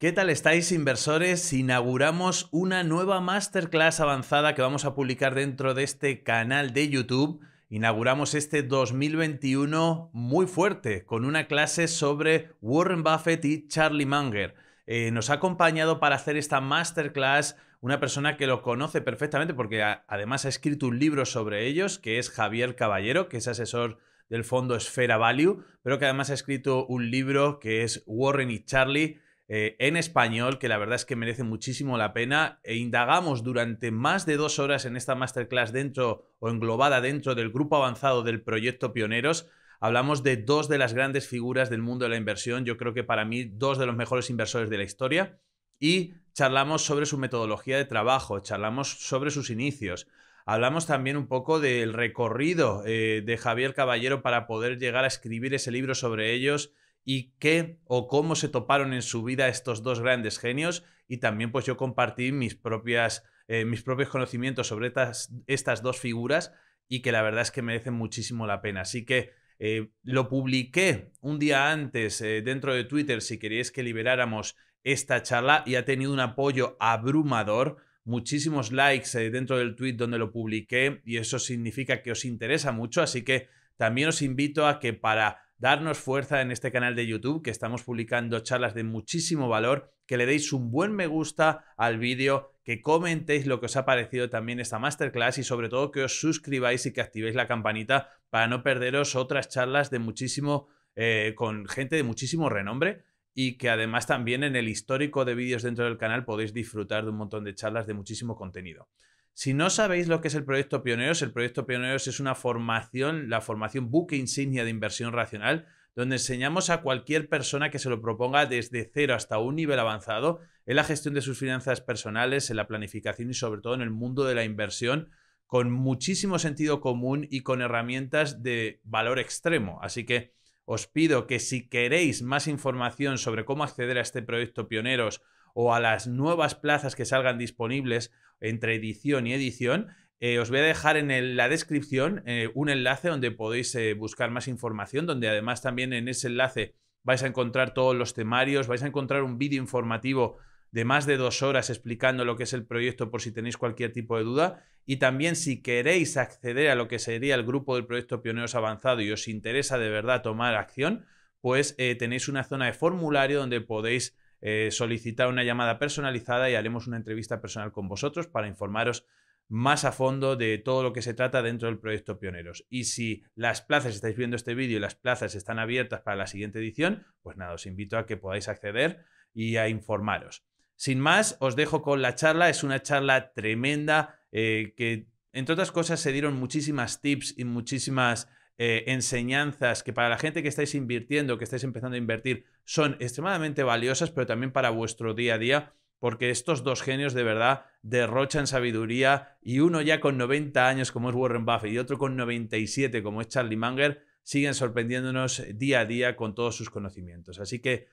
¿Qué tal estáis inversores? Inauguramos una nueva masterclass avanzada que vamos a publicar dentro de este canal de YouTube. Inauguramos este 2021 muy fuerte con una clase sobre Warren Buffett y Charlie Munger. Eh, nos ha acompañado para hacer esta masterclass una persona que lo conoce perfectamente porque además ha escrito un libro sobre ellos, que es Javier Caballero, que es asesor del fondo Esfera Value, pero que además ha escrito un libro que es Warren y Charlie eh, en español, que la verdad es que merece muchísimo la pena. E indagamos durante más de dos horas en esta masterclass dentro o englobada dentro del grupo avanzado del proyecto Pioneros. Hablamos de dos de las grandes figuras del mundo de la inversión, yo creo que para mí dos de los mejores inversores de la historia, y charlamos sobre su metodología de trabajo, charlamos sobre sus inicios, Hablamos también un poco del recorrido eh, de Javier Caballero para poder llegar a escribir ese libro sobre ellos, y qué o cómo se toparon en su vida estos dos grandes genios y también pues yo compartí mis, propias, eh, mis propios conocimientos sobre estas, estas dos figuras y que la verdad es que merecen muchísimo la pena. Así que eh, lo publiqué un día antes eh, dentro de Twitter si queréis que liberáramos esta charla y ha tenido un apoyo abrumador, muchísimos likes dentro del tweet donde lo publiqué y eso significa que os interesa mucho, así que también os invito a que para darnos fuerza en este canal de YouTube que estamos publicando charlas de muchísimo valor, que le deis un buen me gusta al vídeo, que comentéis lo que os ha parecido también esta masterclass y sobre todo que os suscribáis y que activéis la campanita para no perderos otras charlas de muchísimo, eh, con gente de muchísimo renombre y que además también en el histórico de vídeos dentro del canal podéis disfrutar de un montón de charlas de muchísimo contenido. Si no sabéis lo que es el proyecto Pioneros, el proyecto Pioneros es una formación, la formación buque insignia de inversión racional, donde enseñamos a cualquier persona que se lo proponga desde cero hasta un nivel avanzado en la gestión de sus finanzas personales, en la planificación y sobre todo en el mundo de la inversión, con muchísimo sentido común y con herramientas de valor extremo. Así que os pido que si queréis más información sobre cómo acceder a este proyecto Pioneros, o a las nuevas plazas que salgan disponibles entre edición y edición, eh, os voy a dejar en la descripción eh, un enlace donde podéis eh, buscar más información, donde además también en ese enlace vais a encontrar todos los temarios, vais a encontrar un vídeo informativo de más de dos horas explicando lo que es el proyecto por si tenéis cualquier tipo de duda. Y también si queréis acceder a lo que sería el grupo del proyecto Pioneros Avanzado y os interesa de verdad tomar acción, pues tenéis una zona de formulario donde podéis eh, solicitar una llamada personalizada y haremos una entrevista personal con vosotros para informaros más a fondo de todo lo que se trata dentro del proyecto Pioneros. Y si las plazas, estáis viendo este vídeo y las plazas están abiertas para la siguiente edición, pues nada, os invito a que podáis acceder y a informaros. Sin más, os dejo con la charla. Es una charla tremenda eh, que, entre otras cosas, se dieron muchísimas tips y muchísimas eh, enseñanzas que para la gente que estáis invirtiendo, que estáis empezando a invertir, son extremadamente valiosas, pero también para vuestro día a día, porque estos dos genios de verdad derrochan sabiduría y uno ya con 90 años como es Warren Buffett y otro con 97 como es Charlie Munger, siguen sorprendiéndonos día a día con todos sus conocimientos. Así que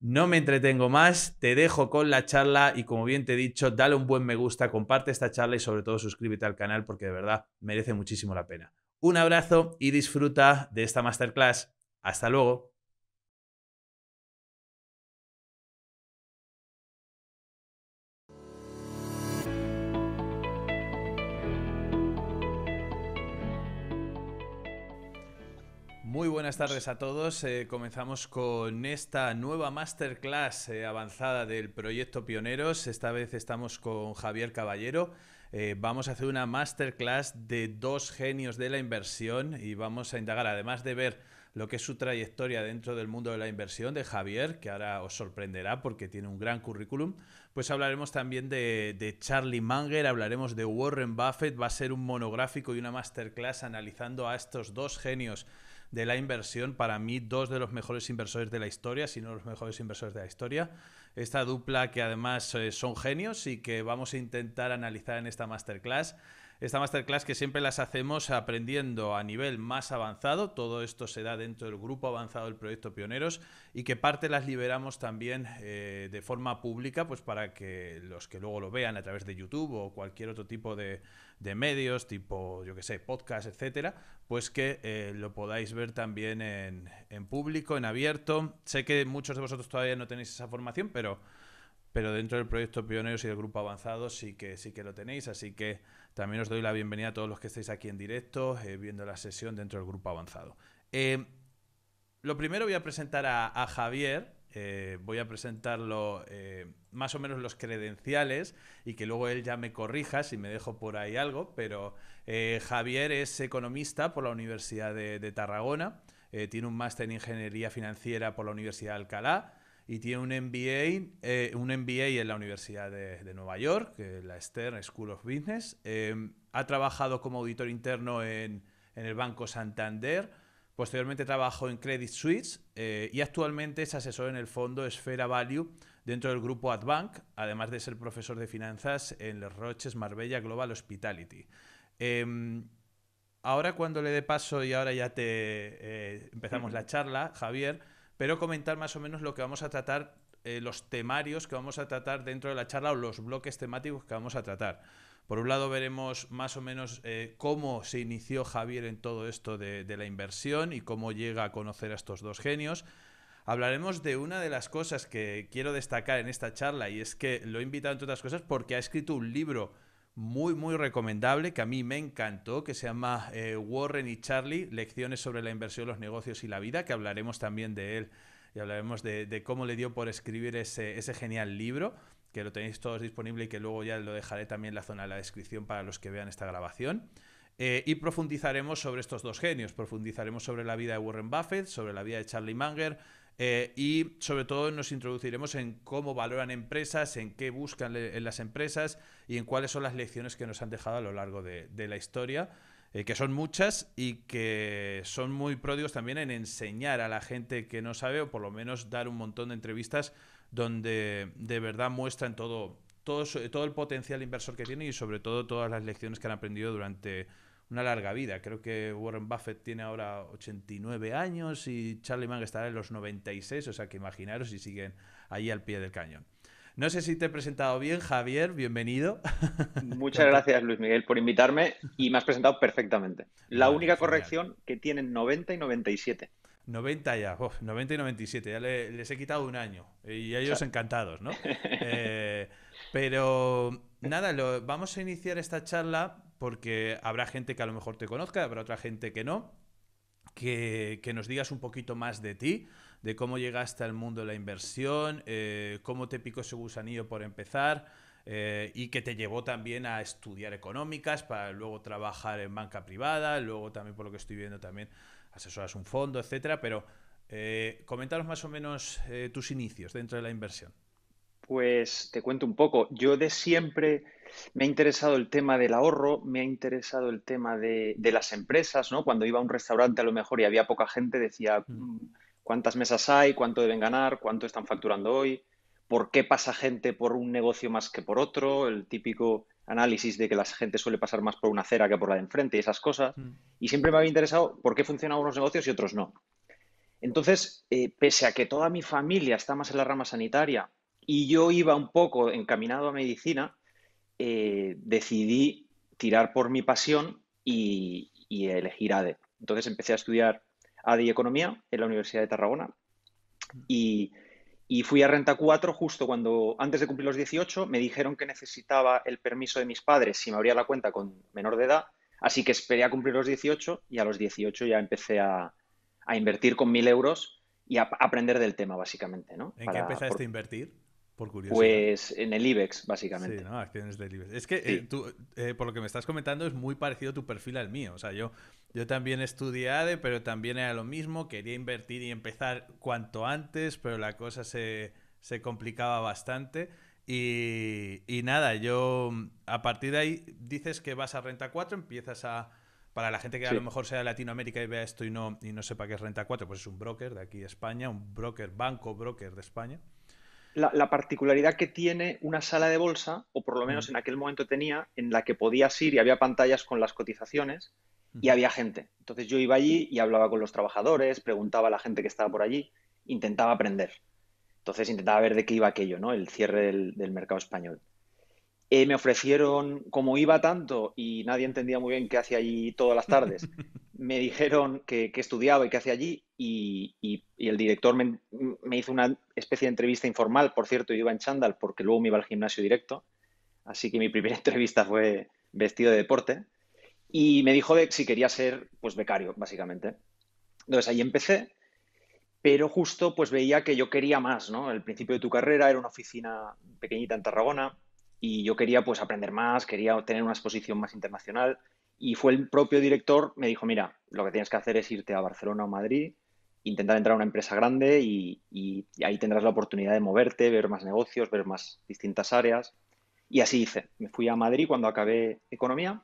no me entretengo más, te dejo con la charla y como bien te he dicho, dale un buen me gusta, comparte esta charla y sobre todo suscríbete al canal porque de verdad merece muchísimo la pena. Un abrazo y disfruta de esta masterclass. Hasta luego. Muy buenas tardes a todos. Eh, comenzamos con esta nueva masterclass eh, avanzada del proyecto Pioneros. Esta vez estamos con Javier Caballero. Eh, vamos a hacer una masterclass de dos genios de la inversión y vamos a indagar, además de ver lo que es su trayectoria dentro del mundo de la inversión de Javier, que ahora os sorprenderá porque tiene un gran currículum. Pues hablaremos también de, de, Charlie Munger, hablaremos de Warren Buffett, va a ser un monográfico y una masterclass analizando a estos dos genios de la inversión, para mí dos de los mejores inversores de la historia, si no los mejores inversores de la historia esta dupla que además eh, son genios y que vamos a intentar analizar en esta masterclass. Esta masterclass que siempre las hacemos aprendiendo a nivel más avanzado, todo esto se da dentro del grupo avanzado del proyecto Pioneros y que parte las liberamos también eh, de forma pública, pues para que los que luego lo vean a través de YouTube o cualquier otro tipo de, medios, tipo, yo que sé, podcast, etcétera, pues que eh, lo podáis ver también en, en público, en abierto. Sé que muchos de vosotros todavía no tenéis esa formación, pero pero dentro del proyecto Pioneros y del grupo avanzado sí que sí que lo tenéis, así que también os doy la bienvenida a todos los que estáis aquí en directo, eh, viendo la sesión dentro del grupo avanzado. Eh, lo primero voy a presentar a, Javier. Eh, voy a presentarlo más o menos los credenciales y que luego él ya me corrija si me dejo por ahí algo, pero Javier es economista por la Universidad de Tarragona, tiene un máster en Ingeniería Financiera por la Universidad de Alcalá, y tiene un MBA, eh, un MBA en la Universidad de, Nueva York, es la Stern School of Business. Em, ha trabajado como auditor interno en, el Banco Santander. Posteriormente trabajó en Credit Suisse eh, y actualmente es asesor en el fondo Esfera Value dentro del grupo Adbank, además de ser profesor de finanzas en los Roches Marbella Global Hospitality. Em, ahora cuando le dé paso y ahora ya te eh, empezamos la charla, Javier, pero comentar más o menos lo que vamos a tratar, eh, los temarios que vamos a tratar dentro de la charla o los bloques temáticos que vamos a tratar. Por un lado veremos más o menos eh, cómo se inició Javier en todo esto de, de la inversión y cómo llega a conocer a estos dos genios. Hablaremos de una de las cosas que quiero destacar en esta charla y es que lo he invitado entre otras cosas porque ha escrito un libro muy, muy recomendable, que a mí me encantó, que se llama eh, Warren y Charlie, Lecciones sobre la inversión, los negocios y la vida, que hablaremos también de él y hablaremos de, cómo le dio por escribir ese, genial libro, que lo tenéis todos disponible y que luego ya lo dejaré también en la zona de la descripción para los que vean esta grabación. Eh, y profundizaremos sobre estos dos genios, profundizaremos sobre la vida de Warren Buffett, sobre la vida de Charlie Munger, eh, y sobre todo nos introduciremos en cómo valoran empresas, en qué buscan en las empresas y en cuáles son las lecciones que nos han dejado a lo largo de, la historia, eh, que son muchas y que son muy pródigos también en enseñar a la gente que no sabe o por lo menos dar un montón de entrevistas donde de verdad muestran todo, todo, todo el potencial inversor que tiene y sobre todo todas las lecciones que han aprendido durante una larga vida. Creo que Warren Buffett tiene ahora 89 años y Charlie Munger estará en los 96, o sea que imaginaros si siguen ahí al pie del cañón. No sé si te he presentado bien, Javier, bienvenido. Muchas gracias, Luis Miguel, por invitarme y me has presentado perfectamente. La única corrección que tienen 90 y 97. 90 ya, 90 y 97, ya les he quitado un año y ellos encantados, ¿no? Eh, pero nada, lo, vamos a iniciar esta charla porque habrá gente que a lo mejor te conozca, habrá otra gente que no. Que, nos digas un poquito más de ti, de cómo llegaste al mundo de la inversión, eh, cómo te picó ese gusanillo por empezar, eh, y que te llevó también a estudiar económicas para luego trabajar en banca privada, luego también por lo que estoy viendo también asesoras un fondo, etcétera, pero eh, comentaros más o menos tus inicios dentro de la inversión. Pues te cuento un poco. Yo de siempre me ha interesado el tema del ahorro, me ha interesado el tema de, las empresas, ¿no? Cuando iba a un restaurante a lo mejor y había poca gente, decía mm. Mm, cuántas mesas hay, cuánto deben ganar, cuánto están facturando hoy, por qué pasa gente por un negocio más que por otro, el típico análisis de que la gente suele pasar más por una acera que por la de enfrente y esas cosas. Mm. Y siempre me había interesado por qué funcionan unos negocios y otros no. Entonces, eh, pese a que toda mi familia está más en la rama sanitaria y yo iba un poco encaminado a medicina, eh, decidí tirar por mi pasión y, elegir ADE. Entonces empecé a estudiar ADE y Economía en la Universidad de Tarragona y, fui a Renta 4 justo cuando, antes de cumplir los 18, me dijeron que necesitaba el permiso de mis padres si me abría la cuenta con menor de edad, así que esperé a cumplir los 18 y a los 18 ya empecé a, invertir con 1.000 euros y a, aprender del tema, básicamente. ¿no? ¿En qué empezaste a invertir? Pues en el IBEX, básicamente. Sí, no, acciones del IBEX. Es que eh, tú, eh, por lo que me estás comentando, es muy parecido tu perfil al mío. O sea, yo, yo también estudié e, pero también era lo mismo. Quería invertir y empezar cuanto antes, pero la cosa se, complicaba bastante. Y, nada, yo a partir de ahí dices que vas a Renta 4, empiezas a. Para la gente que a lo mejor sea de Latinoamérica y vea esto y no, y no sepa qué es Renta 4, pues es un broker de aquí España, un broker, banco broker de España la, particularidad que tiene una sala de bolsa, o por lo menos mm. en aquel momento tenía, en la que podías ir y había pantallas con las cotizaciones y había gente. Entonces yo iba allí y hablaba con los trabajadores, preguntaba a la gente que estaba por allí, intentaba aprender. Entonces intentaba ver de qué iba aquello, ¿no? El cierre del, mercado español. Eh, me ofrecieron, como iba tanto y nadie entendía muy bien qué hacía allí todas las tardes, me dijeron que, que estudiaba y qué hacía allí y, el director me, hizo una especie de entrevista informal, por cierto, yo iba en chándal porque luego me iba al gimnasio directo, así que mi primera entrevista fue vestido de deporte y me dijo si quería ser pues becario, básicamente. Entonces ahí empecé, pero justo pues veía que yo quería más, ¿no? El principio de tu carrera era una oficina pequeñita en Tarragona y yo quería pues aprender más, quería tener una exposición más internacional y fue el propio director me dijo, mira, lo que tienes que hacer es irte a Barcelona o Madrid intentar entrar a una empresa grande y, ahí tendrás la oportunidad de moverte, ver más negocios, ver más distintas áreas. Y así hice. Me fui a Madrid cuando acabé economía,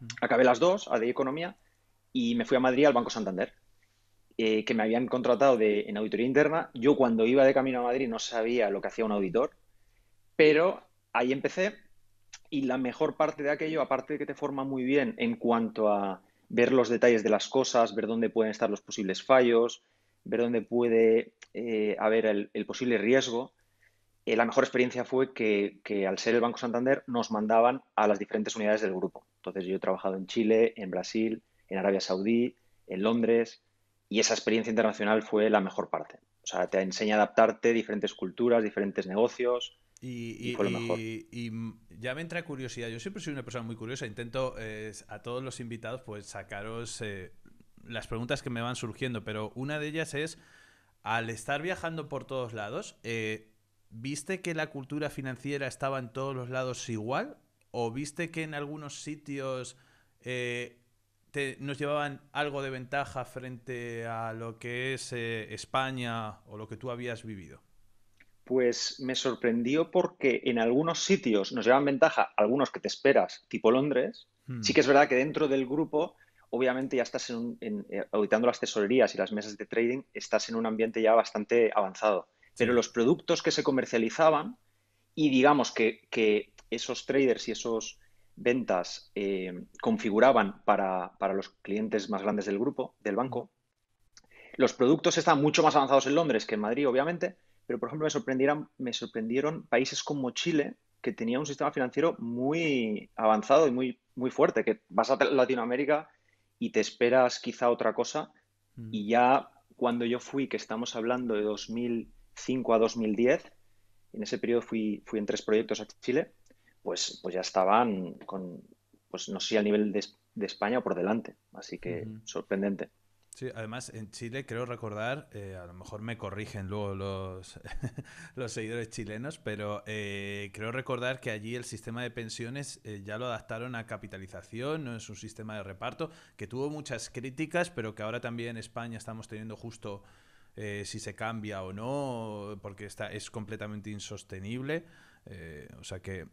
mm. acabé las dos, a e economía, y me fui a Madrid al Banco Santander, eh, que me habían contratado de, en auditoría interna. Yo cuando iba de camino a Madrid no sabía lo que hacía un auditor, pero ahí empecé y la mejor parte de aquello, aparte de que te forma muy bien en cuanto a ver los detalles de las cosas, ver dónde pueden estar los posibles fallos, ver dónde puede eh, haber el, posible riesgo, eh, la mejor experiencia fue que, al ser el Banco Santander nos mandaban a las diferentes unidades del grupo. Entonces yo he trabajado en Chile, en Brasil, en Arabia Saudí, en Londres y esa experiencia internacional fue la mejor parte. O sea, te enseña a adaptarte, a diferentes culturas, diferentes negocios, y, y, y, ya me entra curiosidad. Yo siempre soy una persona muy curiosa. Intento eh, a todos los invitados pues sacaros las preguntas que me van surgiendo, pero una de ellas es, al estar viajando por todos lados, eh, ¿viste que la cultura financiera estaba en todos los lados igual? ¿O viste que en algunos sitios eh, nos llevaban algo de ventaja frente a lo que es eh, España o lo que tú habías vivido? Pues me sorprendió porque en algunos sitios nos llevan ventaja, algunos que te esperas, tipo Londres. Hmm. Sí que es verdad que dentro del grupo obviamente ya estás eh, auditando las tesorerías y las mesas de trading, estás en un ambiente ya bastante avanzado. Pero los productos que se comercializaban y digamos que, esos traders y esos ventas eh, configuraban para, los clientes más grandes del grupo, del banco, los productos están mucho más avanzados en Londres que en Madrid, obviamente, pero por ejemplo me sorprendieron, me sorprendieron países como Chile, que tenía un sistema financiero muy avanzado y muy, muy fuerte, que vas a Latinoamérica y te esperas quizá otra cosa. Mm. Y ya cuando yo fui, que estamos hablando de 2005 a 2010, en ese periodo fui, fui en tres proyectos a Chile, pues, pues ya estaban con, pues no sé, al nivel de, de España por delante. Así que sorprendente. Sí, además en Chile creo recordar, eh, a lo mejor me corrigen luego los, los seguidores chilenos, pero eh, creo recordar que allí el sistema de pensiones eh, ya lo adaptaron a capitalización, no es un sistema de reparto, que tuvo muchas críticas, pero que ahora también en España estamos teniendo justo si se cambia o no, porque está, es completamente insostenible. o sea que...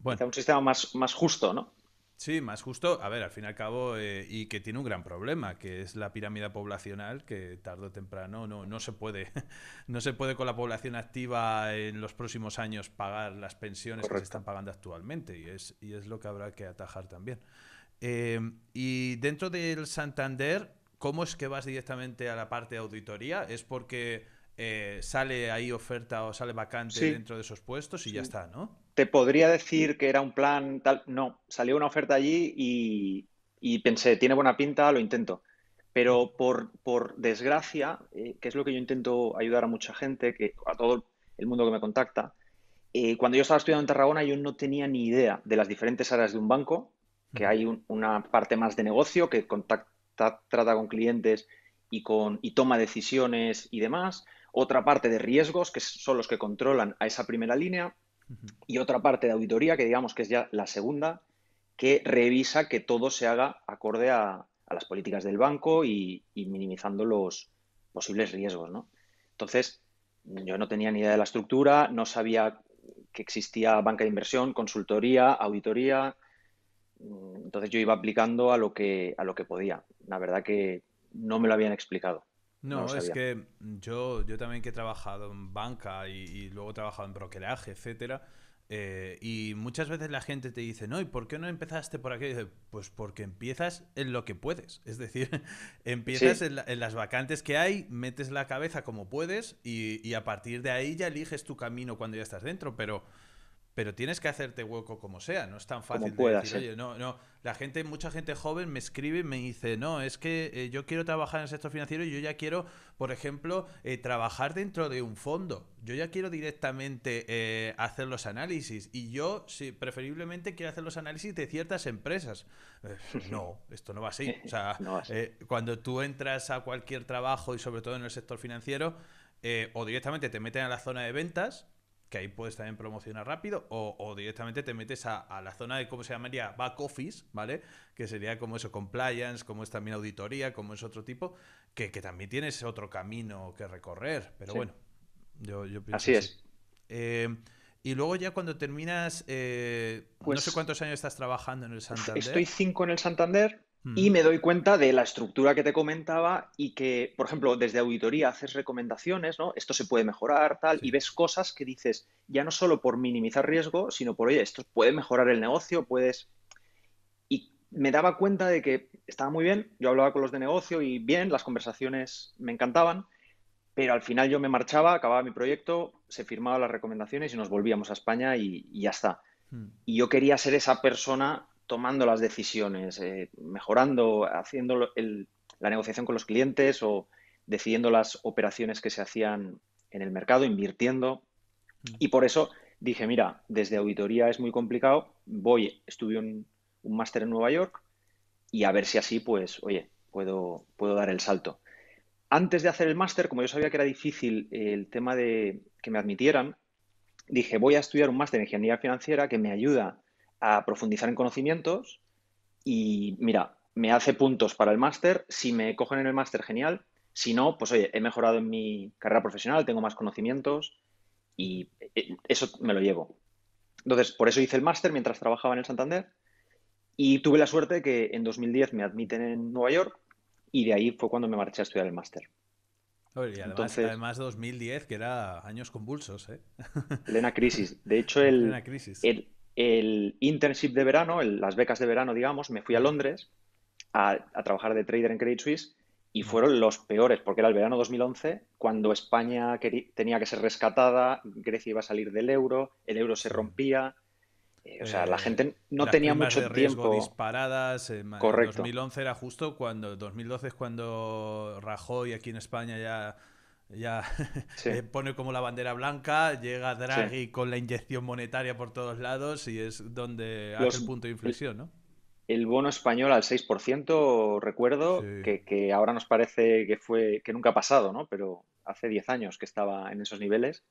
Bueno. Está un sistema más, más justo, ¿no? Sí, más justo, a ver, al fin y al cabo, eh, y que tiene un gran problema, que es la pirámide poblacional, que tarde o temprano no, no se puede, no se puede con la población activa en los próximos años pagar las pensiones que se están pagando actualmente, y es, y es lo que habrá que atajar también. Eh, y dentro del Santander, ¿cómo es que vas directamente a la parte de auditoría? ¿Es porque eh, sale ahí oferta o sale vacante dentro de esos puestos y ya está, no? te podría decir que era un plan tal. No, salió una oferta allí y, pensé, tiene buena pinta, lo intento. Pero por, por desgracia, eh, que es lo que yo intento ayudar a mucha gente, que a todo el mundo que me contacta, eh, cuando yo estaba estudiando en Tarragona yo no tenía ni idea de las diferentes áreas de un banco, que hay una parte más de negocio que contacta, trata con clientes y, con, y toma decisiones y demás, otra parte de riesgos, que son los que controlan a esa primera línea, y otra parte de auditoría, que digamos que es ya la segunda, que revisa que todo se haga acorde a, las políticas del banco y, y, minimizando los posibles riesgos, ¿no? Entonces, yo no tenía ni idea de la estructura, no sabía que existía banca de inversión, consultoría, auditoría. Entonces yo iba aplicando a lo que, a lo que podía. La verdad que no me lo habían explicado. No, es que yo, yo también que he trabajado en banca y, luego he trabajado en brokeraje, etcétera, eh, y muchas veces la gente te dice, no, ¿y por qué no empezaste por aquí? pues porque empiezas en lo que puedes. Es decir, empiezas en, en, las vacantes que hay, metes la cabeza como puedes y, y, a partir de ahí ya eliges tu camino cuando ya estás dentro. Pero pero tienes que hacerte hueco como sea, no es tan fácil de decir, oye, no, no, la gente, mucha gente joven me escribe y me dice, no, es que eh, yo quiero trabajar en el sector financiero y yo ya quiero, por ejemplo, eh, trabajar dentro de un fondo, yo ya quiero directamente eh, hacer los análisis y yo, sí, preferiblemente quiero hacer los análisis de ciertas empresas. no, esto no va así, o sea, cuando tú entras a cualquier trabajo y sobre todo en el sector financiero, o directamente te meten a la zona de ventas, que ahí puedes también promocionar rápido, o, directamente te metes a, la zona de, ¿cómo se llamaría? Back office, ¿vale? Que sería como eso, compliance, como es también auditoría, como es otro tipo, que, también tienes otro camino que recorrer, pero bueno, yo, pienso Así es. Eh, y luego ya cuando terminas, eh, no pues sé cuántos años estás trabajando en el Santander. Estoy cinco en el Santander, y mm. me doy cuenta de la estructura que te comentaba y que, por ejemplo, desde auditoría haces recomendaciones, ¿no? Esto se puede mejorar, tal, y ves cosas que dices, ya no solo por minimizar riesgo, sino por, oye, esto puede mejorar el negocio, puedes... Y me daba cuenta de que estaba muy bien, yo hablaba con los de negocio y bien, las conversaciones me encantaban, pero al final yo me marchaba, acababa mi proyecto, se firmaban las recomendaciones y nos volvíamos a España y, ya está. Mm. Y yo quería ser esa persona tomando las decisiones, eh, mejorando, haciendo la negociación con los clientes o decidiendo las operaciones que se hacían en el mercado, invirtiendo. Mm. Y por eso dije, mira, desde auditoría es muy complicado, voy, estudio un, máster en Nueva York y a ver si así, pues, oye, puedo, puedo dar el salto. Antes de hacer el máster, como yo sabía que era difícil eh, el tema de que me admitieran, dije, voy a estudiar un máster en ingeniería financiera que me ayuda a profundizar en conocimientos y mira, me hace puntos para el máster, si me cogen en el máster, genial, si no, pues oye, he mejorado en mi carrera profesional, tengo más conocimientos y eh, eso me lo llevo. Entonces, por eso hice el máster mientras trabajaba en el Santander y tuve la suerte que en 2010 me admiten en Nueva York y de ahí fue cuando me marché a estudiar el máster. Y además, 2010, que era años convulsos. ¿eh? Plena crisis. De hecho, crisis. el, el internship de verano, las becas de verano, digamos, me fui a Londres a, trabajar de trader en Credit Suisse y fueron los peores, porque era el verano 2011, cuando España tenía que ser rescatada, Grecia iba a salir del euro, el euro se rompía. Eh, o sea, la eh, gente no tenía mucho tiempo. Disparadas, eh, Correcto. 2011 era justo cuando, 2012 es cuando Rajoy aquí en España ya ya eh, pone como la bandera blanca, llega Draghi con la inyección monetaria por todos lados y es donde hace el punto de inflexión, ¿no? El bono español al 6%, recuerdo, que, que, ahora nos parece que fue que nunca ha pasado, ¿no? Pero hace 10 años que estaba en esos niveles.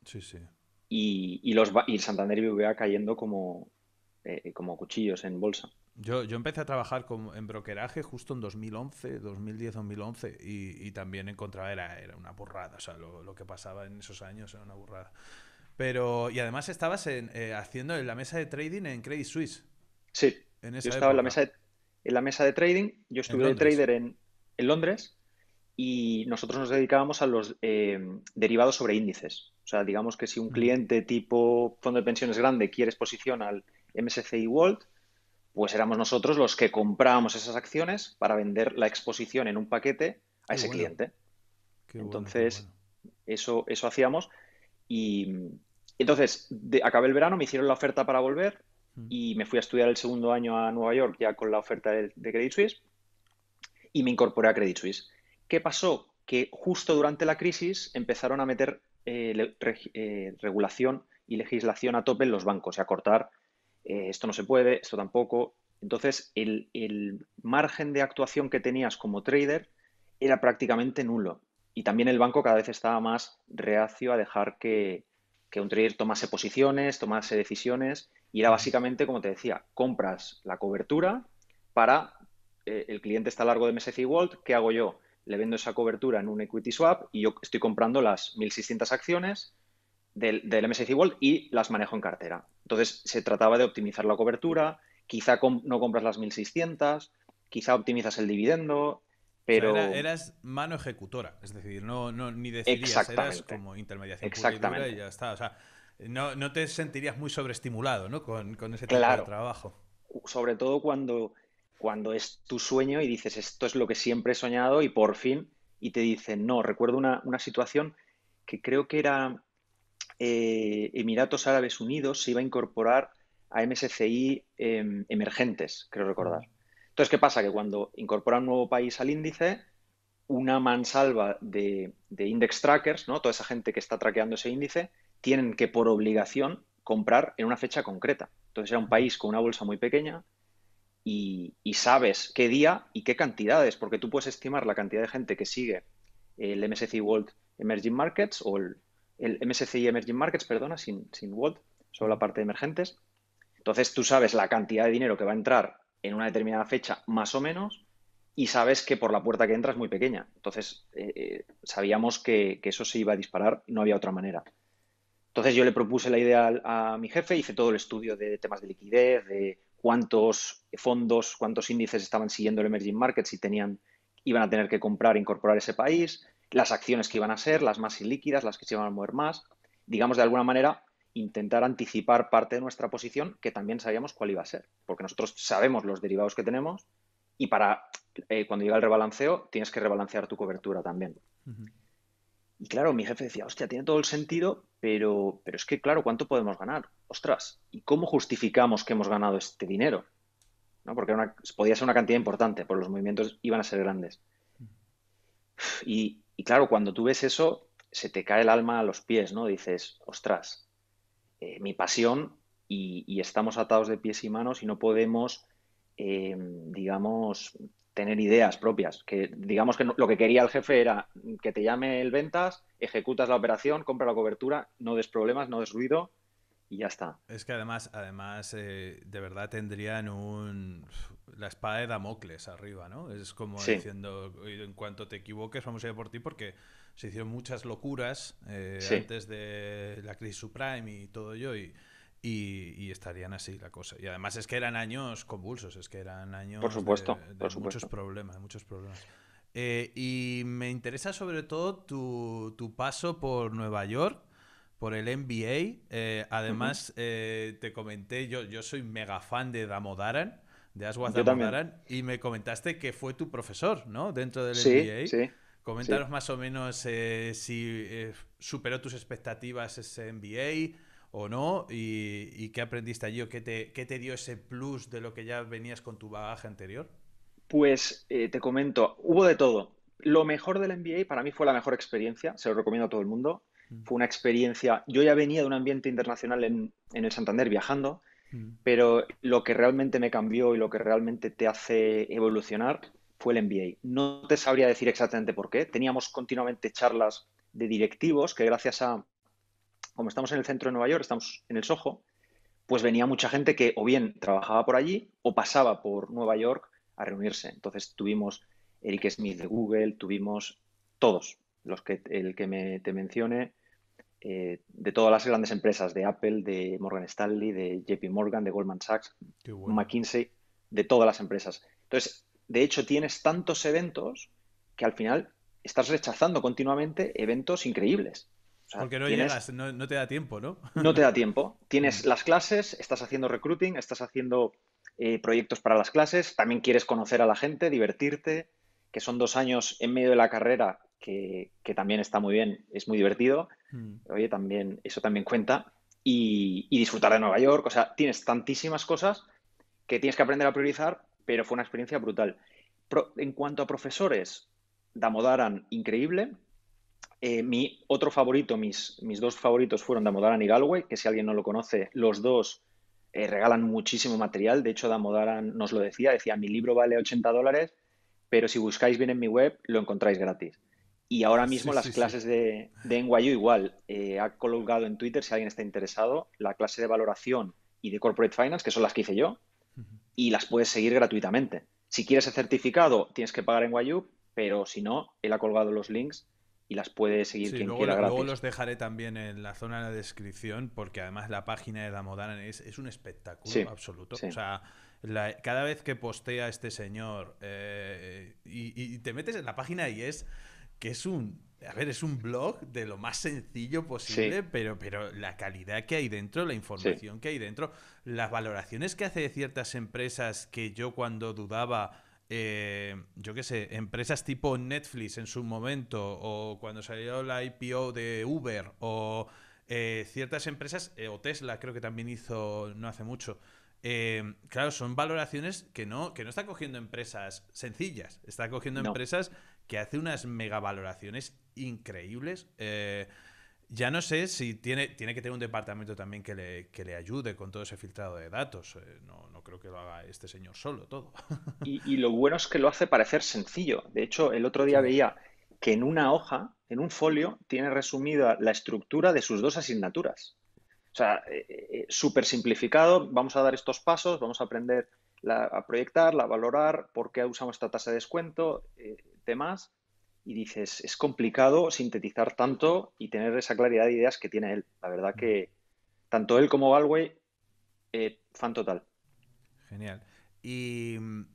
Y, y, los, y Santander y BBVA cayendo como, eh, como cuchillos en bolsa. Yo, yo empecé a trabajar en brokeraje justo en 2011, 2010, 2011, y, y también encontraba, era, era una burrada, o sea, lo, que pasaba en esos años era una burrada. Pero, y además estabas en, eh, haciendo en la mesa de trading en Credit Suisse. Sí. yo estaba en la, mesa de, en la mesa de trading, yo estuve en trader en, Londres y nosotros nos dedicábamos a los eh, derivados sobre índices. O sea, digamos que si un mm. cliente tipo fondo de pensiones grande quiere exposición al MSCI World, pues éramos nosotros los que comprábamos esas acciones para vender la exposición en un paquete a ese cliente. entonces, Eso, eso hacíamos. Y entonces, de, acabé el verano, me hicieron la oferta para volver mm. y me fui a estudiar el segundo año a Nueva York ya con la oferta de, Credit Suisse y me incorporé a Credit Suisse. ¿Qué pasó? Que justo durante la crisis empezaron a meter eh, eh, regulación y legislación a tope en los bancos y a cortar eh, esto no se puede, esto tampoco. Entonces, el, margen de actuación que tenías como trader era prácticamente nulo. Y también el banco cada vez estaba más reacio a dejar que, que un trader tomase posiciones, tomase decisiones. Y era básicamente, como te decía, compras la cobertura para eh, el cliente está largo de MSCI World, ¿qué hago yo? Le vendo esa cobertura en un equity swap y yo estoy comprando las 1.600 acciones del, del MSCI World y las manejo en cartera. Entonces se trataba de optimizar la cobertura, quizá no compras las 1600, quizá optimizas el dividendo, pero... eras mano ejecutora, es decir, no, no ni decidías, eras como intermediación Exactamente. ya O sea, no, te sentirías muy sobreestimulado, ¿no? Con, ese tipo de trabajo. Sobre todo cuando, cuando es tu sueño y dices, esto es lo que siempre he soñado y por fin, y te dicen, no, recuerdo una, una situación que creo que era eh, Emiratos Árabes Unidos se iba a incorporar a MSCI em, emergentes, creo recordar. Mm. Entonces, ¿qué pasa? Que cuando incorpora un nuevo país al índice, una mansalva de, index trackers, ¿no? toda esa gente que está traqueando ese índice, tienen que por obligación comprar en una fecha concreta. Entonces era un mm. país con una bolsa muy pequeña y, y, sabes qué día y qué cantidades, porque tú puedes estimar la cantidad de gente que sigue el MSCI World Emerging Markets o el el MSCI Emerging Markets, perdona, sin, sin solo la parte de emergentes. Entonces tú sabes la cantidad de dinero que va a entrar en una determinada fecha, más o menos, y sabes que por la puerta que entras es muy pequeña. Entonces eh, eh, sabíamos que, eso se iba a disparar, no había otra manera. Entonces yo le propuse la idea a, mi jefe, hice todo el estudio de temas de liquidez, de cuántos fondos, cuántos índices estaban siguiendo el emerging Markets y tenían, iban a tener que comprar e incorporar ese país, las acciones que iban a ser, las más ilíquidas, las que se iban a mover más, digamos de alguna manera intentar anticipar parte de nuestra posición que también sabíamos cuál iba a ser, porque nosotros sabemos los derivados que tenemos y para eh, cuando llega el rebalanceo tienes que rebalancear tu cobertura también. Y claro, mi jefe decía, hostia, tiene todo el sentido, pero, pero es que, claro, ¿cuánto podemos ganar? Ostras, ¿y cómo justificamos que hemos ganado este dinero? Porque podía ser una cantidad importante, por pues los movimientos iban a ser grandes. Y, y claro, cuando tú ves eso, se te cae el alma a los pies, ¿no? Dices, ostras, eh, mi pasión y, estamos atados de pies y manos y no podemos, em, digamos, tener ideas propias. Que digamos que lo que quería el jefe era que te llame el ventas, ejecutas la operación, compra la cobertura, no des problemas, no des ruido, y ya está. Es que además, además eh, de verdad tendrían un la espada de Damocles arriba, ¿no? Es como diciendo, en cuanto te equivoques, vamos a ir por ti porque se hicieron muchas locuras eh, antes de la crisis suprime y todo ello y, y, estarían así la cosa. Y además es que eran años convulsos, es que eran años por supuesto, de, por supuesto. muchos problemas, muchos problemas. Eh, y me interesa sobre todo tu, tu paso por Nueva York, por el NBA. Eh, además, eh, te comenté, yo, yo soy mega fan de Damodaran, de Aswad Damodaran, y me comentaste que fue tu profesor, ¿no? Dentro del sí, NBA. Sí. Coméntanos más o menos eh, si superó tus expectativas ese NBA o no, y, qué aprendiste allí, o qué te, qué te dio ese plus de lo que ya venías con tu bagaje anterior. Pues te comento, hubo de todo. Lo mejor del NBA para mí fue la mejor experiencia, se lo recomiendo a todo el mundo. Mm. Fue una experiencia. Yo ya venía de un ambiente internacional en, el Santander viajando, mm. pero lo que realmente me cambió y lo que realmente te hace evolucionar fue el MBA. No te sabría decir exactamente por qué. Teníamos continuamente charlas de directivos que gracias a, como estamos en el centro de Nueva York, estamos en el Soho, pues venía mucha gente que o bien trabajaba por allí o pasaba por Nueva York a reunirse. Entonces tuvimos Eric Smith de Google, tuvimos todos los que el que me, te mencione, eh, de todas las grandes empresas, de Apple, de Morgan Stanley, de JP Morgan, de Goldman Sachs, de McKinsey, de todas las empresas. Entonces, de hecho, tienes tantos eventos que al final estás rechazando continuamente eventos increíbles. Porque no llegas, no, te da tiempo, ¿no? No te da tiempo. Tienes las clases, estás haciendo recruiting, estás haciendo eh, proyectos para las clases, también quieres conocer a la gente, divertirte, que son dos años en medio de la carrera que, también está muy bien, es muy divertido. Mm. Oye, también, eso también cuenta. Y, disfrutar de Nueva York, o sea, tienes tantísimas cosas que tienes que aprender a priorizar, pero fue una experiencia brutal. en cuanto a profesores, Damodaran, increíble. Eh, mi otro favorito, mis, mis dos favoritos fueron Damodaran y Galway, que si alguien no lo conoce, los dos eh, regalan muchísimo material. De hecho, Damodaran nos lo decía, decía, mi libro vale 80 dólares, pero si buscáis bien en mi web, lo encontráis gratis. Y ahora mismo las clases De, de NYU igual. Eh, ha colgado en Twitter, si alguien está interesado, la clase de valoración y de corporate finance, que son las que hice yo, y las puedes seguir gratuitamente. Si quieres el certificado, tienes que pagar en NYU, pero si no, él ha colgado los links y las puede seguir quien luego, quiera gratis. Luego los dejaré también en la zona de la descripción, porque además la página de Damodaran es, es un espectáculo absoluto. O sea, cada vez que postea este señor eh, y, y te metes en la página y es que es un a ver, es un blog de lo más sencillo posible, pero, pero la calidad que hay dentro, la información que hay dentro, las valoraciones que hace de ciertas empresas que yo cuando dudaba, eh, yo qué sé, empresas tipo Netflix en su momento, o cuando salió la IPO de Uber, o eh, ciertas empresas, eh, o Tesla creo que también hizo no hace mucho, claro, son valoraciones que no, que no está cogiendo empresas sencillas, está cogiendo empresas que hace unas megavaloraciones increíbles. Eh, ya no sé si tiene, tiene que tener un departamento también que le, que le ayude con todo ese filtrado de datos. Eh, no, creo que lo haga este señor solo todo. Y, lo bueno es que lo hace parecer sencillo. De hecho, el otro día veía que en una hoja, en un folio, tiene resumida la estructura de sus dos asignaturas. O sea, eh, súper simplificado, vamos a dar estos pasos, vamos a aprender a proyectar, la, valorar, por qué usamos esta tasa de descuento, temas y dices, es complicado sintetizar tanto y tener esa claridad de ideas que tiene él. La verdad que tanto él como Galway, eh, fan total. Genial. Y mm,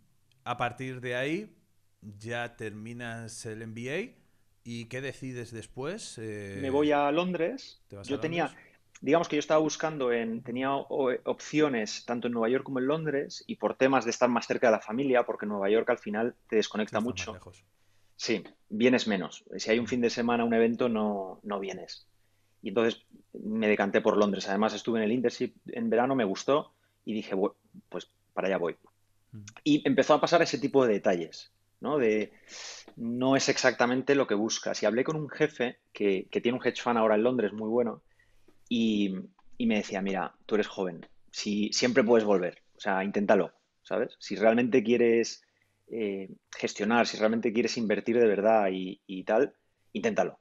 a partir de ahí ya terminas el MBA y ¿qué decides después? Eh, Me voy a Londres. yo tenía, digamos que yo estaba buscando, en, tenía eh, opciones tanto en Nueva York como en Londres y por temas de estar más cerca de la familia, porque Nueva York al final te desconecta mucho. Sí, vienes menos. Si hay un fin de semana, un evento, no, no vienes. Y entonces me decanté por Londres. Además, estuve en el internship en verano, me gustó y dije, pues para allá voy. Mm. Y empezó a pasar ese tipo de detalles, ¿no? De no es exactamente lo que buscas. Y hablé con un jefe que, tiene un hedge fund ahora en Londres muy bueno y, me decía, mira, tú eres joven, si, siempre puedes volver, o sea, inténtalo, ¿sabes? Si realmente quieres eh, gestionar, si realmente quieres invertir de verdad y, tal, inténtalo.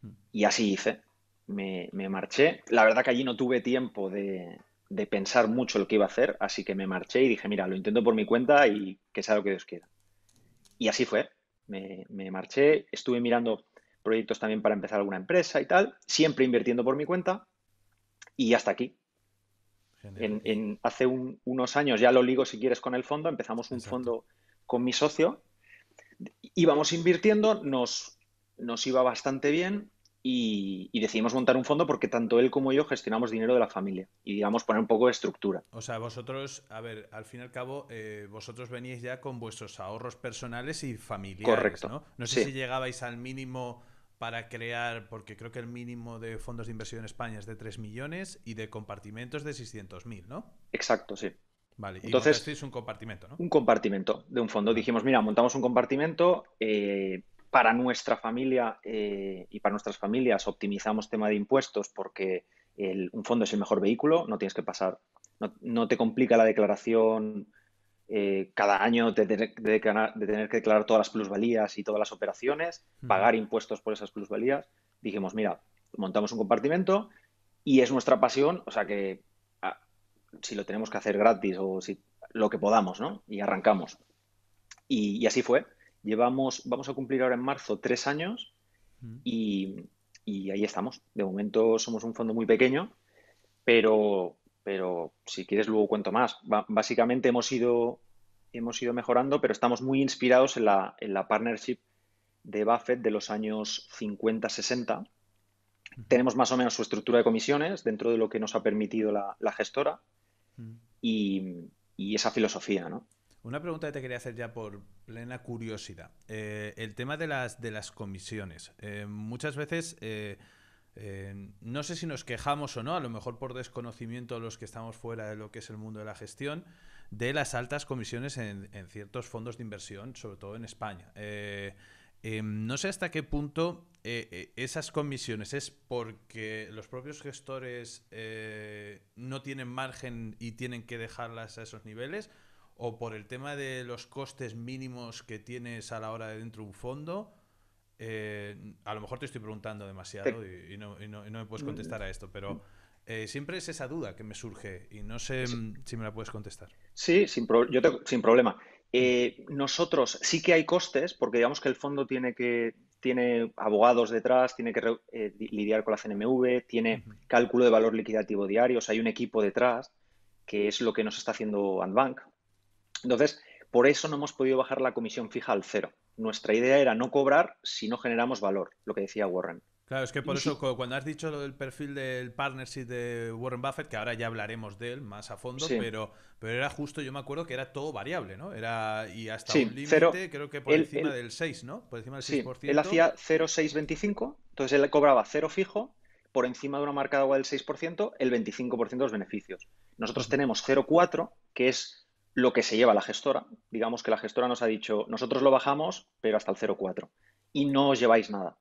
Hmm. Y así hice. Me, me, marché. La verdad que allí no tuve tiempo de, de pensar mucho lo que iba a hacer, así que me marché y dije, mira, lo intento por mi cuenta y que sea lo que Dios quiera. Y así fue. Me, marché, estuve mirando proyectos también para empezar alguna empresa y tal, siempre invirtiendo por mi cuenta y hasta aquí. En, hace unos años, ya lo ligo si quieres con el fondo, empezamos un fondo con mi socio. Íbamos invirtiendo, nos, nos iba bastante bien y, decidimos montar un fondo porque tanto él como yo gestionamos dinero de la familia y digamos poner un poco de estructura. O sea, vosotros, a ver, al fin y al cabo, eh, vosotros veníais ya con vuestros ahorros personales y familiares, Correcto. ¿no? No sé si llegabais al mínimo para crear, porque creo que el mínimo de fondos de inversión en España es de 3 millones y de compartimentos de 600.000, ¿no? Exacto, sí. Vale, entonces es un compartimento, ¿no? Un compartimento de un fondo. Dijimos, mira, montamos un compartimento eh, para nuestra familia eh, y para nuestras familias optimizamos tema de impuestos porque un fondo es el mejor vehículo, no tienes que pasar, no, te complica la declaración eh, cada año de, tener que declarar todas las plusvalías y todas las operaciones, pagar impuestos por esas plusvalías. Dijimos, mira, montamos un compartimento y es nuestra pasión, o sea que si lo tenemos que hacer gratis o si lo que podamos, ¿no? Y arrancamos. Y, así fue. Llevamos, vamos a cumplir ahora en marzo tres años mm. y, ahí estamos. De momento somos un fondo muy pequeño, pero, pero si quieres luego cuento más. básicamente hemos ido, hemos ido mejorando, pero estamos muy inspirados en la, en la partnership de Buffett de los años 50-60. Tenemos más o menos su estructura de comisiones dentro de lo que nos ha permitido la gestora y, esa filosofía, ¿no? Una pregunta que te quería hacer ya por plena curiosidad. Eh, el tema de las, de las comisiones. Eh, muchas veces... Eh, no sé si nos quejamos o no, a lo mejor por desconocimiento los que estamos fuera de lo que es el mundo de la gestión, de las altas comisiones en, ciertos fondos de inversión, sobre todo en España. Em, no sé hasta qué punto eh, eh, esas comisiones es porque los propios gestores eh, no tienen margen y tienen que dejarlas a esos niveles o por el tema de los costes mínimos que tienes a la hora de dentro un fondo. a lo mejor te estoy preguntando demasiado y, no, me puedes contestar a esto, pero... siempre es esa duda que me surge y no sé si me la puedes contestar. Sí, yo te sin problema. Eh, nosotros sí que hay costes, porque digamos que el fondo tiene que tiene abogados detrás, tiene que eh, lidiar con la CNMV, tiene cálculo de valor liquidativo diario, o sea, hay un equipo detrás, que es lo que nos está haciendo Antbank. Entonces, por eso no hemos podido bajar la comisión fija al cero. Nuestra idea era no cobrar si no generamos valor, lo que decía Warren. Claro, es que por eso cuando has dicho lo del perfil del partnership de Warren Buffett, que ahora ya hablaremos de él más a fondo, pero, era justo, yo me acuerdo que era todo variable, ¿no? Era y hasta un límite, creo que por encima del 6, ¿no? Por encima del sí, Él hacía 0,625, entonces él cobraba cero fijo, por encima de una marca de agua del 6%, el 25% de los beneficios. Nosotros tenemos 0,4, que es lo que se lleva la gestora. Digamos que la gestora nos ha dicho, nosotros lo bajamos, pero hasta el 0,4. Y no os lleváis nada.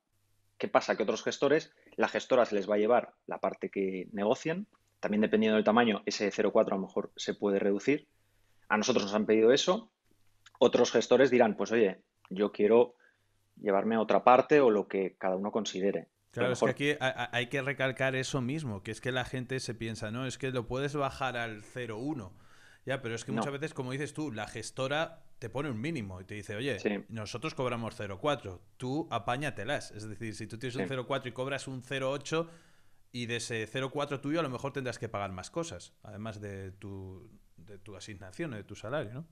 ¿Qué pasa? Que otros gestores, la gestora se les va a llevar la parte que negocian. también dependiendo del tamaño, ese 0,4 a lo mejor se puede reducir. A nosotros nos han pedido eso. Otros gestores dirán, pues oye, yo quiero llevarme a otra parte o lo que cada uno considere. Claro, es que aquí hay que recalcar eso mismo, que es que la gente se piensa, no, es que lo puedes bajar al 0,1. Ya, pero es que muchas veces, como dices tú, la gestora te pone un mínimo y te dice, oye, nosotros cobramos 0,4, tú apáñatelas. Es decir, si tú tienes un 0,4 y cobras un 0,8 y de ese 0,4 tuyo a lo mejor tendrás que pagar más cosas, además de tu, de tu asignación, de tu salario, ¿no?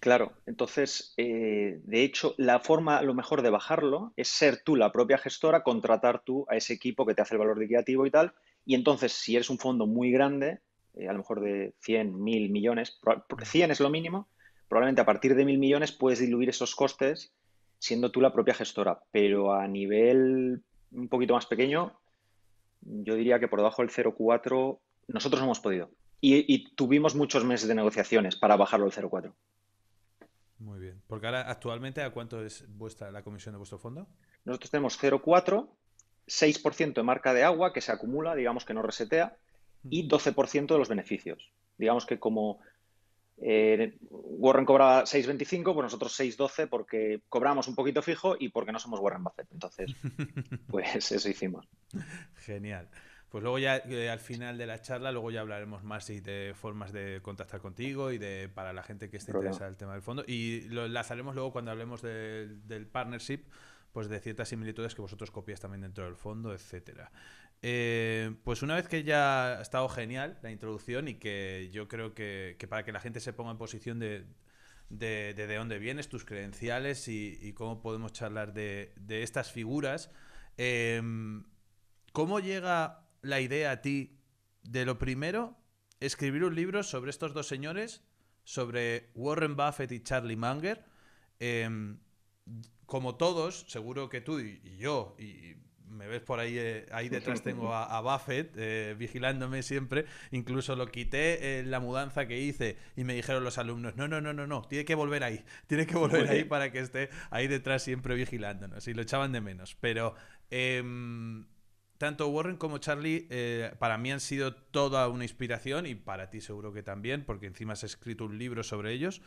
Claro, entonces, eh, de hecho, la forma a lo mejor de bajarlo es ser tú la propia gestora, contratar tú a ese equipo que te hace el valor liquidativo y tal, y entonces si eres un fondo muy grande, eh, a lo mejor de 100, mil millones, 100 es lo mínimo, probablemente a partir de mil millones puedes diluir esos costes siendo tú la propia gestora, pero a nivel un poquito más pequeño, yo diría que por debajo del 0,4 nosotros hemos podido. Y, tuvimos muchos meses de negociaciones para bajarlo al 0,4. Muy bien. Porque ahora, actualmente, ¿a cuánto es vuestra la comisión de vuestro fondo? Nosotros tenemos 0,4, 6% de marca de agua que se acumula, digamos que no resetea, y 12% mm. de los beneficios. Digamos que como eh, Warren cobraba 6.25, pues nosotros 6.12 porque cobramos un poquito fijo y porque no somos Warren Buffett. Entonces, pues eso hicimos. Genial. Pues luego ya eh, al final de la charla, luego ya hablaremos más de formas de contactar contigo y de para la gente que esté interesada en el tema del fondo. Y lo enlazaremos luego cuando hablemos del partnership, pues de ciertas similitudes que vosotros copias también dentro del fondo, etcétera. Eh, pues una vez que ya ha estado genial la introducción y que yo creo que, para que la gente se ponga en posición de de, dónde vienes, tus credenciales y, cómo podemos charlar de, estas figuras, em, ¿cómo llega la idea a ti de lo primero, escribir un libro sobre estos dos señores, sobre Warren Buffett y Charlie Munger? Em, como todos, seguro que tú y, y yo, y me ves por ahí, eh, ahí detrás tengo a, Buffett eh, vigilándome siempre. Incluso lo quité en la mudanza que hice y me dijeron los alumnos, no, no, no, no, no, tiene que volver ahí, tiene que volver ahí para que esté ahí detrás siempre vigilándonos. Y lo echaban de menos. Pero em, tanto Warren como Charlie eh, para mí han sido toda una inspiración y para ti seguro que también, porque encima has escrito un libro sobre ellos.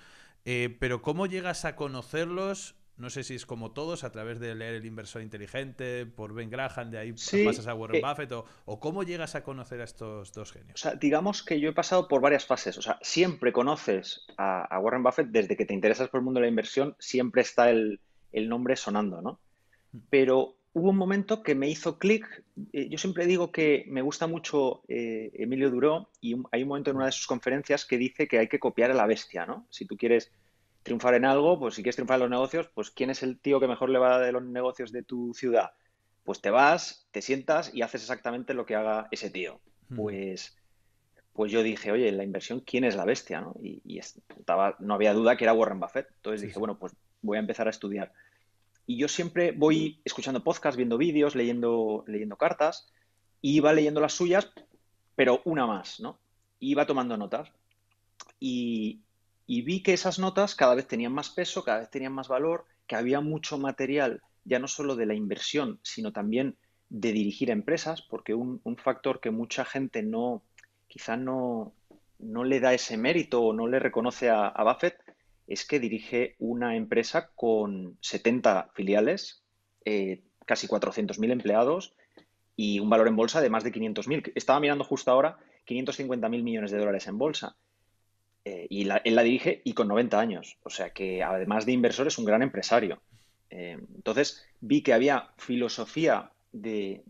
pero ¿cómo llegas a conocerlos? no sé si es como todos, a través de leer El inversor inteligente, por Ben Graham, de ahí pasas a Warren eh, Buffett, o, cómo llegas a conocer a estos dos genios. digamos que yo he pasado por varias fases. O sea, siempre conoces a, Warren Buffett desde que te interesas por el mundo de la inversión, siempre está el, nombre sonando, ¿no? Mm. Pero hubo un momento que me hizo clic. Eh, yo siempre digo que me gusta mucho eh, Emilio Duró, y hay un momento en una de sus conferencias que dice que hay que copiar a la bestia, ¿no? Si tú quieres triunfar en algo, pues si quieres triunfar en los negocios, pues ¿quién es el tío que mejor le va de los negocios de tu ciudad? Pues te vas, te sientas y haces exactamente lo que haga ese tío. Hmm. Pues, pues yo dije, oye, en la inversión, ¿quién es la bestia? ¿no? Y, estaba, no había duda que era Warren Buffett. Entonces dije, bueno, pues voy a empezar a estudiar. Y yo siempre voy escuchando podcasts, viendo vídeos, leyendo, leyendo cartas, y iba leyendo las suyas, pero una más, ¿no? iba tomando notas. Y, y vi que esas notas cada vez tenían más peso, cada vez tenían más valor, que había mucho material, ya no solo de la inversión, sino también de dirigir empresas, porque un, factor que mucha gente no, quizá no, no le da ese mérito o no le reconoce a, Buffett, es que dirige una empresa con 70 filiales, eh, casi casi 400.000 empleados y un valor en bolsa de más de 500.000. Estaba mirando justo ahora 550.000 millones de dólares en bolsa. Eh, y él la dirige y con 90 años. O sea que además de inversor es un gran empresario. Eh, entonces vi que había filosofía de,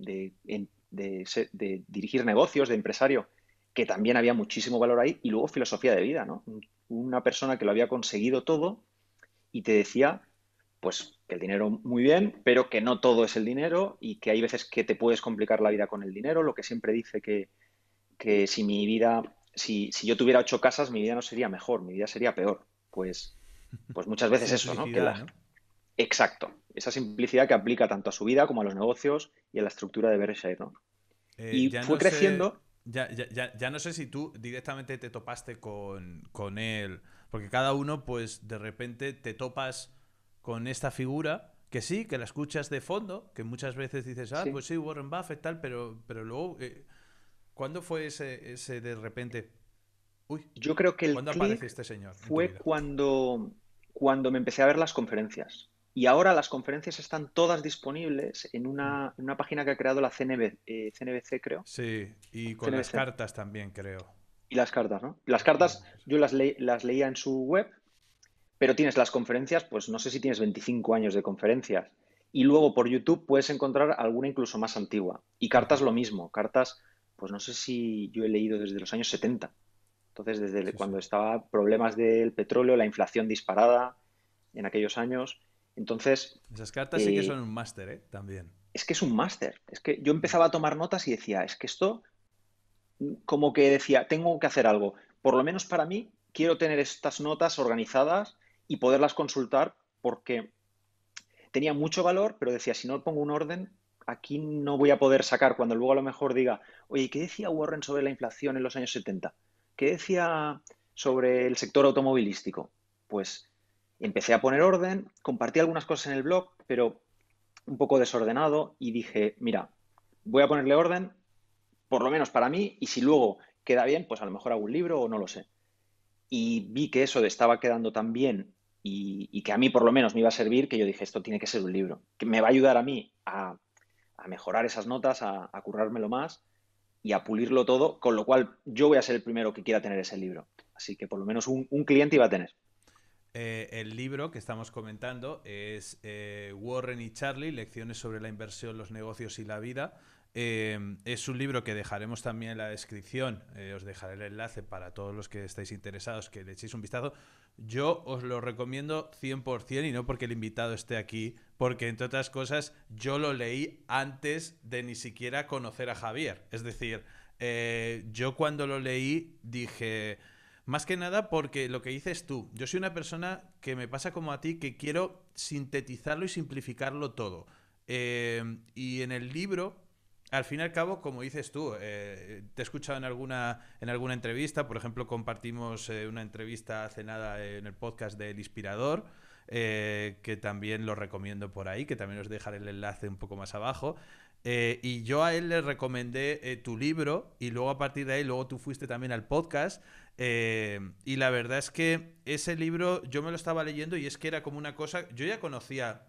dirigir negocios, de empresario, que también había muchísimo valor ahí. Y luego filosofía de vida, Una persona que lo había conseguido todo y te decía, pues que el dinero muy bien, pero que no todo es el dinero y que hay veces que te puedes complicar la vida con el dinero. Lo que siempre dice que, que si mi vida si, yo tuviera ocho casas, mi vida no sería mejor, mi vida sería peor. Pues, pues muchas veces eso, ¿no? Exacto. Esa simplicidad que aplica tanto a su vida como a los negocios y a la estructura de Berkshire, eh, y fue creciendo. Ya, ya, ya, no sé si tú directamente te topaste con, él. Porque cada uno, pues, de repente te topas con esta figura que sí, que la escuchas de fondo, que muchas veces dices, ah, pues sí, Warren Buffett, tal, pero, pero luego eh, ¿Cuándo fue ese, de repente? Uy, yo creo que el ¿cuándo este señor? Fue cuando, cuando me empecé a ver las conferencias. Y ahora las conferencias están todas disponibles en una, página que ha creado la CNBC, eh, creo. Sí, y con las cartas también, creo. Y las cartas, ¿no? Las cartas yo las, las leía en su web, pero tienes las conferencias, pues no sé si tienes 25 años de conferencias. Y luego por YouTube puedes encontrar alguna incluso más antigua. Y cartas lo mismo, cartas pues no sé si yo he leído desde los años 70. Entonces, desde cuando estaba problemas del petróleo, la inflación disparada en aquellos años. Entonces. Esas cartas sí que eh, son un máster, ¿eh? También. Es que es un máster. Es que yo empezaba a tomar notas y decía, es que esto, como que decía, tengo que hacer algo. Por lo menos para mí, quiero tener estas notas organizadas y poderlas consultar porque tenía mucho valor, pero decía, si no pongo un orden, aquí no voy a poder sacar cuando luego a lo mejor diga, oye, ¿qué decía Warren sobre la inflación en los años 70? ¿Qué decía sobre el sector automovilístico? Pues empecé a poner orden, compartí algunas cosas en el blog, pero un poco desordenado y dije, mira, voy a ponerle orden, por lo menos para mí, y si luego queda bien, pues a lo mejor hago un libro o no lo sé. Y vi que eso estaba quedando tan bien y, y que a mí por lo menos me iba a servir, que yo dije, esto tiene que ser un libro, que me va a ayudar a mí a a mejorar esas notas, a, currármelo más y a pulirlo todo, con lo cual yo voy a ser el primero que quiera tener ese libro. Así que por lo menos un, cliente iba a tener. Eh, el libro que estamos comentando es eh, Warren y Charlie, Lecciones sobre la inversión, los negocios y la vida. Eh, es un libro que dejaremos también en la descripción, os dejaré el enlace para todos los que estáis interesados que le echéis un vistazo. Yo os lo recomiendo 100% y no porque el invitado esté aquí, porque entre otras cosas yo lo leí antes de ni siquiera conocer a Javier. Es decir, eh, yo cuando lo leí dije, más que nada porque lo que dices tú, yo soy una persona que me pasa como a ti, que quiero sintetizarlo y simplificarlo todo. Eh, y en el libro al fin y al cabo, como dices tú, eh, te he escuchado en alguna, en alguna entrevista, por ejemplo, compartimos eh, una entrevista hace nada en el podcast del Inspirador, eh, que también lo recomiendo por ahí, que también os dejaré el enlace un poco más abajo. y yo a él le recomendé tu libro y luego a partir de ahí, luego tú fuiste también al podcast. y la verdad es que ese libro yo me lo estaba leyendo y es que era como una cosa, yo ya conocía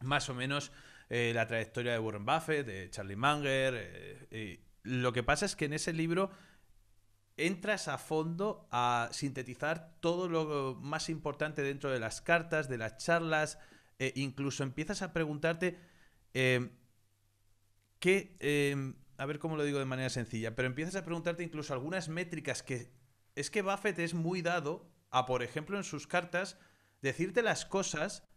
más o menos eh, la trayectoria de Warren Buffett, de Charlie Munger. Eh, lo que pasa es que en ese libro entras a fondo a sintetizar todo lo más importante dentro de las cartas, de las charlas, e incluso empiezas a preguntarte eh, qué a ver cómo lo digo de manera sencilla, pero empiezas a preguntarte incluso algunas métricas que es que Buffett es muy dado a, por ejemplo, en sus cartas, decirte las cosas,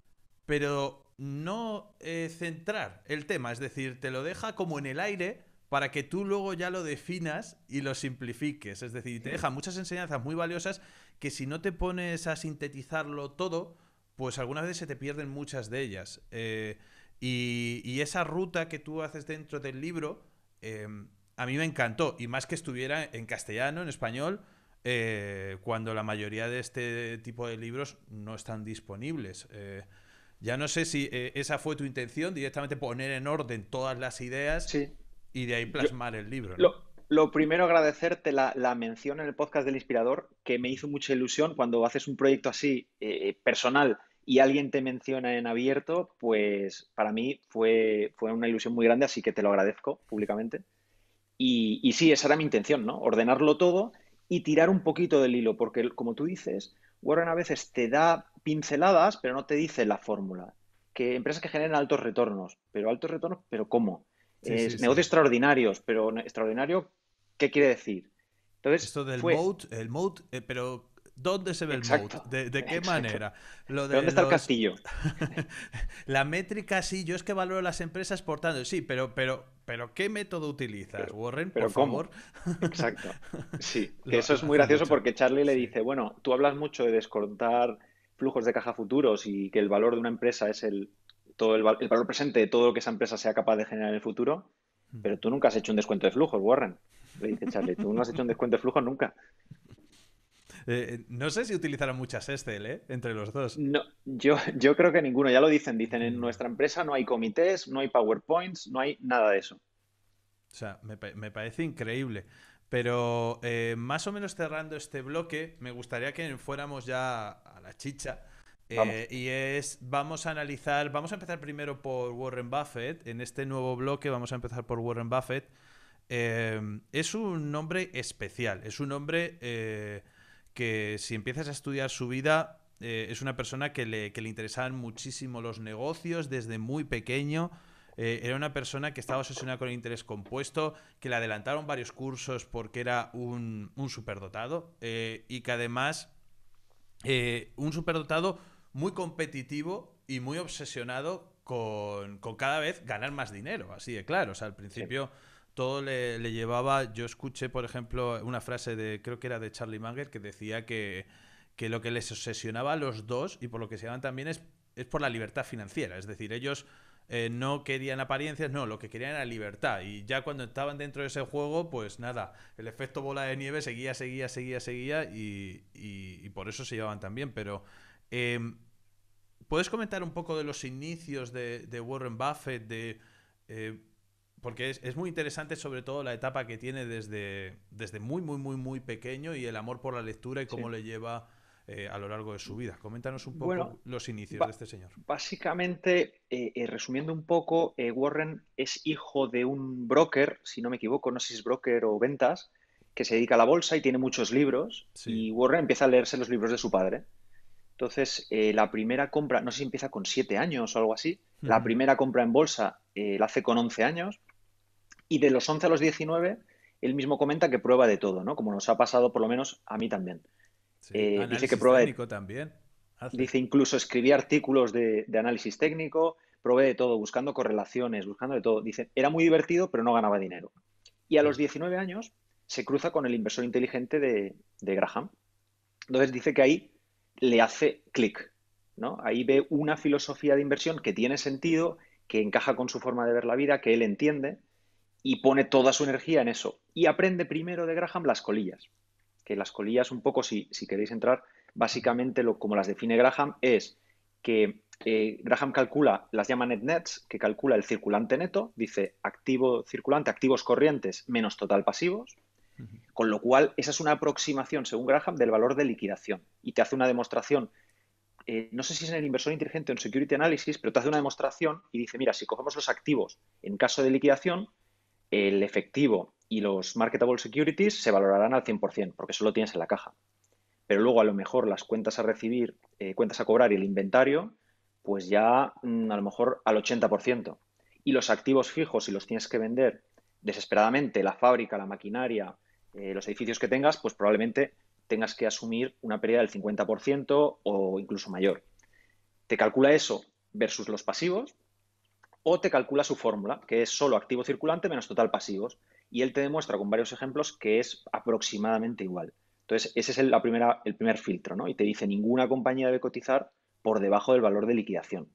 pero no eh, centrar el tema, es decir, te lo deja como en el aire para que tú luego ya lo definas y lo simplifiques. Es decir, te deja muchas enseñanzas muy valiosas que si no te pones a sintetizarlo todo, pues algunas veces se te pierden muchas de ellas. Eh, y, esa ruta que tú haces dentro del libro, em, a mí me encantó. Y más que estuviera en castellano, en español, eh, cuando la mayoría de este tipo de libros no están disponibles. Ya no sé si eh, esa fue tu intención, directamente poner en orden todas las ideas y de ahí plasmar el libro. Lo, primero, agradecerte la, mención en el podcast del Inspirador, que me hizo mucha ilusión cuando haces un proyecto así eh, personal y alguien te menciona en abierto, pues para mí fue, fue una ilusión muy grande, así que te lo agradezco públicamente. Y, y sí, esa era mi intención, ¿no? Ordenarlo todo y tirar un poquito del hilo, porque como tú dices, Warren a veces te da pinceladas, pero no te dice la fórmula. Que empresas que generen altos retornos, pero altos retornos, pero ¿cómo? negocios extraordinarios, pero extraordinario, ¿qué quiere decir? Entonces, Esto del mode, el mode, eh, pero ¿Dónde se ve el ¿De, qué manera? Lo de, ¿Dónde está el castillo? la métrica, sí, yo es que valoro las empresas por tanto. Sí, pero, pero, pero ¿qué método utilizas, Warren? Pero por ¿cómo? favor. Exacto. Sí, eso es muy gracioso porque Charlie le dice, bueno, tú hablas mucho de descontar flujos de caja futuros y que el valor de una empresa es el, todo el, el valor presente de todo lo que esa empresa sea capaz de generar en el futuro, hmm. pero tú nunca has hecho un descuento de flujos, Warren. Le dice Charlie, tú no has hecho un descuento de flujos nunca. Eh, eh, no sé si utilizaron muchas Excel, ¿eh? Entre los dos. No, yo, yo creo que ninguno, ya lo dicen, dicen, en mm. nuestra empresa no hay comités, no hay PowerPoints, no hay nada de eso. O sea, me, parece increíble. Pero más o menos cerrando este bloque, me gustaría que fuéramos ya a la chicha. y es, vamos a analizar, vamos a empezar primero por Warren Buffett. En este nuevo bloque vamos a empezar por Warren Buffett. es un nombre especial, es un nombre que si empiezas a estudiar su vida, eh, es una persona que le, interesaban muchísimo los negocios desde muy pequeño. Eh, era una persona que estaba obsesionada con el interés compuesto, que le adelantaron varios cursos porque era un, superdotado eh, y que además un superdotado muy competitivo y muy obsesionado con, cada vez ganar más dinero, así de claro. O sea, al principio todo le, llevaba. Yo escuché, por ejemplo, una frase de, creo que era de Charlie Munger, que decía que, lo que les obsesionaba a los dos, y por lo que se llaman también, es, es por la libertad financiera. Es decir, ellos eh, no querían apariencias, no, lo que querían era libertad. Y ya cuando estaban dentro de ese juego, pues nada, el efecto bola de nieve seguía, seguía, seguía, seguía, y, y, por eso se llevaban también Pero. Em, ¿Puedes comentar un poco de los inicios de, Warren Buffett, de eh, porque es, muy interesante sobre todo la etapa que tiene desde, desde muy, muy, muy, muy pequeño y el amor por la lectura y cómo le lleva eh, a lo largo de su vida. Coméntanos un poco los inicios de este señor. Básicamente, eh, eh, resumiendo un poco, Warren es hijo de un broker, si no me equivoco, no sé si es broker o ventas, que se dedica a la bolsa y tiene muchos libros. Y Warren empieza a leerse los libros de su padre. Entonces, la primera compra, no sé si empieza con siete años o algo así, la primera compra en bolsa la hace con once años y de los 11 a los 19, él mismo comenta que prueba de todo, ¿no? Como nos ha pasado, por lo menos a mí también. Eh, dice que prueba de... también. Dice incluso escribí artículos de, análisis técnico, probé de todo, buscando correlaciones, buscando de todo. Dice, era muy divertido, pero no ganaba dinero. Y a los 19 años se cruza con el inversor inteligente de, de Graham. Entonces dice que ahí le hace clic, ¿no? Ahí ve una filosofía de inversión que tiene sentido, que encaja con su forma de ver la vida, que él entiende y pone toda su energía en eso. Y aprende primero de Graham las colillas, que las colillas un poco, si, si queréis entrar, básicamente lo, como las define Graham es que eh, Graham calcula, las llama net nets, que calcula el circulante neto, dice activo circulante, activos corrientes menos total pasivos, con lo cual esa es una aproximación, según Graham, del valor de liquidación y te hace una demostración eh, no sé si es en el inversor inteligente o en Security Analysis, pero te hace una demostración y dice, mira, si cogemos los activos en caso de liquidación, el efectivo y los marketable securities se valorarán al 100% porque solo tienes en la caja. Pero luego a lo mejor las cuentas a recibir, eh, cuentas a cobrar y el inventario, pues ya mm, a lo mejor al 80%. Y los activos fijos, si los tienes que vender desesperadamente, la fábrica, la maquinaria, eh, los edificios que tengas, pues probablemente tengas que asumir una pérdida del 50% o incluso mayor. Te calcula eso versus los pasivos, o te calcula su fórmula, que es solo activo circulante menos total pasivos, y él te demuestra con varios ejemplos que es aproximadamente igual. Entonces, ese es el, la primera, el primer filtro, ¿no? Y te dice, ninguna compañía debe cotizar por debajo del valor de liquidación,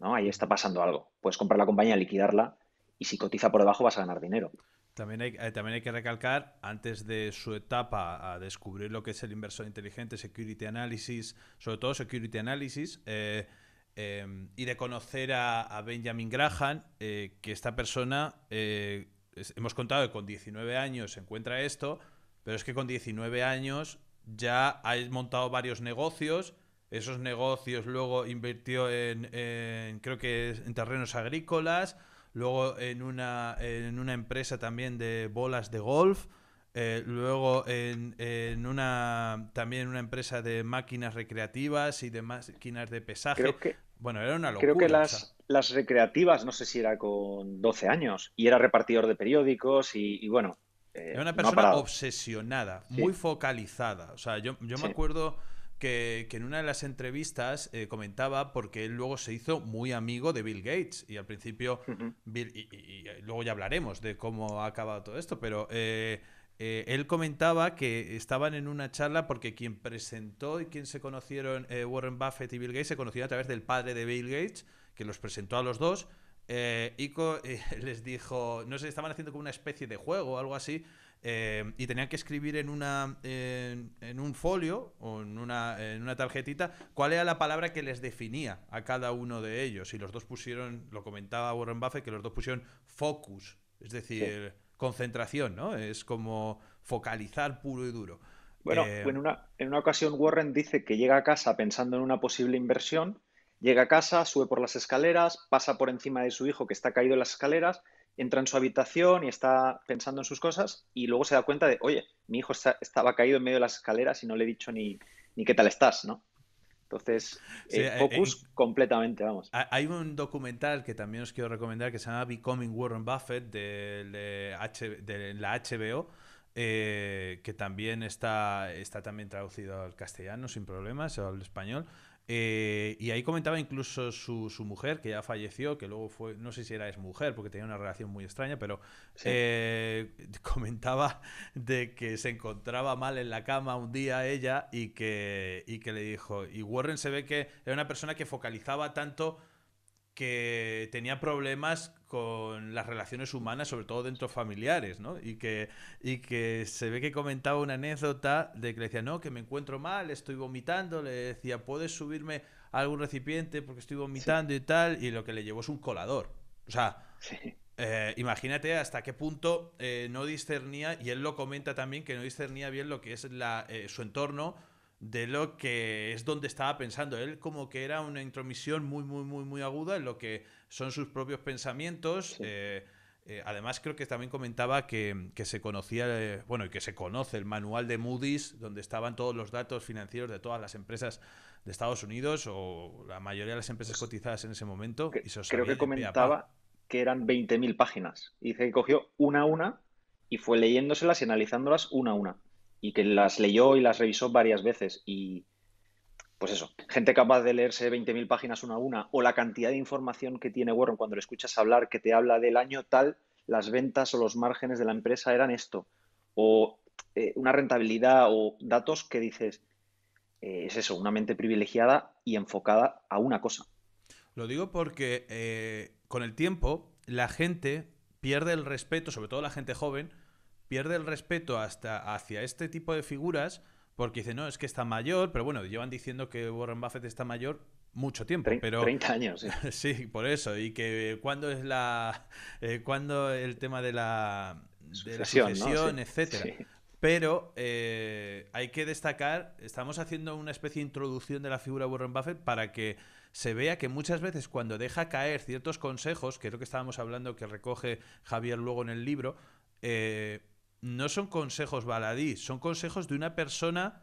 ¿no? Ahí está pasando algo. Puedes comprar la compañía, liquidarla, y si cotiza por debajo vas a ganar dinero. También hay, eh, también hay que recalcar, antes de su etapa a descubrir lo que es el inversor inteligente, security analysis, sobre todo security analysis, eh, Em, y de conocer a, Benjamin Graham, eh, que esta persona, eh, hemos contado que con 19 años se encuentra esto, pero es que con 19 años ya ha montado varios negocios, esos negocios luego invirtió en, creo que en terrenos agrícolas, luego en una, en una empresa también de bolas de golf, eh, luego en, en, una también una empresa de máquinas recreativas y de máquinas de pesaje. Creo que, bueno, era una locura. Creo que las, las recreativas, no sé si era con 12 años, y era repartidor de periódicos y, bueno. Eh, era una persona obsesionada, muy focalizada. O sea, yo, me acuerdo que, en una de las entrevistas eh, comentaba porque él luego se hizo muy amigo de Bill Gates. Y al principio, Bill, y, y, luego ya hablaremos de cómo ha acabado todo esto, pero eh, él comentaba que estaban en una charla porque quien presentó y quien se conocieron eh, Warren Buffett y Bill Gates se conocieron a través del padre de Bill Gates, que los presentó a los dos. Eh, y les dijo, no sé, estaban haciendo como una especie de juego o algo así, y tenían que escribir en, una, en, un folio o en una, tarjetita cuál era la palabra que les definía a cada uno de ellos. Y los dos pusieron, lo comentaba Warren Buffett, que los dos pusieron focus, es decir concentración, ¿no? Es como focalizar puro y duro. Bueno, eh, en, una, en una ocasión Warren dice que llega a casa pensando en una posible inversión, llega a casa, sube por las escaleras, pasa por encima de su hijo que está caído en las escaleras, entra en su habitación y está pensando en sus cosas y luego se da cuenta de, oye, mi hijo estaba caído en medio de las escaleras y no le he dicho ni, ni qué tal estás, ¿no? Entonces, eh, eh, focus eh, completamente, vamos. Hay un documental que también os quiero recomendar que se llama Becoming Warren Buffett de, la HBO. que también está, está también traducido al castellano sin problemas o al español eh, y ahí comentaba incluso su, su, mujer, que ya falleció, que luego fue, no sé si era es mujer, porque tenía una relación muy extraña, pero eh, comentaba de que se encontraba mal en la cama un día ella y que, y que le dijo, y Warren se ve que era una persona que focalizaba tanto que tenía problemas con las relaciones humanas, sobre todo dentro familiares, ¿no? Y que, y que se ve que comentaba una anécdota de que le decía, no, que me encuentro mal, estoy vomitando, le decía, ¿puedes subirme a algún recipiente porque estoy vomitando y tal? Y lo que le llevó es un colador. O sea, eh, imagínate hasta qué punto eh, no discernía, y él lo comenta también, que no discernía bien lo que es la, eh, su entorno de lo que es donde estaba pensando. Él como que era una intromisión muy, muy, muy, muy aguda en lo que son sus propios pensamientos. Eh, eh, además, creo que también comentaba que, se conocía, eh, bueno, y que se conoce el manual de Moody's, donde estaban todos los datos financieros de todas las empresas de Estados Unidos o la mayoría de las empresas pues cotizadas en ese momento. creo que comentaba que eran 20.000 páginas. Y dice que cogió una a una y fue leyéndoselas y analizándolas una a una. Y que las leyó y las revisó varias veces. Y pues eso, gente capaz de leerse 20.000 páginas una a una o la cantidad de información que tiene Warren cuando le escuchas hablar que te habla del año tal, las ventas o los márgenes de la empresa eran esto, o eh, una rentabilidad o datos que dices, eh, es eso, una mente privilegiada y enfocada a una cosa. Lo digo porque eh, con el tiempo la gente pierde el respeto, sobre todo la gente joven, pierde el respeto hasta hacia este tipo de figuras porque dice, no, es que está mayor, pero bueno, llevan diciendo que Warren Buffett está mayor mucho tiempo, pero 30 años. sí, por eso y que eh, cuando es la eh, cuando el tema de la de sucesión, etcétera. Pero eh, hay que destacar, estamos haciendo una especie de introducción de la figura de Warren Buffett para que se vea que muchas veces cuando deja caer ciertos consejos, que es lo que estábamos hablando que recoge Javier luego en el libro, eh, no son consejos baladís son consejos de una persona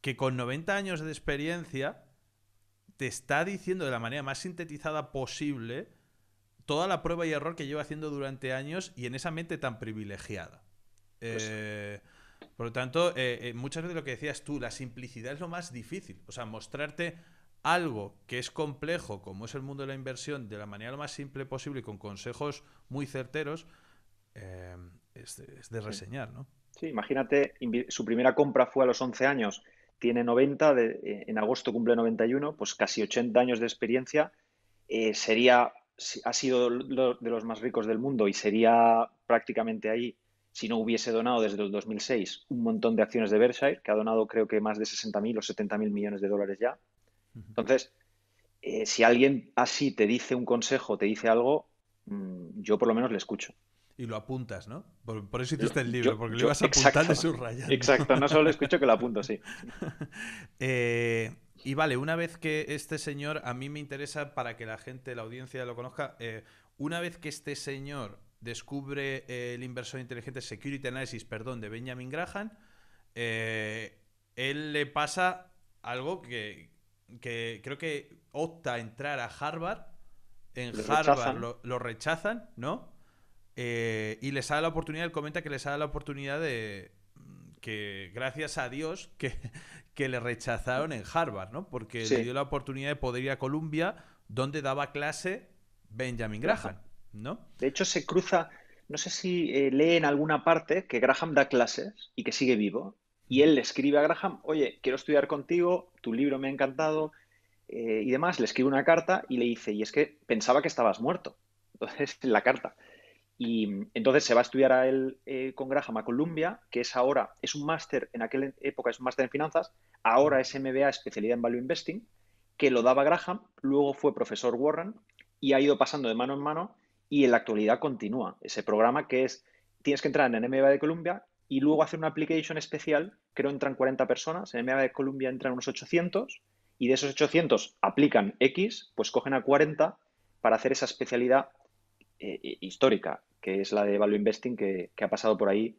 que con 90 años de experiencia te está diciendo de la manera más sintetizada posible toda la prueba y error que lleva haciendo durante años y en esa mente tan privilegiada. Pues eh, por lo tanto, eh, eh, muchas veces lo que decías tú, la simplicidad es lo más difícil. O sea, mostrarte algo que es complejo, como es el mundo de la inversión, de la manera lo más simple posible y con consejos muy certeros, es de, reseñar, ¿no? Sí, imagínate, su primera compra fue a los 11 años, tiene 90, eh, en agosto cumple 91, pues casi 80 años de experiencia, eh, sería, ha sido de los más ricos del mundo y sería prácticamente ahí, si no hubiese donado desde el 2006 un montón de acciones de Berkshire, que ha donado creo que más de 60.000 o 70.000 millones de dólares ya. Entonces, eh, si alguien así te dice un consejo, te dice algo, mm, yo por lo menos le escucho y lo apuntas, ¿no? Por, eso hiciste el libro, porque lo ibas a de y rayas. Exacto, no solo escucho que lo apunto, sí. Eh, y vale, una vez que este señor, a mí me interesa para que la gente, la audiencia lo conozca, eh, una vez que este señor descubre eh, el inversor inteligente Security Analysis, perdón, de Benjamin Graham, él le pasa algo que, creo que opta a entrar a Harvard. En Harvard lo rechazan, ¿no? Eh, y les da la oportunidad, él comenta que les da la oportunidad de mm, que gracias a Dios que, le rechazaron en Harvard, ¿no? Porque le dio la oportunidad de poder ir a Columbia, donde daba clase Benjamin Graham, ¿no? De hecho, se cruza, no sé si eh, lee en alguna parte que Graham da clases y que sigue vivo, y él le escribe a Graham, oye, quiero estudiar contigo, tu libro me ha encantado, eh, y demás, le escribe una carta y le dice, y es que pensaba que estabas muerto. Entonces, la carta. Y entonces se va a estudiar a él eh, con Graham a Columbia, que es ahora, es un máster, en aquella época es un máster en finanzas, ahora es MBA especialidad en Value Investing, que lo daba Graham, luego fue profesor Warren y ha ido pasando de mano en mano y en la actualidad continúa ese programa que es, tienes que entrar en el MBA de Columbia y luego hacer una application especial, creo entran 40 personas, en MBA de Columbia entran unos 800 y de esos 800 aplican X, pues cogen a 40 para hacer esa especialidad eh, eh, histórica que es la de Value Investing, que, ha pasado por ahí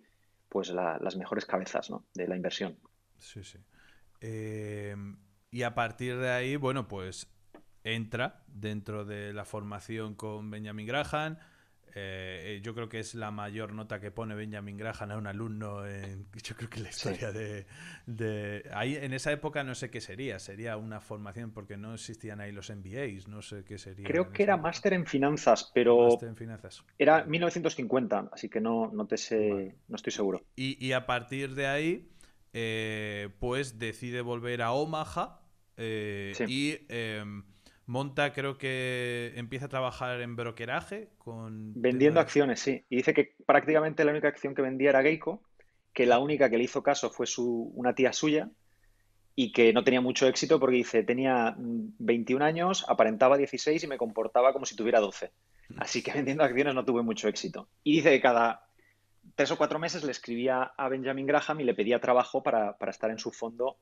pues las mejores cabezas ¿no? de la inversión. Sí, sí. Eh, y a partir de ahí, bueno, pues entra dentro de la formación con Benjamin Graham eh, eh, yo creo que es la mayor nota que pone Benjamin Graham a un alumno en, yo creo que la historia de, ahí en esa época no sé qué sería sería una formación porque no existían ahí los MBAs no sé qué sería creo que era máster en finanzas pero en finanzas era 1950 así que no no te sé no estoy seguro y, a partir de ahí eh, pues decide volver a Omaha y em, Monta creo que empieza a trabajar en brokeraje con... Vendiendo acciones, sí. Y dice que prácticamente la única acción que vendía era Geico, que la única que le hizo caso fue su, una tía suya y que no tenía mucho éxito porque dice, tenía 21 mm, años, aparentaba 16 y me comportaba como si tuviera 12. Mm. Así que vendiendo acciones no tuve mucho éxito. Y dice que cada tres o cuatro meses le escribía a Benjamin Graham y le pedía trabajo para, para estar en su fondo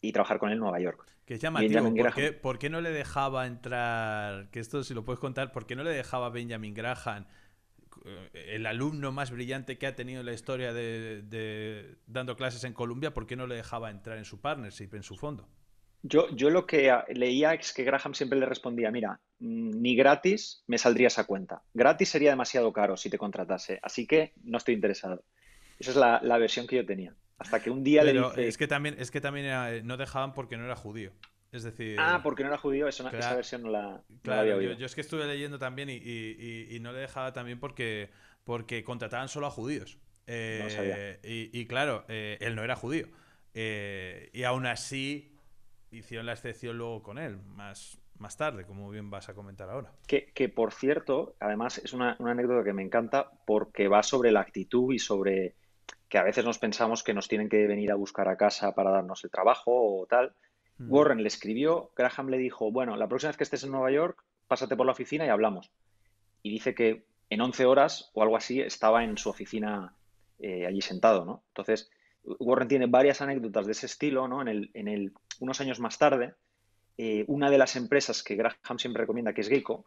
y trabajar con él en Nueva York. Que es ¿por qué, no le dejaba entrar, que esto si lo puedes contar, por qué no le dejaba Benjamin Graham, eh, el alumno más brillante que ha tenido en la historia de, dando clases en Colombia, por qué no le dejaba entrar en su partnership, en su fondo? Yo, yo lo que leía es que Graham siempre le respondía, mira, mm, ni gratis me saldría esa cuenta. Gratis sería demasiado caro si te contratase, así que no estoy interesado. Esa es la versión que yo tenía. Hasta que un día le dice... Es que también, es que también eh, no dejaban porque no era judío. Es decir. Ah, porque no era judío, eso, esa versión no la, había oído. Yo, es que estuve leyendo también y, no le dejaba también porque, porque contrataban solo a judíos. Eh, y, claro, eh, él no era judío. y aún así hicieron la excepción luego con él, más, más tarde, como bien vas a comentar ahora. Que, por cierto, además es una anécdota que me encanta porque va sobre la actitud y sobre que a veces nos pensamos que nos tienen que venir a buscar a casa para darnos el trabajo o tal. Mm. Warren le escribió, Graham le dijo, bueno, la próxima vez que estés en Nueva York, pásate por la oficina y hablamos. Y dice que en 11 horas o algo así estaba en su oficina eh, allí sentado, ¿no? Entonces, Warren tiene varias anécdotas de ese estilo, ¿no? En, el, en el, unos años más tarde, eh, una de las empresas que Graham siempre recomienda, que es Geico,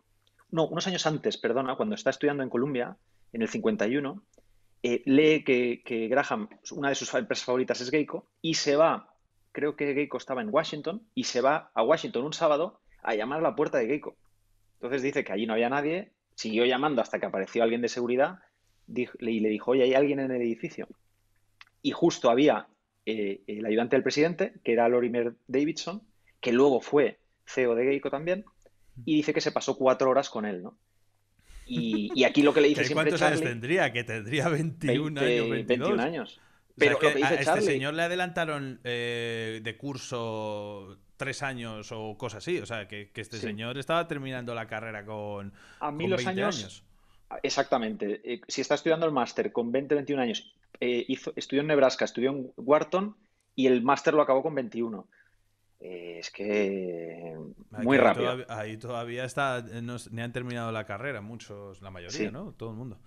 no, unos años antes, perdona, cuando está estudiando en Columbia, en el 51, eh, lee que, Graham, una de sus empresas favoritas es Geico, y se va, creo que Geico estaba en Washington, y se va a Washington un sábado a llamar a la puerta de Geico. Entonces dice que allí no había nadie, siguió llamando hasta que apareció alguien de seguridad y le dijo, oye, hay alguien en el edificio. Y justo había eh, el ayudante del presidente, que era Lorimer Davidson, que luego fue CEO de Geico también, y dice que se pasó cuatro horas con él, ¿no? Y, aquí lo que le dice siempre ¿Cuántos años tendría? Que tendría 21 años, 22. 21 años. Pero que a este señor le adelantaron eh, de curso tres años o cosas así. O sea, que, este señor estaba terminando la carrera con, a 20 años, Exactamente. Eh, si está estudiando el máster con 20, 21 años, eh, hizo, estudió en Nebraska, estudió en Wharton y el máster lo acabó con 21. Eh, es que muy rápido. ahí todavía está, no, ni han terminado la carrera, muchos, la mayoría, ¿no? Todo el mundo.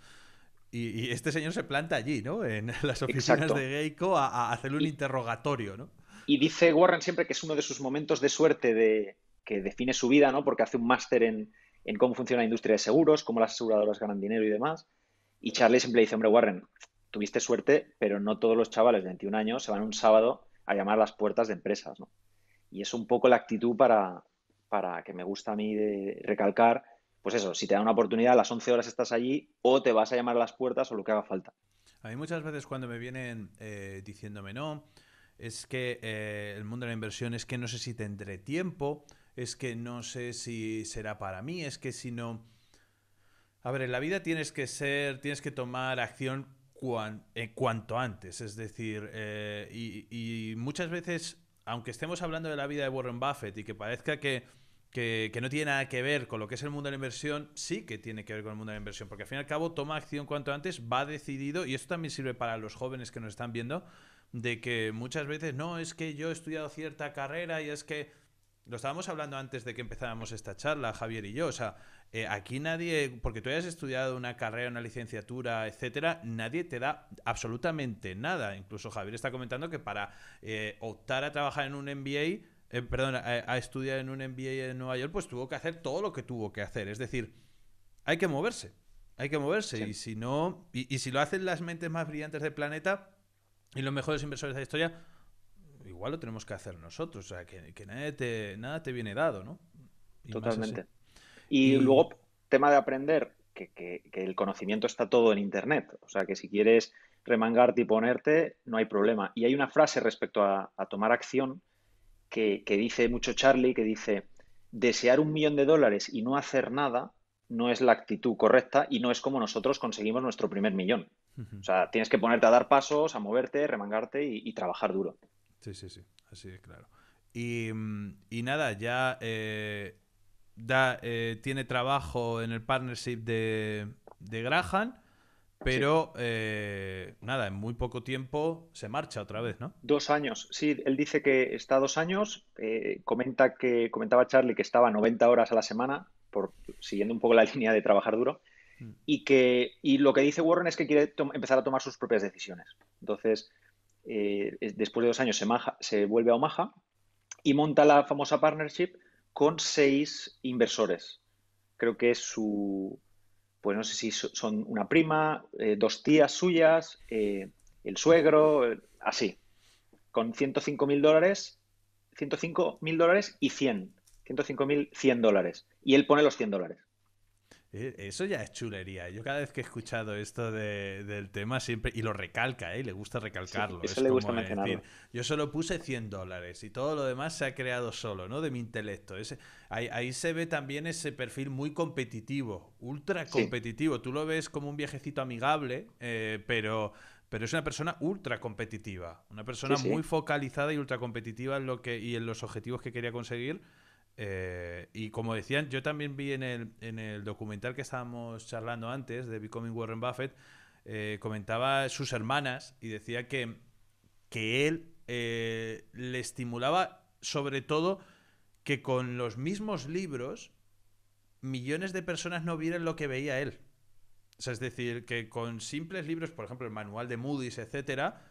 Y, este señor se planta allí, ¿no? En las oficinas de Geico a, hacer hacerle un interrogatorio, ¿no? Y dice Warren siempre que es uno de sus momentos de suerte de, que define su vida, ¿no? Porque hace un máster en, cómo funciona la industria de seguros, cómo las aseguradoras ganan dinero y demás. Y Charlie siempre dice, hombre, Warren, tuviste suerte, pero no todos los chavales de 21 años se van un sábado a llamar las puertas de empresas, ¿no? Y es un poco la actitud para, para que me gusta a mí de recalcar, pues eso, si te da una oportunidad, a las 11 horas estás allí o te vas a llamar a las puertas o lo que haga falta. A mí muchas veces cuando me vienen eh, diciéndome no, es que eh, el mundo de la inversión es que no sé si tendré tiempo, es que no sé si será para mí, es que si no... A ver, en la vida tienes que ser, tienes que tomar acción eh, cuanto antes, es decir, y, y, muchas veces aunque estemos hablando de la vida de Warren Buffett y que parezca que, que, no tiene nada que ver con lo que es el mundo de la inversión, sí que tiene que ver con el mundo de la inversión, porque al fin y al cabo toma acción cuanto antes, va decidido, y esto también sirve para los jóvenes que nos están viendo, de que muchas veces, no, es que yo he estudiado cierta carrera y es que... Lo estábamos hablando antes de que empezáramos esta charla, Javier y yo. O sea, eh, aquí nadie, porque tú hayas estudiado una carrera, una licenciatura, etcétera, nadie te da absolutamente nada. Incluso Javier está comentando que para eh, optar a trabajar en un MBA, eh, perdón, a, estudiar en un MBA en Nueva York, pues tuvo que hacer todo lo que tuvo que hacer. Es decir, hay que moverse, hay que moverse. Y si no, y, si lo hacen las mentes más brillantes del planeta y los mejores inversores de la historia, igual lo tenemos que hacer nosotros. O sea, que, te, nada te viene dado, ¿no? Totalmente. Y, luego, tema de aprender, que, el conocimiento está todo en Internet. O sea, que si quieres remangarte y ponerte, no hay problema. Y hay una frase respecto a, tomar acción que, dice mucho Charlie, que dice, desear un millón de dólares y no hacer nada no es la actitud correcta y no es como nosotros conseguimos nuestro primer millón. O sea, tienes que ponerte a dar pasos, a moverte, remangarte y, trabajar duro. Sí, sí, sí, así es claro. Y, mm, y nada, ya eh, da, eh, tiene trabajo en el partnership de, de Graham, pero eh, nada, en muy poco tiempo se marcha otra vez, ¿no? Dos años, sí, él dice que está dos años, eh, comenta que, comentaba Charlie que estaba 90 horas a la semana, por, siguiendo un poco la línea de trabajar duro, mm. y que lo que dice Warren es que quiere empezar a tomar sus propias decisiones. Entonces, después de dos años se, maja, se vuelve a Omaha y monta la famosa partnership con seis inversores. Creo que es su, pues no sé si son una prima, eh, dos tías suyas, eh, el suegro, eh, así. Con 105 mil dólares, 105 mil dólares y 100. 105 mil, 100 dólares. Y él pone los 100 dólares. Eh, eso ya es chulería. Yo cada vez que he escuchado esto del tema siempre, y lo recalca, ¿eh? le gusta recalcarlo. yo solo puse 100 dólares y todo lo demás se ha creado solo, ¿no? De mi intelecto. ahí, se ve también ese perfil muy competitivo, ultra competitivo. Tú lo ves como un viejecito amigable, eh, pero, pero es una persona ultra competitiva. Una persona muy focalizada y ultra competitiva en lo que, y en los objetivos que quería conseguir eh, y como decían, yo también vi en el, en el documental que estábamos charlando antes de Becoming Warren Buffett, eh, comentaba sus hermanas y decía que, que él eh, le estimulaba sobre todo que con los mismos libros millones de personas no vieran lo que veía él. es decir, que con simples libros, por ejemplo, el manual de Moody's, etcétera,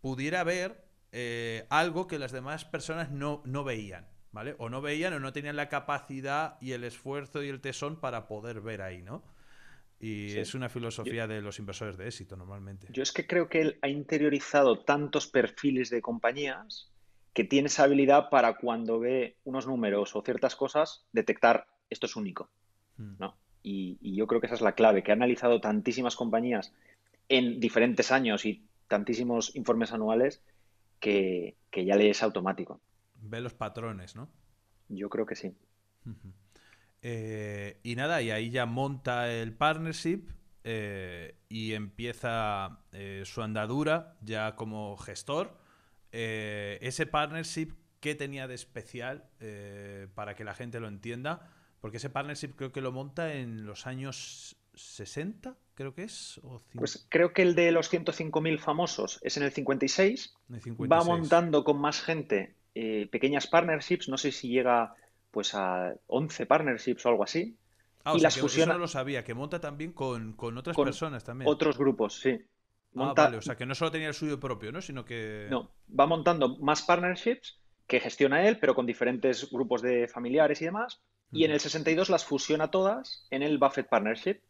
pudiera ver algo que las demás personas no veían. ¿vale? O no veían o no tenían la capacidad y el esfuerzo y el tesón para poder ver ahí, ¿no? Y es una filosofía de los inversores de éxito normalmente. Yo es que creo que él ha interiorizado tantos perfiles de compañías que tiene esa habilidad para cuando ve unos números o ciertas cosas detectar esto es único, hmm. Y, yo creo que esa es la clave, que ha analizado tantísimas compañías en diferentes años y tantísimos informes anuales que, que ya le es automático ve los patrones, ¿no? Yo creo que sí. Eh, y nada, y ahí ya monta el partnership eh, y empieza eh, su andadura ya como gestor. ese partnership, ¿qué tenía de especial para que la gente lo entienda? Porque ese partnership creo que lo monta en los años 60, creo que es. pues creo que el de los 105.000 famosos es en el 56. el 56. Va montando con más gente eh, pequeñas partnerships, no sé si llega pues a 11 partnerships o algo así. Ah, y las fusiona... no lo sabía, que monta también con, otras personas también. Otros grupos, sí. Ah, monta... o sea que no solo tenía el suyo propio, ¿no? Sino que. No, va montando más partnerships que gestiona él, pero con diferentes grupos de familiares y demás. Y en el 62 las fusiona todas en el Buffett Partnership.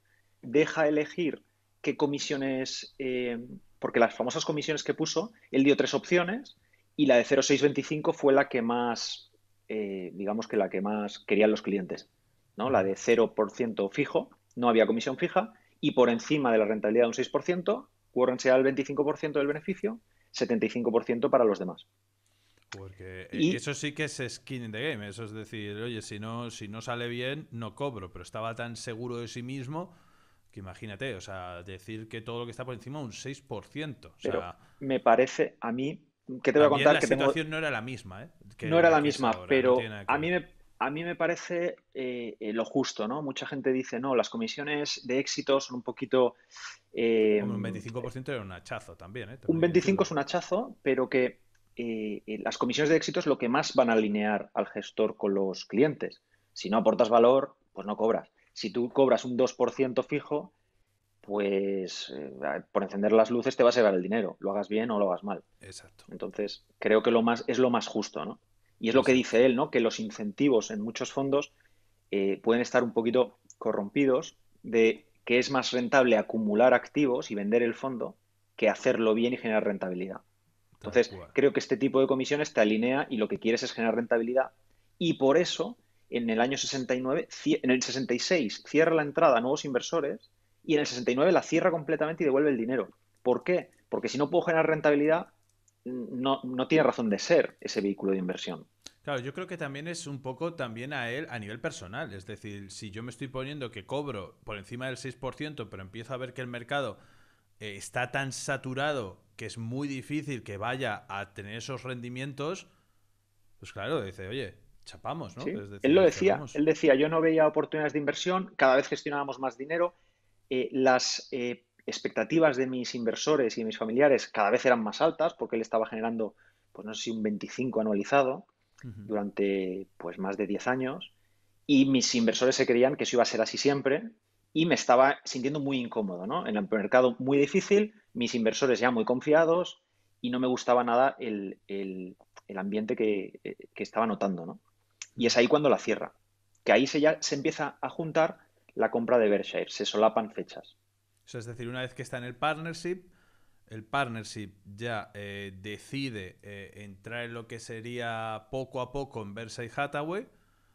Deja elegir qué comisiones, eh, porque las famosas comisiones que puso, él dio tres opciones y la de 0625 fue la que más, eh, digamos que la que más querían los clientes, ¿no? La de 0% fijo, no había comisión fija y por encima de la rentabilidad de un 6%, Warren al 25% del beneficio, 75% para los demás. Porque eh, y... eso sí que es skin in the game, eso es decir, oye, si no, si no sale bien, no cobro, pero estaba tan seguro de sí mismo que imagínate, o sea, decir que todo lo que está por encima un 6%. Pero me parece, a mí, ¿Qué te voy a contar? La situación no era la misma, ¿eh? no era la misma, pero a, mí me, a mí me parece eh, eh, lo justo, ¿no? Mucha gente dice, no, las comisiones de éxito son un poquito... un 25% era un hachazo también, un 25 es un hachazo, pero que las comisiones de éxito es lo que más van a alinear al gestor con los clientes. Si no aportas valor, pues no cobras. Si tú cobras un 2% fijo, pues eh, por encender las luces te vas a llevar el dinero, lo hagas bien o lo hagas mal. Exacto. Entonces, creo que lo más, es lo más justo, ¿no? Y es lo que dice él, ¿no? Que los incentivos en muchos fondos eh, pueden estar un poquito corrompidos de que es más rentable acumular activos y vender el fondo que hacerlo bien y generar rentabilidad. Entonces, creo que este tipo de comisiones te alinea y lo que quieres es generar rentabilidad. Y por eso, en el año 69, en el 66, cierra la entrada a nuevos inversores y en el 69 la cierra completamente y devuelve el dinero. ¿Por qué? Porque si no puedo generar rentabilidad, no, tiene razón de ser ese vehículo de inversión. Claro, yo creo que también es un poco también a él a nivel personal. Es decir, si yo me estoy poniendo que cobro por encima del 6%, pero empiezo a ver que el mercado eh, está tan saturado que es muy difícil que vaya a tener esos rendimientos, pues claro, dice, oye, chapamos, ¿no? él lo decía, él decía, yo no veía oportunidades de inversión, cada vez gestionábamos más dinero, eh, las eh, expectativas de mis inversores y de mis familiares cada vez eran más altas porque él estaba generando, pues no sé si un 25 anualizado durante pues más de 10 años y mis inversores se creían que eso iba a ser así siempre y me estaba sintiendo muy incómodo, ¿no? En el mercado muy difícil, mis inversores ya muy confiados y no me gustaba nada el, ambiente eh, que, estaba notando, ¿no? Y es ahí cuando la cierra, que ahí ya se empieza a juntar la compra de Berkshire. Se solapan fechas. O es decir, una vez que está en el partnership, el partnership ya eh, decide eh, entrar en lo que sería poco a poco en Berkshire Hathaway.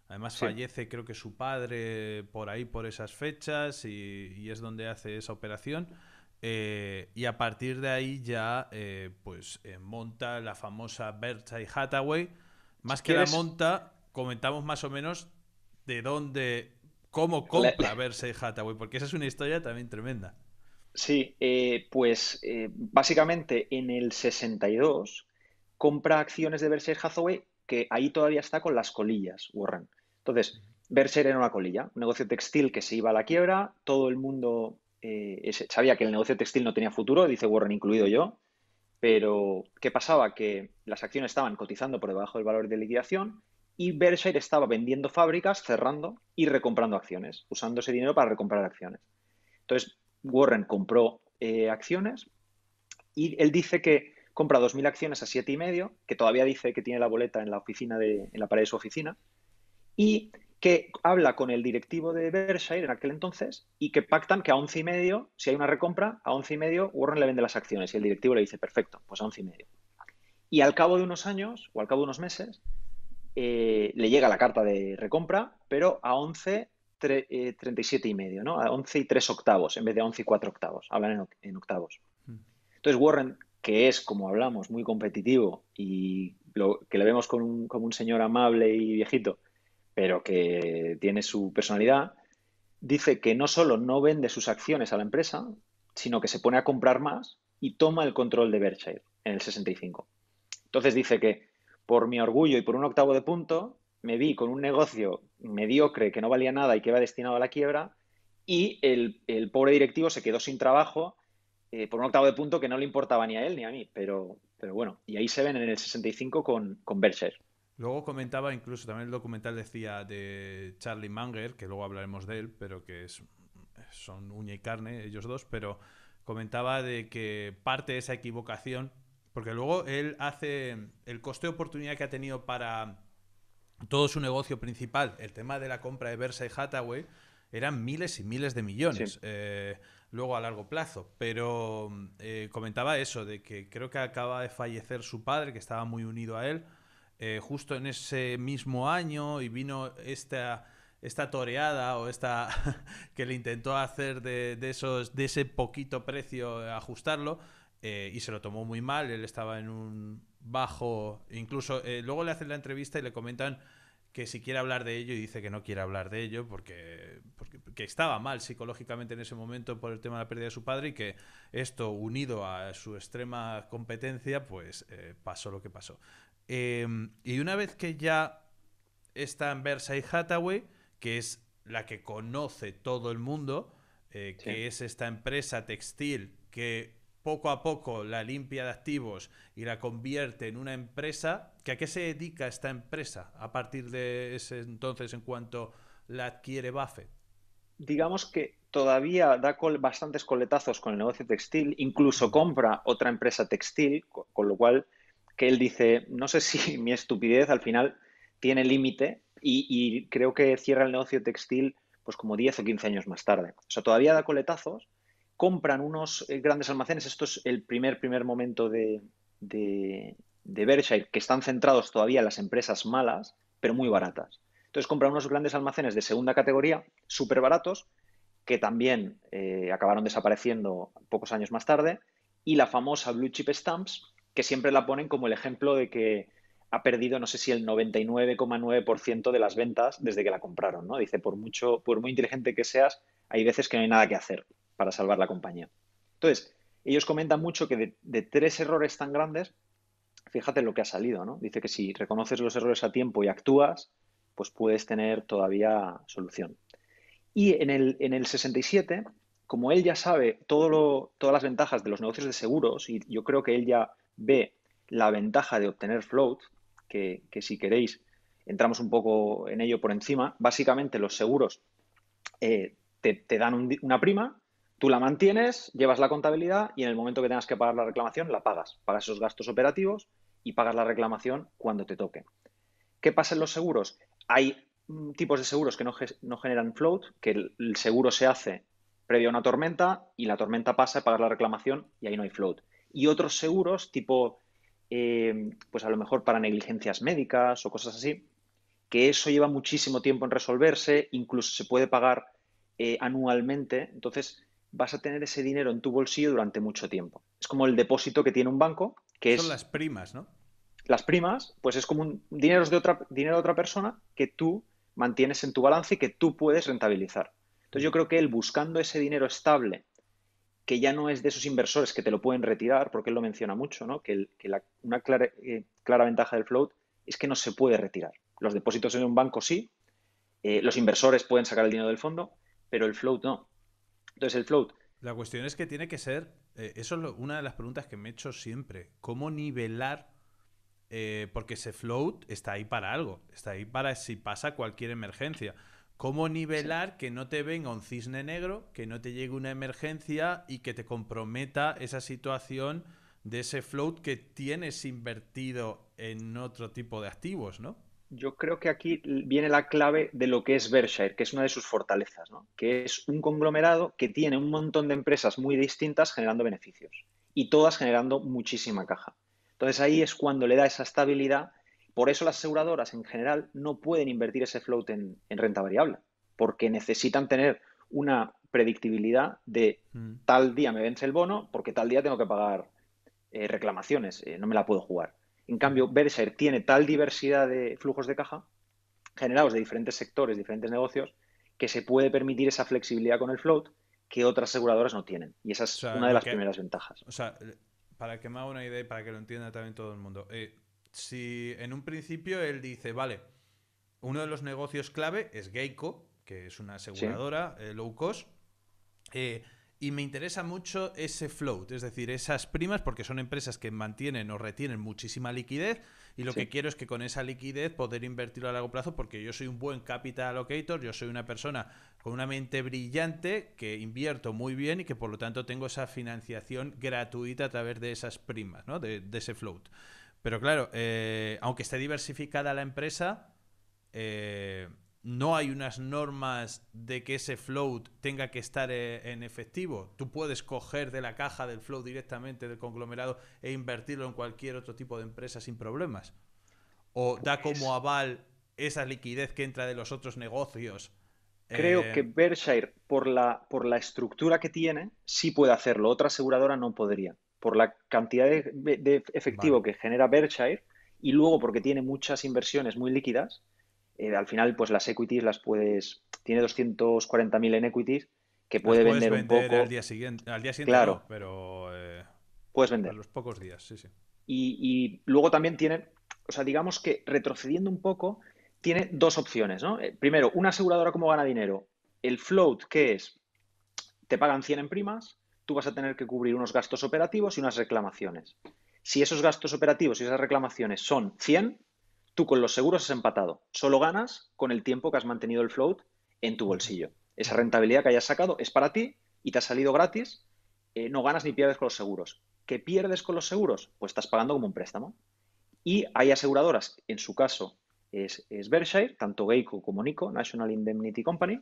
Además fallece creo que su padre por ahí, por esas fechas, y, es donde hace esa operación. Eh, y a partir de ahí ya pues monta la famosa Berkshire Hathaway. Más que la monta, comentamos más o menos de dónde cómo compra Berkshire Hathaway, porque esa es una historia también tremenda. Sí, eh, pues eh, básicamente en el 62 compra acciones de Berkshire Hathaway que ahí todavía está con las colillas, Warren. Entonces, Berkshire era una colilla, un negocio textil que se iba a la quiebra, todo el mundo eh, sabía que el negocio textil no tenía futuro, dice Warren incluido yo, pero ¿qué pasaba? Que las acciones estaban cotizando por debajo del valor de liquidación y Berkshire estaba vendiendo fábricas, cerrando y recomprando acciones, usando ese dinero para recomprar acciones. Entonces, Warren compró eh, acciones y él dice que compra 2.000 acciones a y medio, que todavía dice que tiene la boleta en la oficina en la pared de su oficina, y que habla con el directivo de Berkshire en aquel entonces y que pactan que a y medio, si hay una recompra, a y medio Warren le vende las acciones y el directivo le dice, perfecto, pues a y medio. Y al cabo de unos años o al cabo de unos meses, eh, le llega la carta de recompra, pero a 11, 37 eh, y medio, ¿no? A 11 y 3 octavos, en vez de a 11 y 4 octavos. Hablan en, octavos. Mm. Entonces Warren, que es, como hablamos, muy competitivo y que le vemos como un señor amable y viejito, pero que tiene su personalidad, dice que no solo no vende sus acciones a la empresa, sino que se pone a comprar más y toma el control de Berkshire en el 65. Entonces dice que por mi orgullo y por un octavo de punto, me vi con un negocio mediocre que no valía nada y que iba destinado a la quiebra, y el, pobre directivo se quedó sin trabajo eh, por un octavo de punto que no le importaba ni a él ni a mí, pero, bueno, y ahí se ven en el 65 con, con Luego comentaba, incluso también el documental decía de Charlie Manger, que luego hablaremos de él, pero que son uña y carne ellos dos, pero comentaba de que parte de esa equivocación porque luego él hace el coste de oportunidad que ha tenido para todo su negocio principal, el tema de la compra de Versa y Hathaway, eran miles y miles de millones. Eh, luego a largo plazo. Pero eh, comentaba eso, de que creo que acaba de fallecer su padre, que estaba muy unido a él, eh, justo en ese mismo año y vino esta, esta toreada o esta que le intentó hacer de, de, esos, de ese poquito precio, ajustarlo. Eh, y se lo tomó muy mal, él estaba en un bajo, incluso eh, luego le hacen la entrevista y le comentan que si quiere hablar de ello y dice que no quiere hablar de ello porque, porque que estaba mal psicológicamente en ese momento por el tema de la pérdida de su padre y que esto unido a su extrema competencia pues eh, pasó lo que pasó. Em, y una vez que ya está en Versailles Hathaway, que es la que conoce todo el mundo, que es esta empresa textil que poco a poco la limpia de activos y la convierte en una empresa, ¿que ¿a qué se dedica esta empresa a partir de ese entonces en cuanto la adquiere Buffett? Digamos que todavía da bastantes coletazos con el negocio textil, incluso compra otra empresa textil, con, lo cual que él dice, no sé si mi estupidez al final tiene límite y, creo que cierra el negocio textil pues como 10 o 15 años más tarde. O sea, todavía da coletazos, compran unos eh, grandes almacenes, esto es el primer, primer momento de, de, que están centrados todavía en las empresas malas, pero muy baratas. Entonces compran unos grandes almacenes de segunda categoría, súper baratos, que también eh, acabaron desapareciendo pocos años más tarde, y la famosa Blue Chip Stamps, que siempre la ponen como el ejemplo de que ha perdido, no sé si el 99,9% de las ventas desde que la compraron, ¿no? Dice, por mucho, por muy inteligente que seas, hay veces que no hay nada que hacer para salvar la compañía. Entonces, ellos comentan mucho que de, tres errores tan grandes, fíjate lo que ha salido, ¿no? Dice que si reconoces los errores a tiempo y actúas, pues puedes tener todavía solución. Y en el, en el 67, como él ya sabe todo lo, todas las ventajas de los negocios de seguros, y yo creo que él ya ve la ventaja de obtener float, que, si queréis entramos un poco en ello por encima, básicamente los seguros eh, te, dan una prima Tú la mantienes, llevas la contabilidad y en el momento que tengas que pagar la reclamación, la pagas. Pagas esos gastos operativos y pagas la reclamación cuando te toque. ¿Qué pasa en los seguros? Hay mm, tipos de seguros que no, generan float, que el, seguro se hace previo a una tormenta y la tormenta pasa, pagas la reclamación y ahí no hay float. Y otros seguros, tipo, eh, pues a lo mejor para negligencias médicas o cosas así, que eso lleva muchísimo tiempo en resolverse, incluso se puede pagar eh, anualmente. Entonces, vas a tener ese dinero en tu bolsillo durante mucho tiempo. Es como el depósito que tiene un banco, que Son las primas, ¿no? Las primas, pues es como un dinero de otra, dinero de otra persona que tú mantienes en tu balance y que tú puedes rentabilizar. Entonces yo creo que él buscando ese dinero estable, que ya no es de esos inversores que te lo pueden retirar, porque él lo menciona mucho, ¿no? que, una eh, clara, ventaja del float es que no se puede retirar. Los depósitos en un banco sí, eh, los inversores pueden sacar el dinero del fondo, pero el float no. Entonces el float. La cuestión es que tiene que ser, eh, eso es una de las preguntas que me he hecho siempre, ¿cómo nivelar? Eh, porque ese float está ahí para algo, está ahí para si pasa cualquier emergencia. ¿Cómo nivelar que no te venga un cisne negro, que no te llegue una emergencia y que te comprometa esa situación de ese float que tienes invertido en otro tipo de activos, ¿no? yo creo que aquí viene la clave de lo que es Berkshire, que es una de sus fortalezas, ¿no? que es un conglomerado que tiene un montón de empresas muy distintas generando beneficios y todas generando muchísima caja. Entonces ahí es cuando le da esa estabilidad. Por eso las aseguradoras en general no pueden invertir ese float en, renta variable, porque necesitan tener una predictibilidad de mm. tal día me vence el bono porque tal día tengo que pagar eh, reclamaciones, eh, no me la puedo jugar. En cambio, Berser tiene tal diversidad de flujos de caja generados de diferentes sectores, diferentes negocios, que se puede permitir esa flexibilidad con el float que otras aseguradoras no tienen. Y esa es una de las primeras ventajas. O sea, para que me haga una idea y para que lo entienda también todo el mundo. Eh, si en un principio él dice, vale, uno de los negocios clave es Geico, que es una aseguradora eh, low cost. Eh, y me interesa mucho ese float, es decir, esas primas, porque son empresas que mantienen o retienen muchísima liquidez y lo que quiero es que con esa liquidez poder invertirlo a largo plazo porque yo soy un buen capital allocator, yo soy una persona con una mente brillante que invierto muy bien y que por lo tanto tengo esa financiación gratuita a través de esas primas, ¿no? de, ese float. Pero claro, eh, aunque esté diversificada la empresa, eh, no hay unas normas de que ese float tenga que estar eh, en efectivo. Tú puedes coger de la caja del float directamente del conglomerado e invertirlo en cualquier otro tipo de empresa sin problemas. O da pues como aval esa liquidez que entra de los otros negocios. Creo eh, que Berkshire, por la, estructura que tiene, sí puede hacerlo. Otra aseguradora no podría. Por la cantidad de, efectivo que genera Berkshire y luego porque tiene muchas inversiones muy líquidas, eh, al final, pues las equities las puedes. Tiene 240.000 en equities que puede vender, un poco. Al día siguiente, claro. pero. Eh, puedes vender. A los pocos días, sí, sí. Y, luego también tiene... O sea, digamos que retrocediendo un poco, tiene dos opciones, ¿no? Eh, primero, una aseguradora, ¿cómo gana dinero? El float, que es? Te pagan 100 en primas, tú vas a tener que cubrir unos gastos operativos y unas reclamaciones. Si esos gastos operativos y esas reclamaciones son 100, tú con los seguros has empatado. Solo ganas con el tiempo que has mantenido el float en tu bolsillo. Esa rentabilidad que hayas sacado es para ti y te ha salido gratis. Eh, no ganas ni pierdes con los seguros. ¿Qué pierdes con los seguros? Pues estás pagando como un préstamo. Y hay aseguradoras, en su caso es, es Berkshire, tanto Geico como Nico, National Indemnity Company,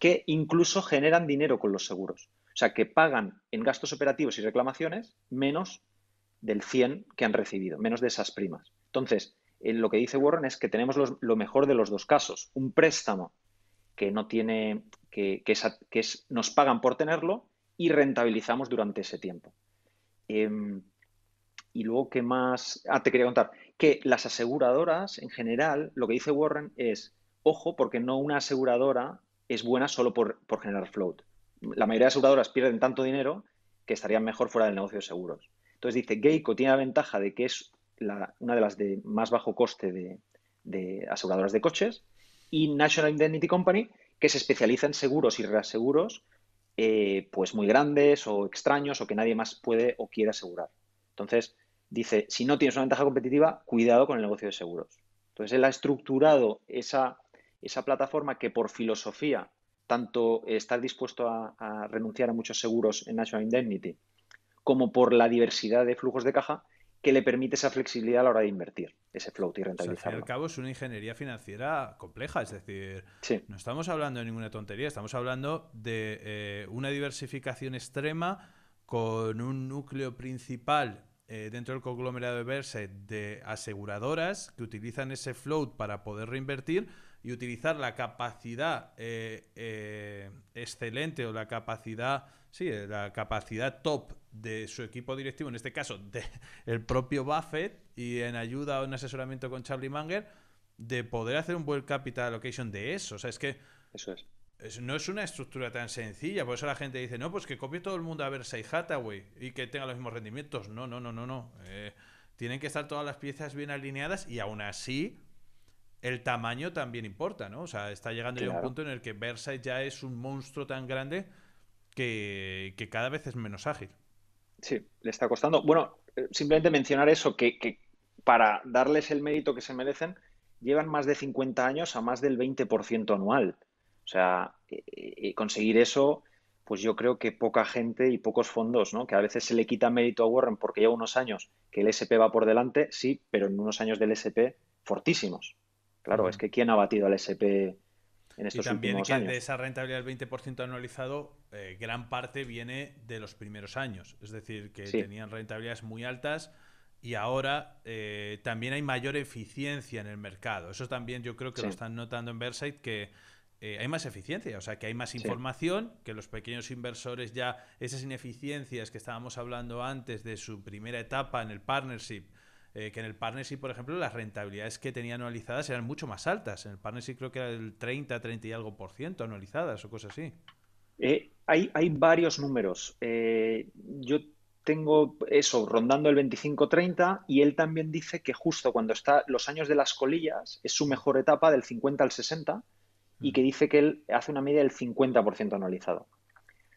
que incluso generan dinero con los seguros. O sea, que pagan en gastos operativos y reclamaciones menos del 100 que han recibido, menos de esas primas. Entonces, eh, lo que dice Warren es que tenemos lo mejor de los dos casos. Un préstamo que no tiene, que, nos pagan por tenerlo y rentabilizamos durante ese tiempo. Em, y luego, ¿qué más? Ah, te quería contar que las aseguradoras, en general, lo que dice Warren es, ojo, porque no una aseguradora es buena solo por, por generar float. La mayoría de aseguradoras pierden tanto dinero que estarían mejor fuera del negocio de seguros. Entonces dice, Geico tiene la ventaja de que es una de las de más bajo coste de, aseguradoras de coches, y National Indemnity Company, que se especializa en seguros y reaseguros eh, pues muy grandes o extraños o que nadie más puede o quiere asegurar. Entonces, dice, si no tienes una ventaja competitiva, cuidado con el negocio de seguros. Entonces, él ha estructurado esa, plataforma que por filosofía, tanto estar dispuesto a renunciar a muchos seguros en National Indemnity, como por la diversidad de flujos de caja, que le permite esa flexibilidad a la hora de invertir, ese float y rentabilizarlo. al cabo es una ingeniería financiera compleja, es decir, no estamos hablando de ninguna tontería, estamos hablando de eh, una diversificación extrema con un núcleo principal eh, dentro del conglomerado de Verse de aseguradoras que utilizan ese float para poder reinvertir y utilizar la capacidad eh, excelente o la capacidad sí, eh, la capacidad top de su equipo directivo, en este caso de el propio Buffett, y en ayuda o en asesoramiento con Charlie Manger, de poder hacer un buen capital allocation de eso. O sea, es que. Eso es. no es una estructura tan sencilla, por eso la gente dice, no, pues que copie todo el mundo a Versailles Hathaway y que tenga los mismos rendimientos. No, no, no, no, no. Eh, tienen que estar todas las piezas bien alineadas y aún así el tamaño también importa, ¿no? O sea, está llegando ya a un punto en el que Versailles ya es un monstruo tan grande que, cada vez es menos ágil. Sí, le está costando. Bueno, eh, simplemente mencionar eso, que, para darles el mérito que se merecen, llevan más de 50 años a más del 20% anual. O sea, eh, eh, conseguir eso, pues yo creo que poca gente y pocos fondos, ¿no? Que a veces se le quita mérito a Warren porque lleva unos años que el SP va por delante, sí, pero en unos años del SP fortísimos. Claro, es que ¿quién ha batido al SP y también que De esa rentabilidad del 20% anualizado, eh, gran parte viene de los primeros años. Es decir, que tenían rentabilidades muy altas y ahora eh, también hay mayor eficiencia en el mercado. Eso también yo creo que lo están notando en Versailles, que eh, hay más eficiencia, o sea, que hay más información, que los pequeños inversores ya esas ineficiencias que estábamos hablando antes de su primera etapa en el partnership eh, que en el partnership, por ejemplo, las rentabilidades que tenía anualizadas eran mucho más altas. En el partnership creo que era el 30, 30 y algo por ciento anualizadas o cosas así. Eh, hay, hay, varios números. Eh, yo tengo eso, rondando el 25-30, y él también dice que justo cuando está los años de las colillas es su mejor etapa del 50 al 60 y mm. que dice que él hace una media del 50% anualizado.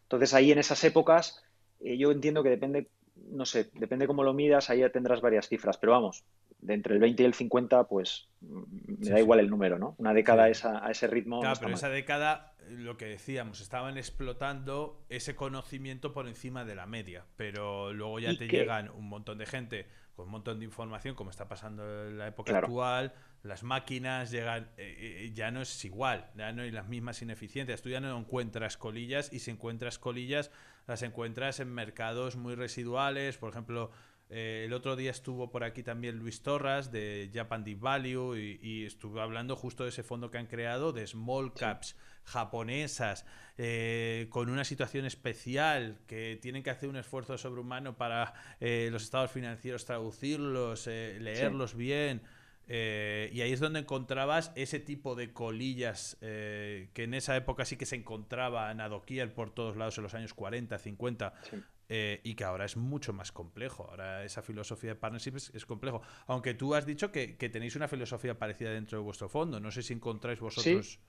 Entonces ahí en esas épocas yo entiendo que depende no sé, depende cómo lo midas, ahí ya tendrás varias cifras, pero vamos, de entre el 20 y el 50, pues mm, me da igual el número, ¿no? Una década esa, a ese ritmo. Claro, pero esa década, lo que decíamos, estaban explotando ese conocimiento por encima de la media, pero luego ya te llegan un montón de gente con un montón de información, como está pasando en la época actual, las máquinas llegan, eh, eh, ya no es igual, ya no hay las mismas ineficiencias, tú ya no encuentras colillas y si encuentras colillas las encuentras en mercados muy residuales, por ejemplo, eh, el otro día estuvo por aquí también Luis Torras de Japan Deep Value y, estuvo hablando justo de ese fondo que han creado de small caps japonesas eh, con una situación especial que tienen que hacer un esfuerzo sobrehumano para eh, los estados financieros traducirlos, leerlos bien. Eh, y ahí es donde encontrabas ese tipo de colillas eh, que en esa época sí que se encontraba en adoquier por todos lados en los años 40, 50, eh, y que ahora es mucho más complejo. Ahora esa filosofía de partnership es, complejo. Aunque tú has dicho que, tenéis una filosofía parecida dentro de vuestro fondo, no sé si encontráis vosotros...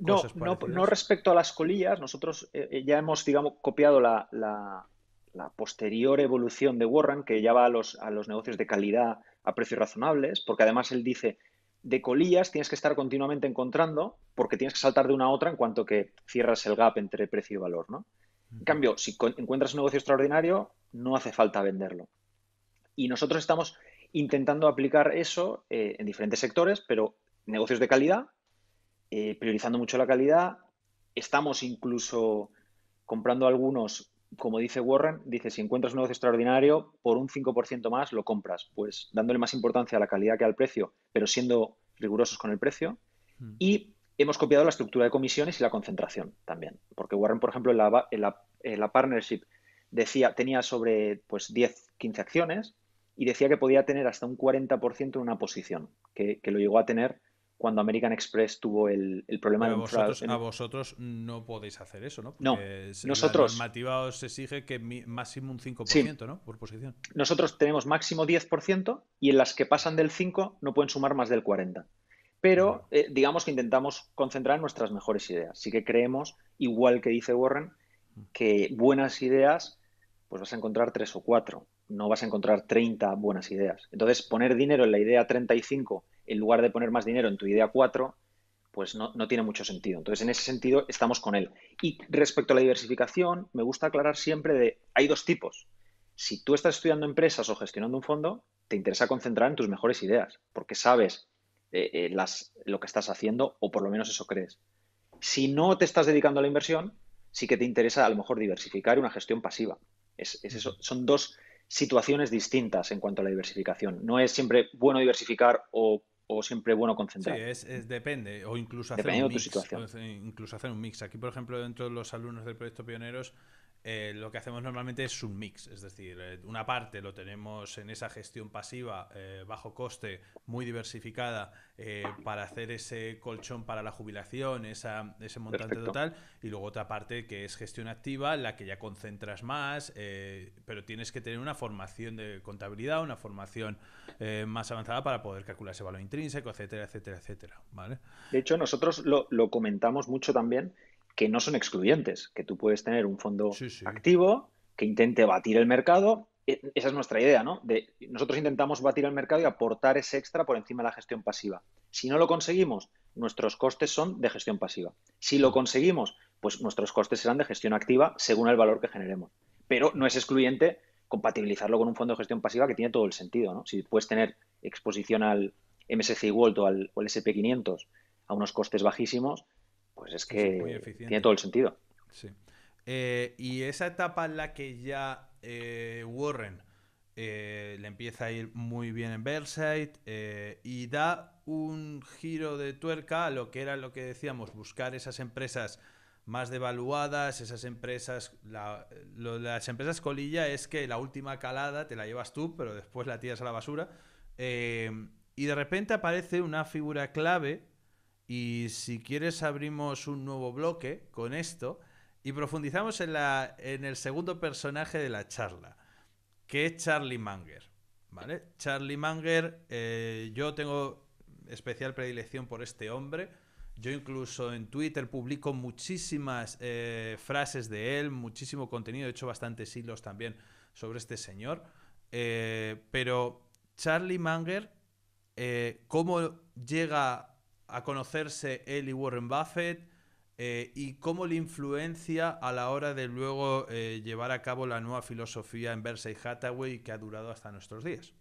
no, no, no, respecto a las colillas, nosotros ya hemos, digamos, copiado la, posterior evolución de Warren, que ya va a los, a los negocios de calidad a precios razonables, porque además él dice, de colillas tienes que estar continuamente encontrando porque tienes que saltar de una a otra en cuanto que cierras el gap entre precio y valor, ¿no? En cambio, si encuentras un negocio extraordinario, no hace falta venderlo. Y nosotros estamos intentando aplicar eso eh, en diferentes sectores, pero negocios de calidad, eh, priorizando mucho la calidad, estamos incluso comprando algunos como dice Warren, dice, si encuentras un negocio extraordinario, por un 5% más lo compras, pues dándole más importancia a la calidad que al precio, pero siendo rigurosos con el precio. Hmm. Y hemos copiado la estructura de comisiones y la concentración también, porque Warren, por ejemplo, en la, partnership decía, tenía sobre pues, 10, 15 acciones y decía que podía tener hasta un 40% en una posición, que, que lo llegó a tener cuando American Express tuvo el, problema de en... A vosotros no podéis hacer eso, ¿no? no, nosotros... La os exige que máximo un 5%, ¿no? Por posición. Nosotros tenemos máximo 10% y en las que pasan del 5 no pueden sumar más del 40%. Pero eh, digamos que intentamos concentrar nuestras mejores ideas. Sí que creemos, igual que dice Warren, que buenas ideas, pues vas a encontrar tres o cuatro. No vas a encontrar 30 buenas ideas. Entonces, poner dinero en la idea 35 en lugar de poner más dinero en tu idea 4, pues no, tiene mucho sentido. Entonces, en ese sentido, estamos con él. Y respecto a la diversificación, me gusta aclarar siempre de, hay dos tipos. Si tú estás estudiando empresas o gestionando un fondo, te interesa concentrar en tus mejores ideas, porque sabes eh, eh, las, lo que estás haciendo, o por lo menos eso crees. Si no te estás dedicando a la inversión, sí que te interesa a lo mejor diversificar una gestión pasiva. Es, eso. Son dos situaciones distintas en cuanto a la diversificación. No es siempre bueno diversificar o o siempre bueno concentrar? depende, o incluso hacer, incluso hacer un mix. Aquí, por ejemplo, dentro de los alumnos del proyecto Pioneros, eh, lo que hacemos normalmente es un mix, es decir, eh, una parte lo tenemos en esa gestión pasiva, eh, bajo coste, muy diversificada, para hacer ese colchón para la jubilación, esa, ese montante total, y luego otra parte que es gestión activa, la que ya concentras más, pero tienes que tener una formación de contabilidad, una formación más avanzada para poder calcular ese valor intrínseco, etcétera, etcétera, etcétera. ¿vale? De hecho, nosotros lo, lo comentamos mucho también que no son excluyentes, que tú puedes tener un fondo activo que intente batir el mercado. E, esa es nuestra idea, ¿no? De, nosotros intentamos batir el mercado y aportar ese extra por encima de la gestión pasiva. Si no lo conseguimos, nuestros costes son de gestión pasiva. Si lo conseguimos, pues nuestros costes serán de gestión activa según el valor que generemos. Pero no es excluyente compatibilizarlo con un fondo de gestión pasiva que tiene todo el sentido, ¿no? Si puedes tener exposición al MSCI World o al SP500 a unos costes bajísimos, pues es que tiene todo el sentido. Sí. Eh, y esa etapa en la que ya eh, Warren eh, le empieza a ir muy bien en Versailles y da un giro de tuerca a lo que era lo que decíamos, buscar esas empresas más devaluadas, esas empresas, las empresas colilla es que la última calada te la llevas tú, pero después la tiras a la basura. y de repente aparece una figura clave y si quieres abrimos un nuevo bloque con esto y profundizamos en, la, en el segundo personaje de la charla, que es Charlie Manger. ¿Vale? Charlie Manger, eh, yo tengo especial predilección por este hombre. Yo incluso en Twitter publico muchísimas eh, frases de él, muchísimo contenido, he hecho bastantes hilos también sobre este señor. Eh, pero Charlie Manger, cómo llega a conocerse él y Warren Buffett eh, y cómo le influencia a la hora de luego eh, llevar a cabo la nueva filosofía en Berkshire Hathaway que ha durado hasta nuestros días.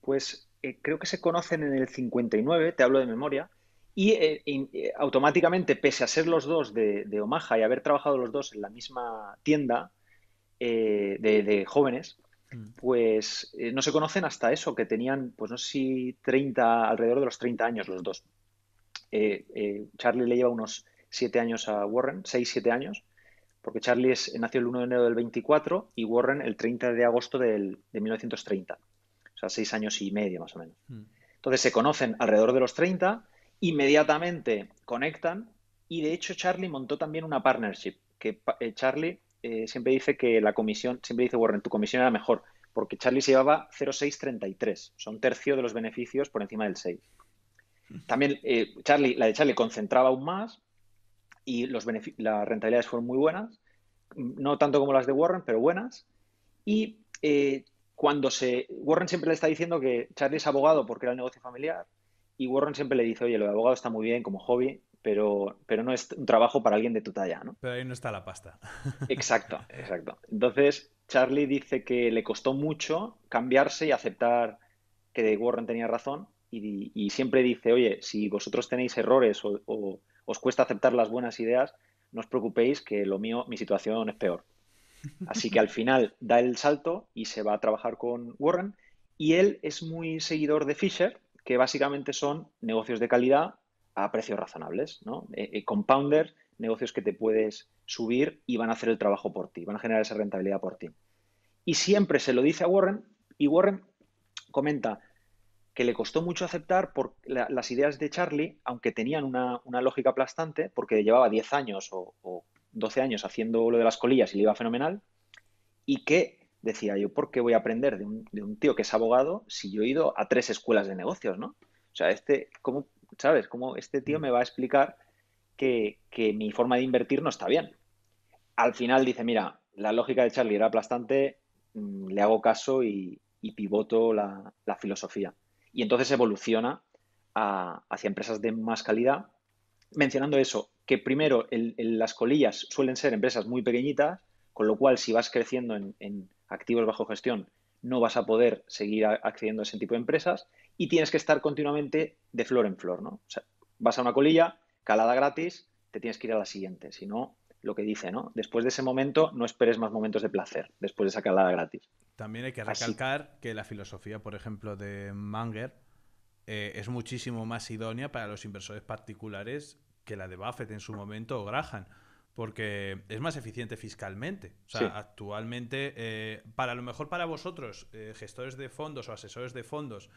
Pues eh, creo que se conocen en el 59, te hablo de memoria, y automáticamente, pese a ser los dos de, Omaha y haber trabajado los dos en la misma tienda de, jóvenes, mm. pues no se conocen hasta eso, que tenían, pues no sé si alrededor de los 30 años los dos. Eh, eh, Charlie le lleva unos siete años a Warren, seis, siete años, porque Charlie nació el 1 de enero del 24 y Warren el 30 de agosto del, de 1930, o sea, seis años y medio más o menos. Mm. Entonces se conocen alrededor de los 30, inmediatamente conectan y de hecho Charlie montó también una partnership, que eh, Charlie siempre dice que la comisión, siempre dice Warren, tu comisión era mejor, porque Charlie se llevaba 0,633, o sea, un tercio de los beneficios por encima del 6. También eh, Charlie, la de Charlie concentraba aún más y las rentabilidades fueron muy buenas, no tanto como las de Warren, pero buenas. Y eh, cuando se... Warren siempre le está diciendo que Charlie es abogado porque era el negocio familiar y Warren siempre le dice, oye, lo de abogado está muy bien como hobby, pero, no es un trabajo para alguien de tu talla, ¿no? Pero ahí no está la pasta. Exacto, exacto. Entonces, Charlie dice que le costó mucho cambiarse y aceptar que Warren tenía razón y, siempre dice, oye, si vosotros tenéis errores o, os cuesta aceptar las buenas ideas, no os preocupéis que lo mío, mi situación es peor. Así que al final da el salto y se va a trabajar con Warren y él es muy seguidor de Fisher, que básicamente son negocios de calidad a precios razonables, ¿no? Eh, eh, compounders, negocios que te puedes subir y van a hacer el trabajo por ti, van a generar esa rentabilidad por ti. Y siempre se lo dice a Warren y Warren comenta, que le costó mucho aceptar las ideas de Charlie, aunque tenían una, lógica aplastante, porque llevaba 10 años o, 12 años haciendo lo de las colillas y le iba fenomenal, y que decía yo, ¿por qué voy a aprender de un, tío que es abogado si yo he ido a tres escuelas de negocios, ¿no? O sea, este, ¿cómo, ¿sabes? ¿Cómo este tío mm. me va a explicar que, mi forma de invertir no está bien? Al final dice, mira, la lógica de Charlie era aplastante, mm, le hago caso y, pivoto la filosofía y entonces evoluciona hacia empresas de más calidad, mencionando eso, que primero las colillas suelen ser empresas muy pequeñitas, con lo cual si vas creciendo en, activos bajo gestión no vas a poder seguir accediendo a ese tipo de empresas y tienes que estar continuamente de flor en flor, ¿no? O sea, vas a una colilla, calada gratis, te tienes que ir a la siguiente, si no, lo que dice, ¿no? Después de ese momento no esperes más momentos de placer, después de esa calada gratis. También hay que recalcar que la filosofía, por ejemplo, de Manger eh, es muchísimo más idónea para los inversores particulares que la de Buffett en su momento o Graham, porque es más eficiente fiscalmente. O sea, actualmente, eh, para lo mejor para vosotros, eh, gestores de fondos o asesores de fondos,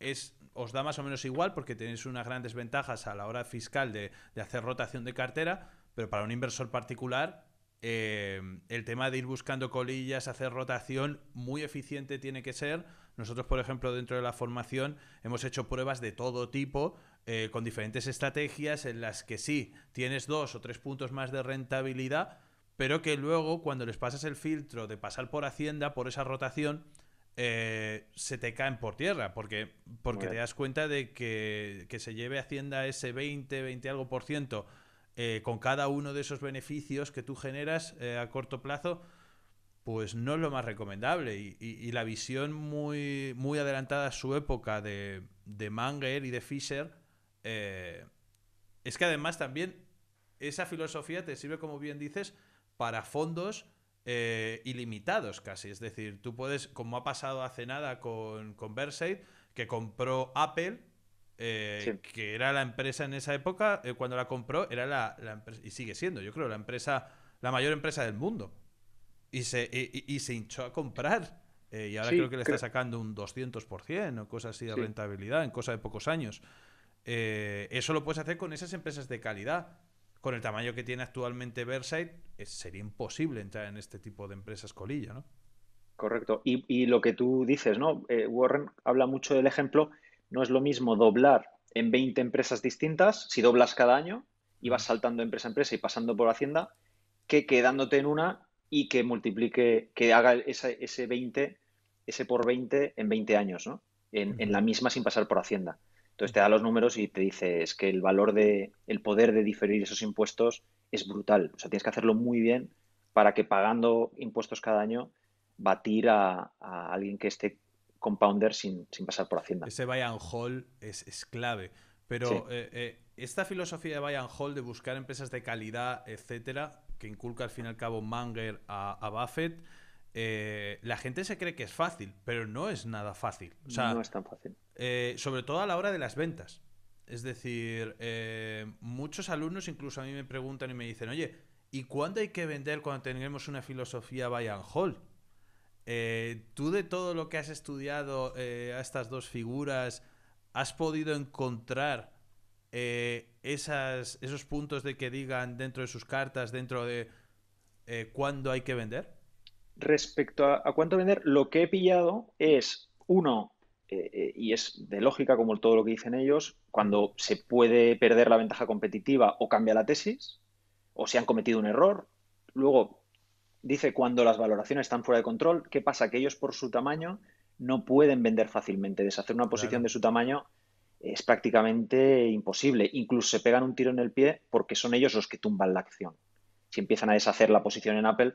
es, os da más o menos igual porque tenéis unas grandes ventajas a la hora fiscal de, de hacer rotación de cartera, pero para un inversor particular eh, el tema de ir buscando colillas, hacer rotación, muy eficiente tiene que ser. Nosotros, por ejemplo, dentro de la formación hemos hecho pruebas de todo tipo, eh, con diferentes estrategias en las que sí, tienes dos o tres puntos más de rentabilidad, pero que luego cuando les pasas el filtro de pasar por Hacienda, por esa rotación, eh, se te caen por tierra, porque, porque te das cuenta de que, que se lleve Hacienda ese 20, 20 algo por ciento eh, con cada uno de esos beneficios que tú generas eh, a corto plazo, pues no es lo más recomendable. Y, la visión muy, muy adelantada a su época de, de Manger y de Fisher, eh, es que además también esa filosofía te sirve, como bien dices, para fondos ilimitados casi. Es decir, tú puedes, como ha pasado hace nada con, con que compró Apple eh, que era la empresa en esa época, eh, cuando la compró, era la, y sigue siendo, yo creo, la empresa, la mayor empresa del mundo. Y se, se hinchó a comprar. Eh, y ahora creo que le está sacando un 200% o cosas así de rentabilidad en cosa de pocos años. eso lo puedes hacer con esas empresas de calidad. Con el tamaño que tiene actualmente Versailles, sería imposible entrar en este tipo de empresas colilla, ¿no? Correcto. Y, y lo que tú dices, ¿no? Warren habla mucho del ejemplo no es lo mismo doblar en 20 empresas distintas, si doblas cada año y vas saltando empresa a empresa y pasando por Hacienda, que quedándote en una y que multiplique, que haga ese, ese 20, ese por 20 en 20 años, ¿no? En, la misma sin pasar por Hacienda. Entonces te da los números y te dice que el valor de, el poder de diferir esos impuestos es brutal. O sea, tienes que hacerlo muy bien para que pagando impuestos cada año batir a, a alguien que esté compounder sin, pasar por Hacienda. Ese buy and hold es, clave. Pero eh, eh, esta filosofía de buy and hold, de buscar empresas de calidad, etcétera, que inculca al fin y al cabo Manger a, Buffett, eh, la gente se cree que es fácil, pero no es nada fácil. O sea, no es tan fácil. sobre todo a la hora de las ventas. Es decir, muchos alumnos incluso a mí me preguntan y me dicen, oye, ¿y cuándo hay que vender cuando tenemos una filosofía buy and hold? Eh, ¿Tú de todo lo que has estudiado eh, a estas dos figuras, has podido encontrar eh, esos puntos de que digan dentro de sus cartas, dentro de cuándo hay que vender? Respecto a, a, cuánto vender, lo que he pillado es, uno, y es de lógica como todo lo que dicen ellos, cuando se puede perder la ventaja competitiva o cambia la tesis, o se han cometido un error. Luego, dice cuando las valoraciones están fuera de control, ¿qué pasa? Que ellos por su tamaño no pueden vender fácilmente. Deshacer una posición de su tamaño es prácticamente imposible. Incluso se pegan un tiro en el pie porque son ellos los que tumban la acción. Si empiezan a deshacer la posición en Apple,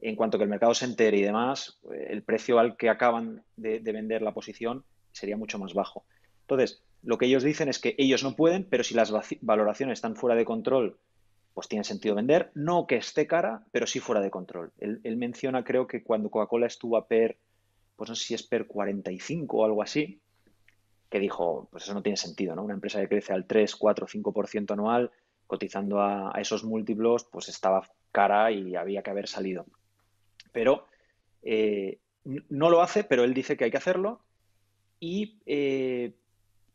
en cuanto que el mercado se entere y demás, eh, el precio al que acaban de vender la posición sería mucho más bajo. Entonces, lo que ellos dicen es que ellos no pueden, pero si las valoraciones están fuera de control pues tiene sentido vender. No que esté cara, pero sí fuera de control. Él, menciona, creo que cuando Coca-Cola estuvo a PER, pues no sé si es PER 45 o algo así, que dijo, pues eso no tiene sentido, ¿no? Una empresa que crece al 3, 4, 5% anual, cotizando a, esos múltiplos, pues estaba cara y había que haber salido. Pero eh, no lo hace, pero él dice que hay que hacerlo. Y eh,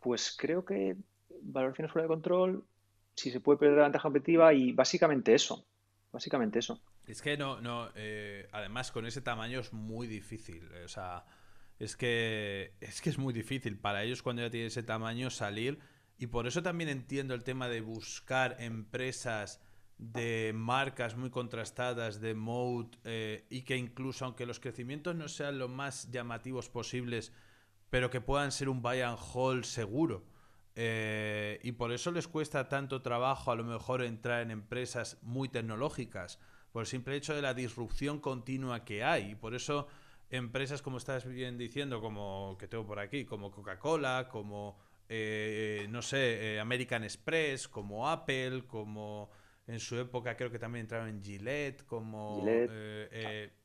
pues creo que valoraciones fuera de control, si se puede perder la ventaja competitiva y básicamente eso. Básicamente eso. Es que no, no, eh, además con ese tamaño es muy difícil. Eh, o sea, es que, es que es muy difícil para ellos cuando ya tienen ese tamaño salir. Y por eso también entiendo el tema de buscar empresas de marcas muy contrastadas, de mode, eh, y que incluso aunque los crecimientos no sean lo más llamativos posibles, pero que puedan ser un buy and hold seguro. Eh, y por eso les cuesta tanto trabajo a lo mejor entrar en empresas muy tecnológicas, por el simple hecho de la disrupción continua que hay. Y por eso empresas, como estás bien diciendo, como que tengo por aquí, como Coca-Cola, como, eh, no sé, eh, American Express, como Apple, como en su época creo que también entraron en Gillette, como...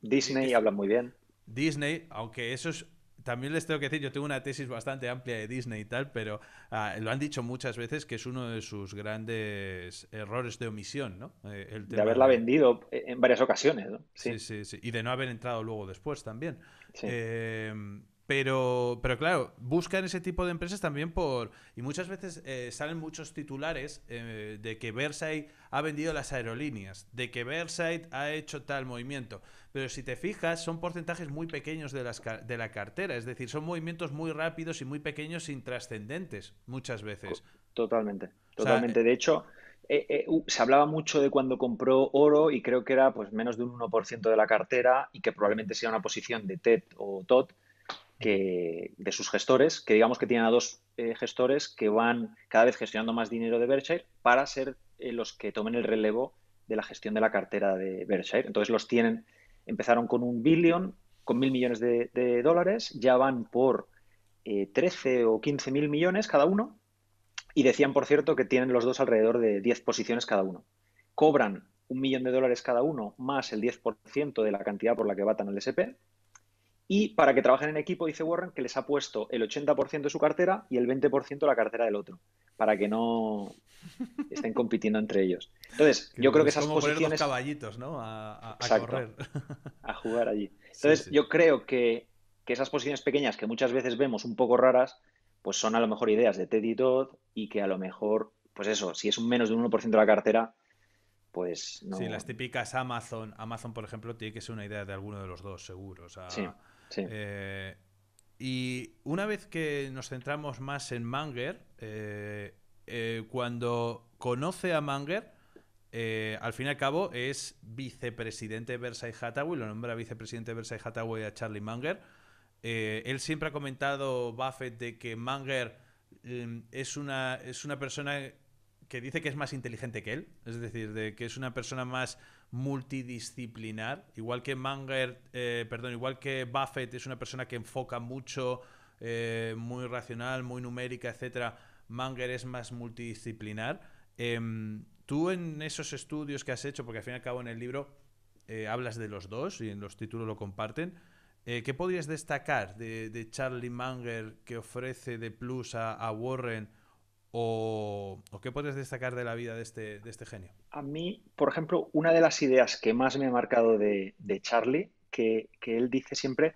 Disney hablan habla muy bien. Disney, aunque eso es también les tengo que decir, yo tengo una tesis bastante amplia de Disney y tal, pero ah, lo han dicho muchas veces que es uno de sus grandes errores de omisión, ¿no? Eh, el de haberla vendido eh, en varias ocasiones, ¿no? Sí. sí. sí, Y de no haber entrado luego después también. Em, pero, claro, buscan ese tipo de empresas también por... Y muchas veces eh, salen muchos titulares eh, de que Versailles ha vendido las aerolíneas, de que Versailles ha hecho tal movimiento. Pero si te fijas, son porcentajes muy pequeños de, de la cartera. Es decir, son movimientos muy rápidos y muy pequeños, intrascendentes, muchas veces. Totalmente, totalmente. Eh, de hecho... se hablaba mucho de cuando compró oro y creo que era pues menos de un 1% de la cartera y que probablemente sea una posición de TED o TOT de sus gestores, que digamos que tienen a dos eh, gestores que van cada vez gestionando más dinero de Berkshire para ser eh, los que tomen el relevo de la gestión de la cartera de Berkshire. Entonces los tienen, empezaron con un billón, con mil millones de, dólares, ya van por eh, trece 13 o 15 mil millones cada uno y decían, por cierto, que tienen los dos alrededor de 10 posiciones cada uno. Cobran un millón de dólares cada uno más el 10% de la cantidad por la que batan el SP, y para que trabajen en equipo, dice Warren, que les ha puesto el 80% de su cartera y el 20% de la cartera del otro, para que no estén compitiendo entre ellos. Entonces, yo creo que esas como posiciones... Poner caballitos, ¿no? A, correr. A jugar allí. Entonces, yo creo que, esas posiciones pequeñas que muchas veces vemos un poco raras, pues son a lo mejor ideas de Teddy Todd y que a lo mejor, pues eso, si es un menos de un 1% de la cartera, pues no... Sí, las típicas Amazon. Amazon, por ejemplo, tiene que ser una idea de alguno de los dos, seguro. O sea... Eh, y una vez que nos centramos más en Manger, eh, eh, cuando conoce a Manger, al fin y al cabo es vicepresidente de Versailles Hathaway, lo nombra vicepresidente de Versailles Hathaway a Charlie Manger. él siempre ha comentado, Buffett, de que Manger mm, es, una, es una persona que dice que es más inteligente que él, es decir, que es una persona más multidisciplinar, igual que Manger, eh, perdón, igual que Buffett es una persona que enfoca mucho, eh, muy racional, muy numérica, etcétera. Manger es más multidisciplinar. Em, tú en esos estudios que has hecho, porque al fin y al cabo en el libro eh, hablas de los dos y en los títulos lo comparten. ¿Qué podrías destacar de, Charlie Manger que ofrece de plus a Warren? ¿O, qué puedes destacar de la vida de este, de este, genio? A mí, por ejemplo, una de las ideas que más me ha marcado de, de Charlie, que, que él dice siempre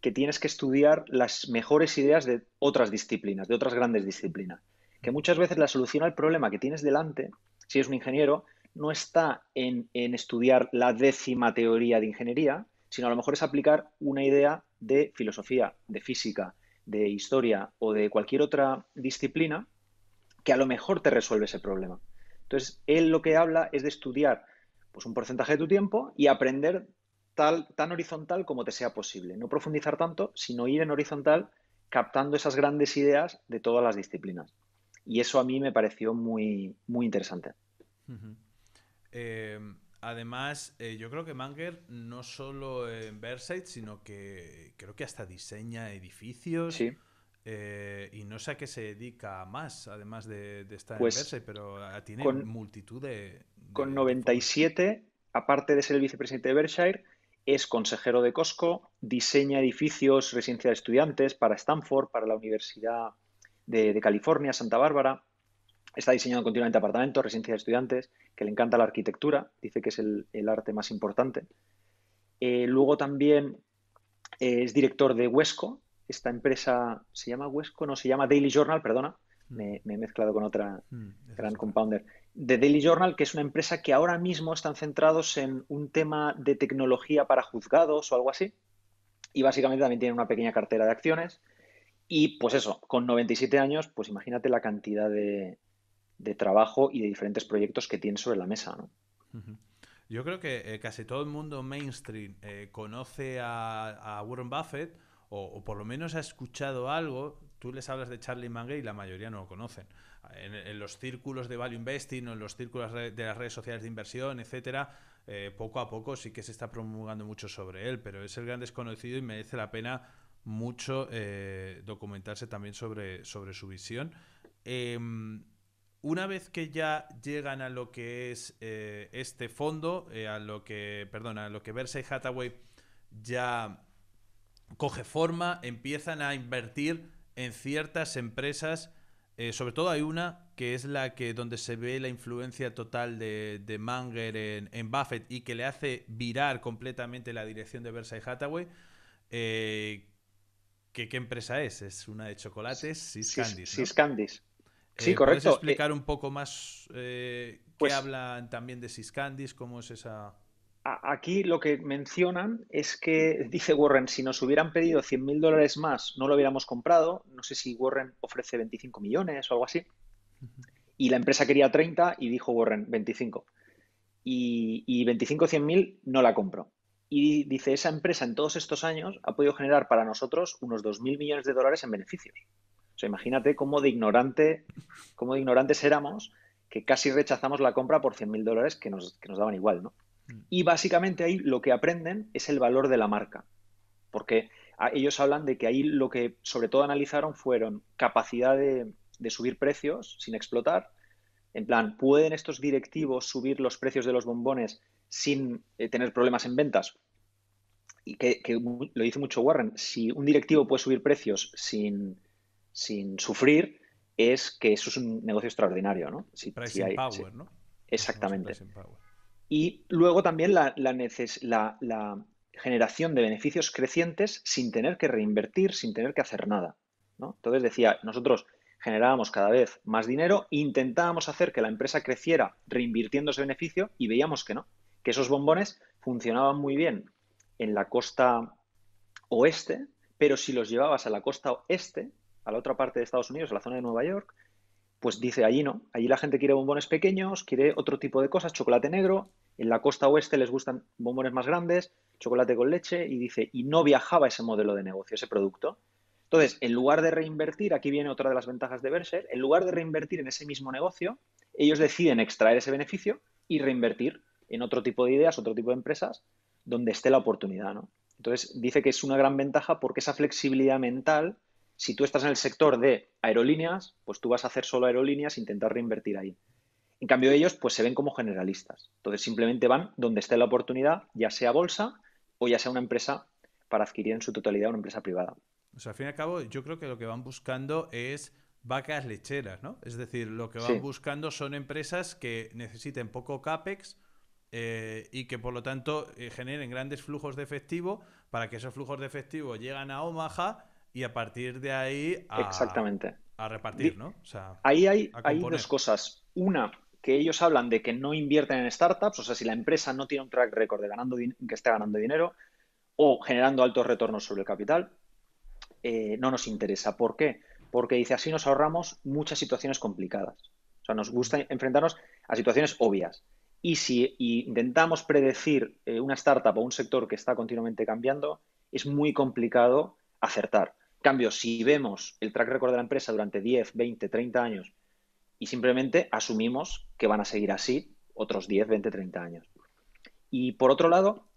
que tienes que estudiar las mejores ideas de otras disciplinas, de otras grandes disciplinas. Que muchas veces la solución al problema que tienes delante, si eres un ingeniero, no está en, en, estudiar la décima teoría de ingeniería, sino a lo mejor es aplicar una idea de filosofía, de física, de historia o de cualquier otra disciplina que a lo mejor te resuelve ese problema. Entonces, él lo que habla es de estudiar pues, un porcentaje de tu tiempo y aprender tal, tan horizontal como te sea posible. No profundizar tanto, sino ir en horizontal captando esas grandes ideas de todas las disciplinas. Y eso a mí me pareció muy, muy interesante. Eh, además, eh, yo creo que Manger no solo en Versailles, sino que creo que hasta diseña edificios. Sí. Eh, y no sé a qué se dedica más, además de, estar en Verse, pues pero ah, tiene multitud de, Con 97, aparte de ser el vicepresidente de Berkshire, es consejero de Costco, diseña edificios, residencia de estudiantes para Stanford, para la Universidad de, California, Santa Bárbara. Está diseñando continuamente apartamentos, residencia de estudiantes, que le encanta la arquitectura, dice que es el, arte más importante. Eh, luego también eh, es director de Huesco, esta empresa, ¿se llama Huesco? No, se llama Daily Journal, perdona, mm. me, he mezclado con otra mm, gran compounder. De Daily Journal, que es una empresa que ahora mismo están centrados en un tema de tecnología para juzgados o algo así. Y básicamente también tienen una pequeña cartera de acciones. Y pues eso, con 97 años, pues imagínate la cantidad de, trabajo y de diferentes proyectos que tienen sobre la mesa, Yo creo que eh, casi todo el mundo mainstream eh, conoce a Warren Buffett o, por lo menos ha escuchado algo. Tú les hablas de Charlie Munger y la mayoría no lo conocen. En, los círculos de value investing o en los círculos de las redes sociales de inversión, etcétera, eh, poco a poco sí que se está promulgando mucho sobre él, pero es el gran desconocido y merece la pena mucho eh, documentarse también sobre, sobre su visión. Em, una vez que ya llegan a lo que es eh, este fondo, a lo que, perdón, a lo que Versailles Hathaway ya coge forma, empiezan a invertir en ciertas empresas. Eh, sobre todo hay una que es la que donde se ve la influencia total de, de Manger en, Buffett y que le hace virar completamente la dirección de Versailles Hathaway. Eh, ¿qué, empresa es? Es una de chocolates, Sis Candies. Eh, sí, correcto. ¿Puedes explicar un poco más qué pues hablan también de Sis ¿Cómo es esa...? aquí lo que mencionan es que, mm. dice Warren, si nos hubieran pedido 100.000 dólares más, no lo hubiéramos comprado. No sé si Warren ofrece 25 millones o algo así. Y la empresa quería 30 y dijo Warren, 25. Y, y 25, 100.000 mil no la compro. Y dice, esa empresa en todos estos años ha podido generar para nosotros unos 2.000 millones de dólares en beneficios. O sea, imagínate cómo de, ignorante, cómo de ignorantes éramos que casi rechazamos la compra por 100.000 dólares que nos, que nos daban igual, ¿no? Y básicamente ahí lo que aprenden es el valor de la marca, porque ellos hablan de que ahí lo que sobre todo analizaron fueron capacidad de, subir precios sin explotar, en plan, ¿pueden estos directivos subir los precios de los bombones sin eh, tener problemas en ventas? Y que, lo dice mucho Warren, si un directivo puede subir precios sin, sin sufrir, es que eso es un negocio extraordinario, ¿no? Si, hay, power, ¿no? Exactamente. Y luego también la, generación de beneficios crecientes sin tener que reinvertir, sin tener que hacer nada. ¿no? Entonces decía, nosotros generábamos cada vez más dinero, intentábamos hacer que la empresa creciera reinvirtiendo ese beneficio y veíamos que no, que esos bombones funcionaban muy bien en la costa oeste, pero si los llevabas a la costa oeste, a la otra parte de Estados Unidos, a la zona de Nueva York, pues dice allí no, allí la gente quiere bombones pequeños, quiere otro tipo de cosas, chocolate negro, en la costa oeste les gustan bombones más grandes, chocolate con leche, y dice, y no viajaba ese modelo de negocio, ese producto. Entonces, en lugar de reinvertir, aquí viene otra de las ventajas de Berser, en lugar de reinvertir en ese mismo negocio, ellos deciden extraer ese beneficio y reinvertir en otro tipo de ideas, otro tipo de empresas, donde esté la oportunidad, ¿no? Entonces, dice que es una gran ventaja porque esa flexibilidad mental si tú estás en el sector de aerolíneas, pues tú vas a hacer solo aerolíneas e intentar reinvertir ahí. En cambio, ellos pues se ven como generalistas. Entonces, simplemente van donde esté la oportunidad, ya sea bolsa o ya sea una empresa para adquirir en su totalidad una empresa privada. O sea, al fin y al cabo, yo creo que lo que van buscando es vacas lecheras, ¿no? Es decir, lo que van buscando son empresas que necesiten poco CAPEX, eh, y que por lo tanto eh, generen grandes flujos de efectivo para que esos flujos de efectivo lleguen a Omaha y a partir de ahí a, a repartir, ¿no? ahí hay, hay dos cosas. Una, que ellos hablan de que no invierten en startups, o sea, si la empresa no tiene un track record de ganando que esté ganando dinero o generando altos retornos sobre el capital, eh, no nos interesa. ¿Por qué? Porque dice, así nos ahorramos muchas situaciones complicadas. O sea, nos gusta enfrentarnos a situaciones obvias. Y si intentamos predecir eh, una startup o un sector que está continuamente cambiando, es muy complicado acertar cambio, si vemos el track record de la empresa durante 10, 20, 30 años y simplemente asumimos que van a seguir así otros 10, 20, 30 años. Y por otro lado,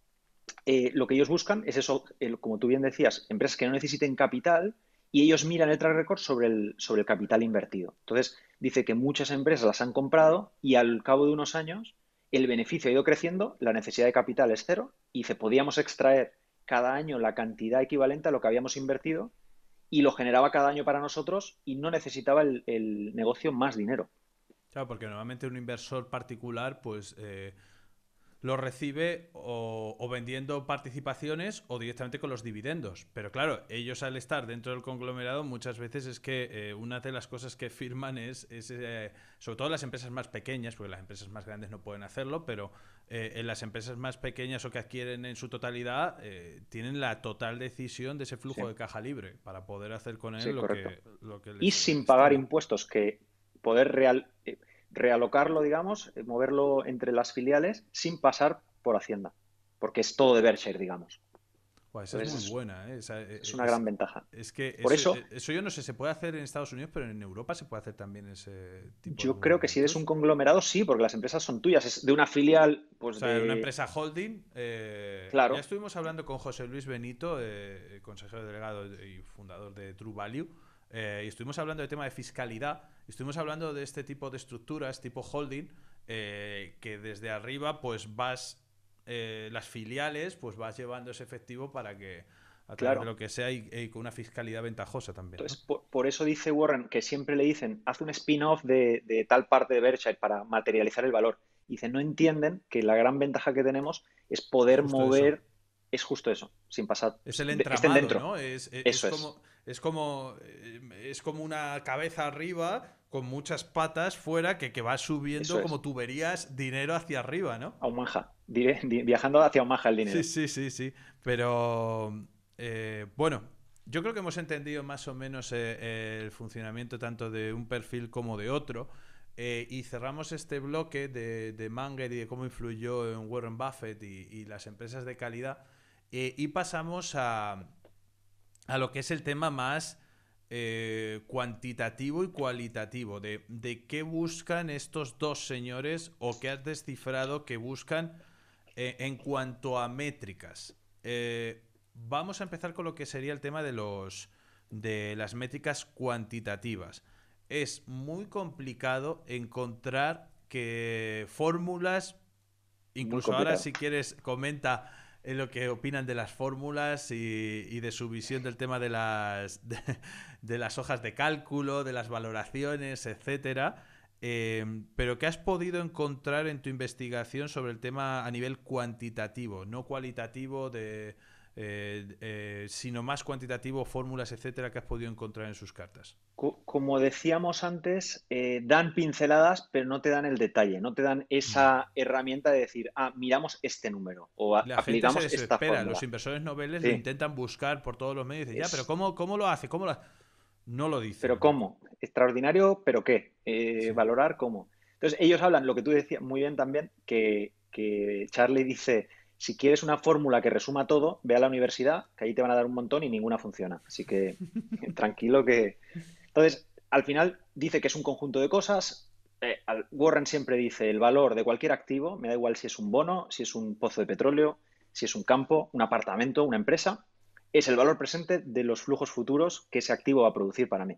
eh, lo que ellos buscan es eso, como tú bien decías, empresas que no necesiten capital y ellos miran el track record sobre el, sobre el capital invertido. Entonces, dice que muchas empresas las han comprado y al cabo de unos años el beneficio ha ido creciendo, la necesidad de capital es cero y se podíamos extraer cada año la cantidad equivalente a lo que habíamos invertido y lo generaba cada año para nosotros y no necesitaba el, negocio más dinero. Claro, porque normalmente un inversor particular, pues eh, lo recibe o, vendiendo participaciones o directamente con los dividendos. Pero claro, ellos al estar dentro del conglomerado muchas veces es que eh, una de las cosas que firman es, eh, sobre todo las empresas más pequeñas, porque las empresas más grandes no pueden hacerlo, pero eh, en las empresas más pequeñas o que adquieren en su totalidad tienen la total decisión de ese flujo de caja libre para poder hacer con él lo, que, lo, Y sin pagar impuestos, que poder real realocarlo, digamos, eh, moverlo entre las filiales sin pasar por Hacienda, porque es todo de Berkshire, digamos. esa es muy buena. Eh, ¿eh? es, una eh, gran ventaja. Es que eso, yo no sé, se puede hacer en Estados Unidos, pero en Europa se puede hacer también ese tipo. Yo creo que si eres un conglomerado, sí, porque las empresas son tuyas. Es de una filial. Pues, o de... una empresa holding. claro. Ya estuvimos hablando con José Luis Benito, consejero delegado y fundador de True Value. Eh, y estuvimos hablando del tema de fiscalidad, estuvimos hablando de este tipo de estructuras, tipo holding, eh, que desde arriba pues vas, eh, las filiales pues vas llevando ese efectivo para que, lo que sea y, con una fiscalidad ventajosa también. por, eso dice Warren que siempre le dicen, haz un spin-off de, tal parte de Berkshire para materializar el valor. Y dicen, no entienden que la gran ventaja que tenemos es poder mover, es justo eso, sin pasar. Es el entramado, dentro. ¿no? Es, e, eso es es como, eh, es como una cabeza arriba con muchas patas fuera que, va subiendo como tuberías dinero hacia arriba, ¿no? A Omaha viajando hacia Omaha el dinero. Sí, sí, sí, sí. Pero eh, bueno, yo creo que hemos entendido más o menos eh, el funcionamiento tanto de un perfil como de otro. y cerramos este bloque de, de Manger y de cómo influyó en Warren Buffett y las empresas de calidad. y pasamos a, a lo que es el tema más eh, cuantitativo y cualitativo, de, qué buscan estos dos señores o qué has descifrado que buscan eh, en cuanto a métricas. Eh, vamos a empezar con lo que sería el tema de, los, de las métricas cuantitativas. Es muy complicado encontrar que fórmulas, incluso ahora si quieres comenta en lo que opinan de las fórmulas y, de su visión del tema de las, las hojas de cálculo, de las valoraciones, etcétera. Eh, pero ¿qué has podido encontrar en tu investigación sobre el tema a nivel cuantitativo, no cualitativo de, eh, eh, sino más cuantitativo, fórmulas, etcétera, que has podido encontrar en sus cartas. Como decíamos antes, eh, dan pinceladas, pero no te dan el detalle, no te dan esa mm. herramienta de decir, ah, miramos este número o La aplicamos gente se esta Los inversores noveles lo intentan buscar por todos los medios y dicen, ya, pero ¿cómo, cómo lo hace? ¿Cómo No lo dice. ¿Pero cómo? ¿Extraordinario? ¿Pero qué? ¿Valorar cómo? Entonces, ellos hablan, lo que tú decías muy bien también, que, que Charlie dice, si quieres una fórmula que resuma todo, ve a la universidad, que ahí te van a dar un montón y ninguna funciona. Así que tranquilo que... Entonces, al final dice que es un conjunto de cosas. Eh, Warren siempre dice el valor de cualquier activo, me da igual si es un bono, si es un pozo de petróleo, si es un campo, un apartamento, una empresa, es el valor presente de los flujos futuros que ese activo va a producir para mí.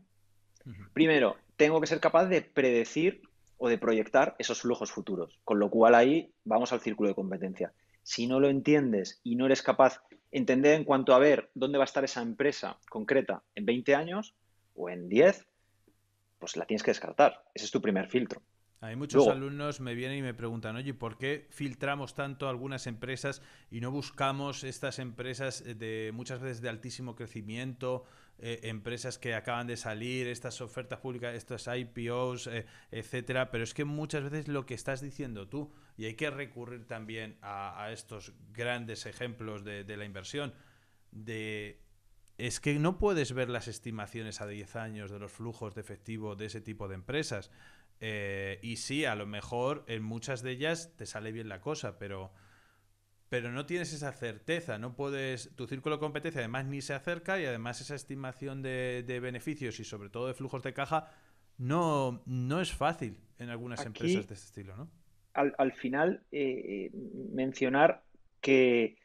Primero, tengo que ser capaz de predecir o de proyectar esos flujos futuros, con lo cual ahí vamos al círculo de competencia si no lo entiendes y no eres capaz de entender en cuanto a ver dónde va a estar esa empresa concreta en 20 años o en 10, pues la tienes que descartar. Ese es tu primer filtro. Hay muchos alumnos alumnos me vienen y me preguntan, oye, ¿por qué filtramos tanto algunas empresas y no buscamos estas empresas de muchas veces de altísimo crecimiento eh, empresas que acaban de salir, estas ofertas públicas, estos IPOs, eh, etcétera, pero es que muchas veces lo que estás diciendo tú, y hay que recurrir también a, estos grandes ejemplos de, la inversión, de es que no puedes ver las estimaciones a 10 años de los flujos de efectivo de ese tipo de empresas. Eh, y sí, a lo mejor en muchas de ellas te sale bien la cosa, pero pero no tienes esa certeza, no puedes, tu círculo de competencia además ni se acerca y además esa estimación de, beneficios y sobre todo de flujos de caja no, no es fácil en algunas empresas de este estilo, ¿no? Al, final, eh, mencionar que,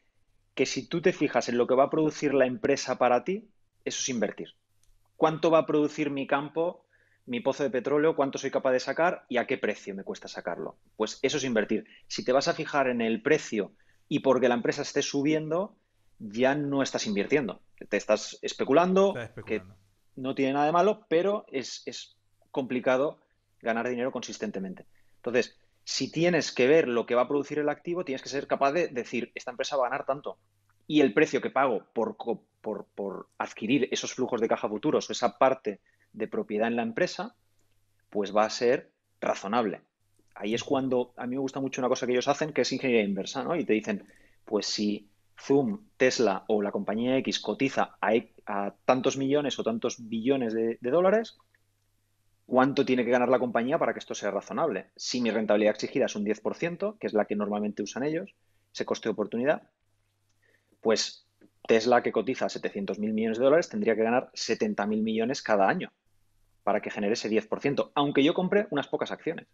que si tú te fijas en lo que va a producir la empresa para ti, eso es invertir. ¿Cuánto va a producir mi campo mi pozo de petróleo, cuánto soy capaz de sacar y a qué precio me cuesta sacarlo. Pues eso es invertir. Si te vas a fijar en el precio y porque la empresa esté subiendo, ya no estás invirtiendo. Te estás especulando, que no tiene nada de malo, pero es, complicado ganar dinero consistentemente. Entonces, si tienes que ver lo que va a producir el activo, tienes que ser capaz de decir, esta empresa va a ganar tanto. Y el precio que pago por, por, por, adquirir esos flujos de caja futuros o esa parte de propiedad en la empresa, pues va a ser razonable ahí es cuando a mí me gusta mucho una cosa que ellos hacen, que es ingeniería inversa, ¿no? Y te dicen, pues si Zoom, Tesla o la compañía X cotiza a, e-, tantos millones o tantos billones de, dólares, ¿cuánto tiene que ganar la compañía para que esto sea razonable? Si mi rentabilidad exigida es un 10%, que es la que normalmente usan ellos, ese coste de oportunidad, pues Tesla, que cotiza 700 millones de dólares, tendría que ganar 70 millones cada año para que genere ese 10%, aunque yo compre unas pocas acciones.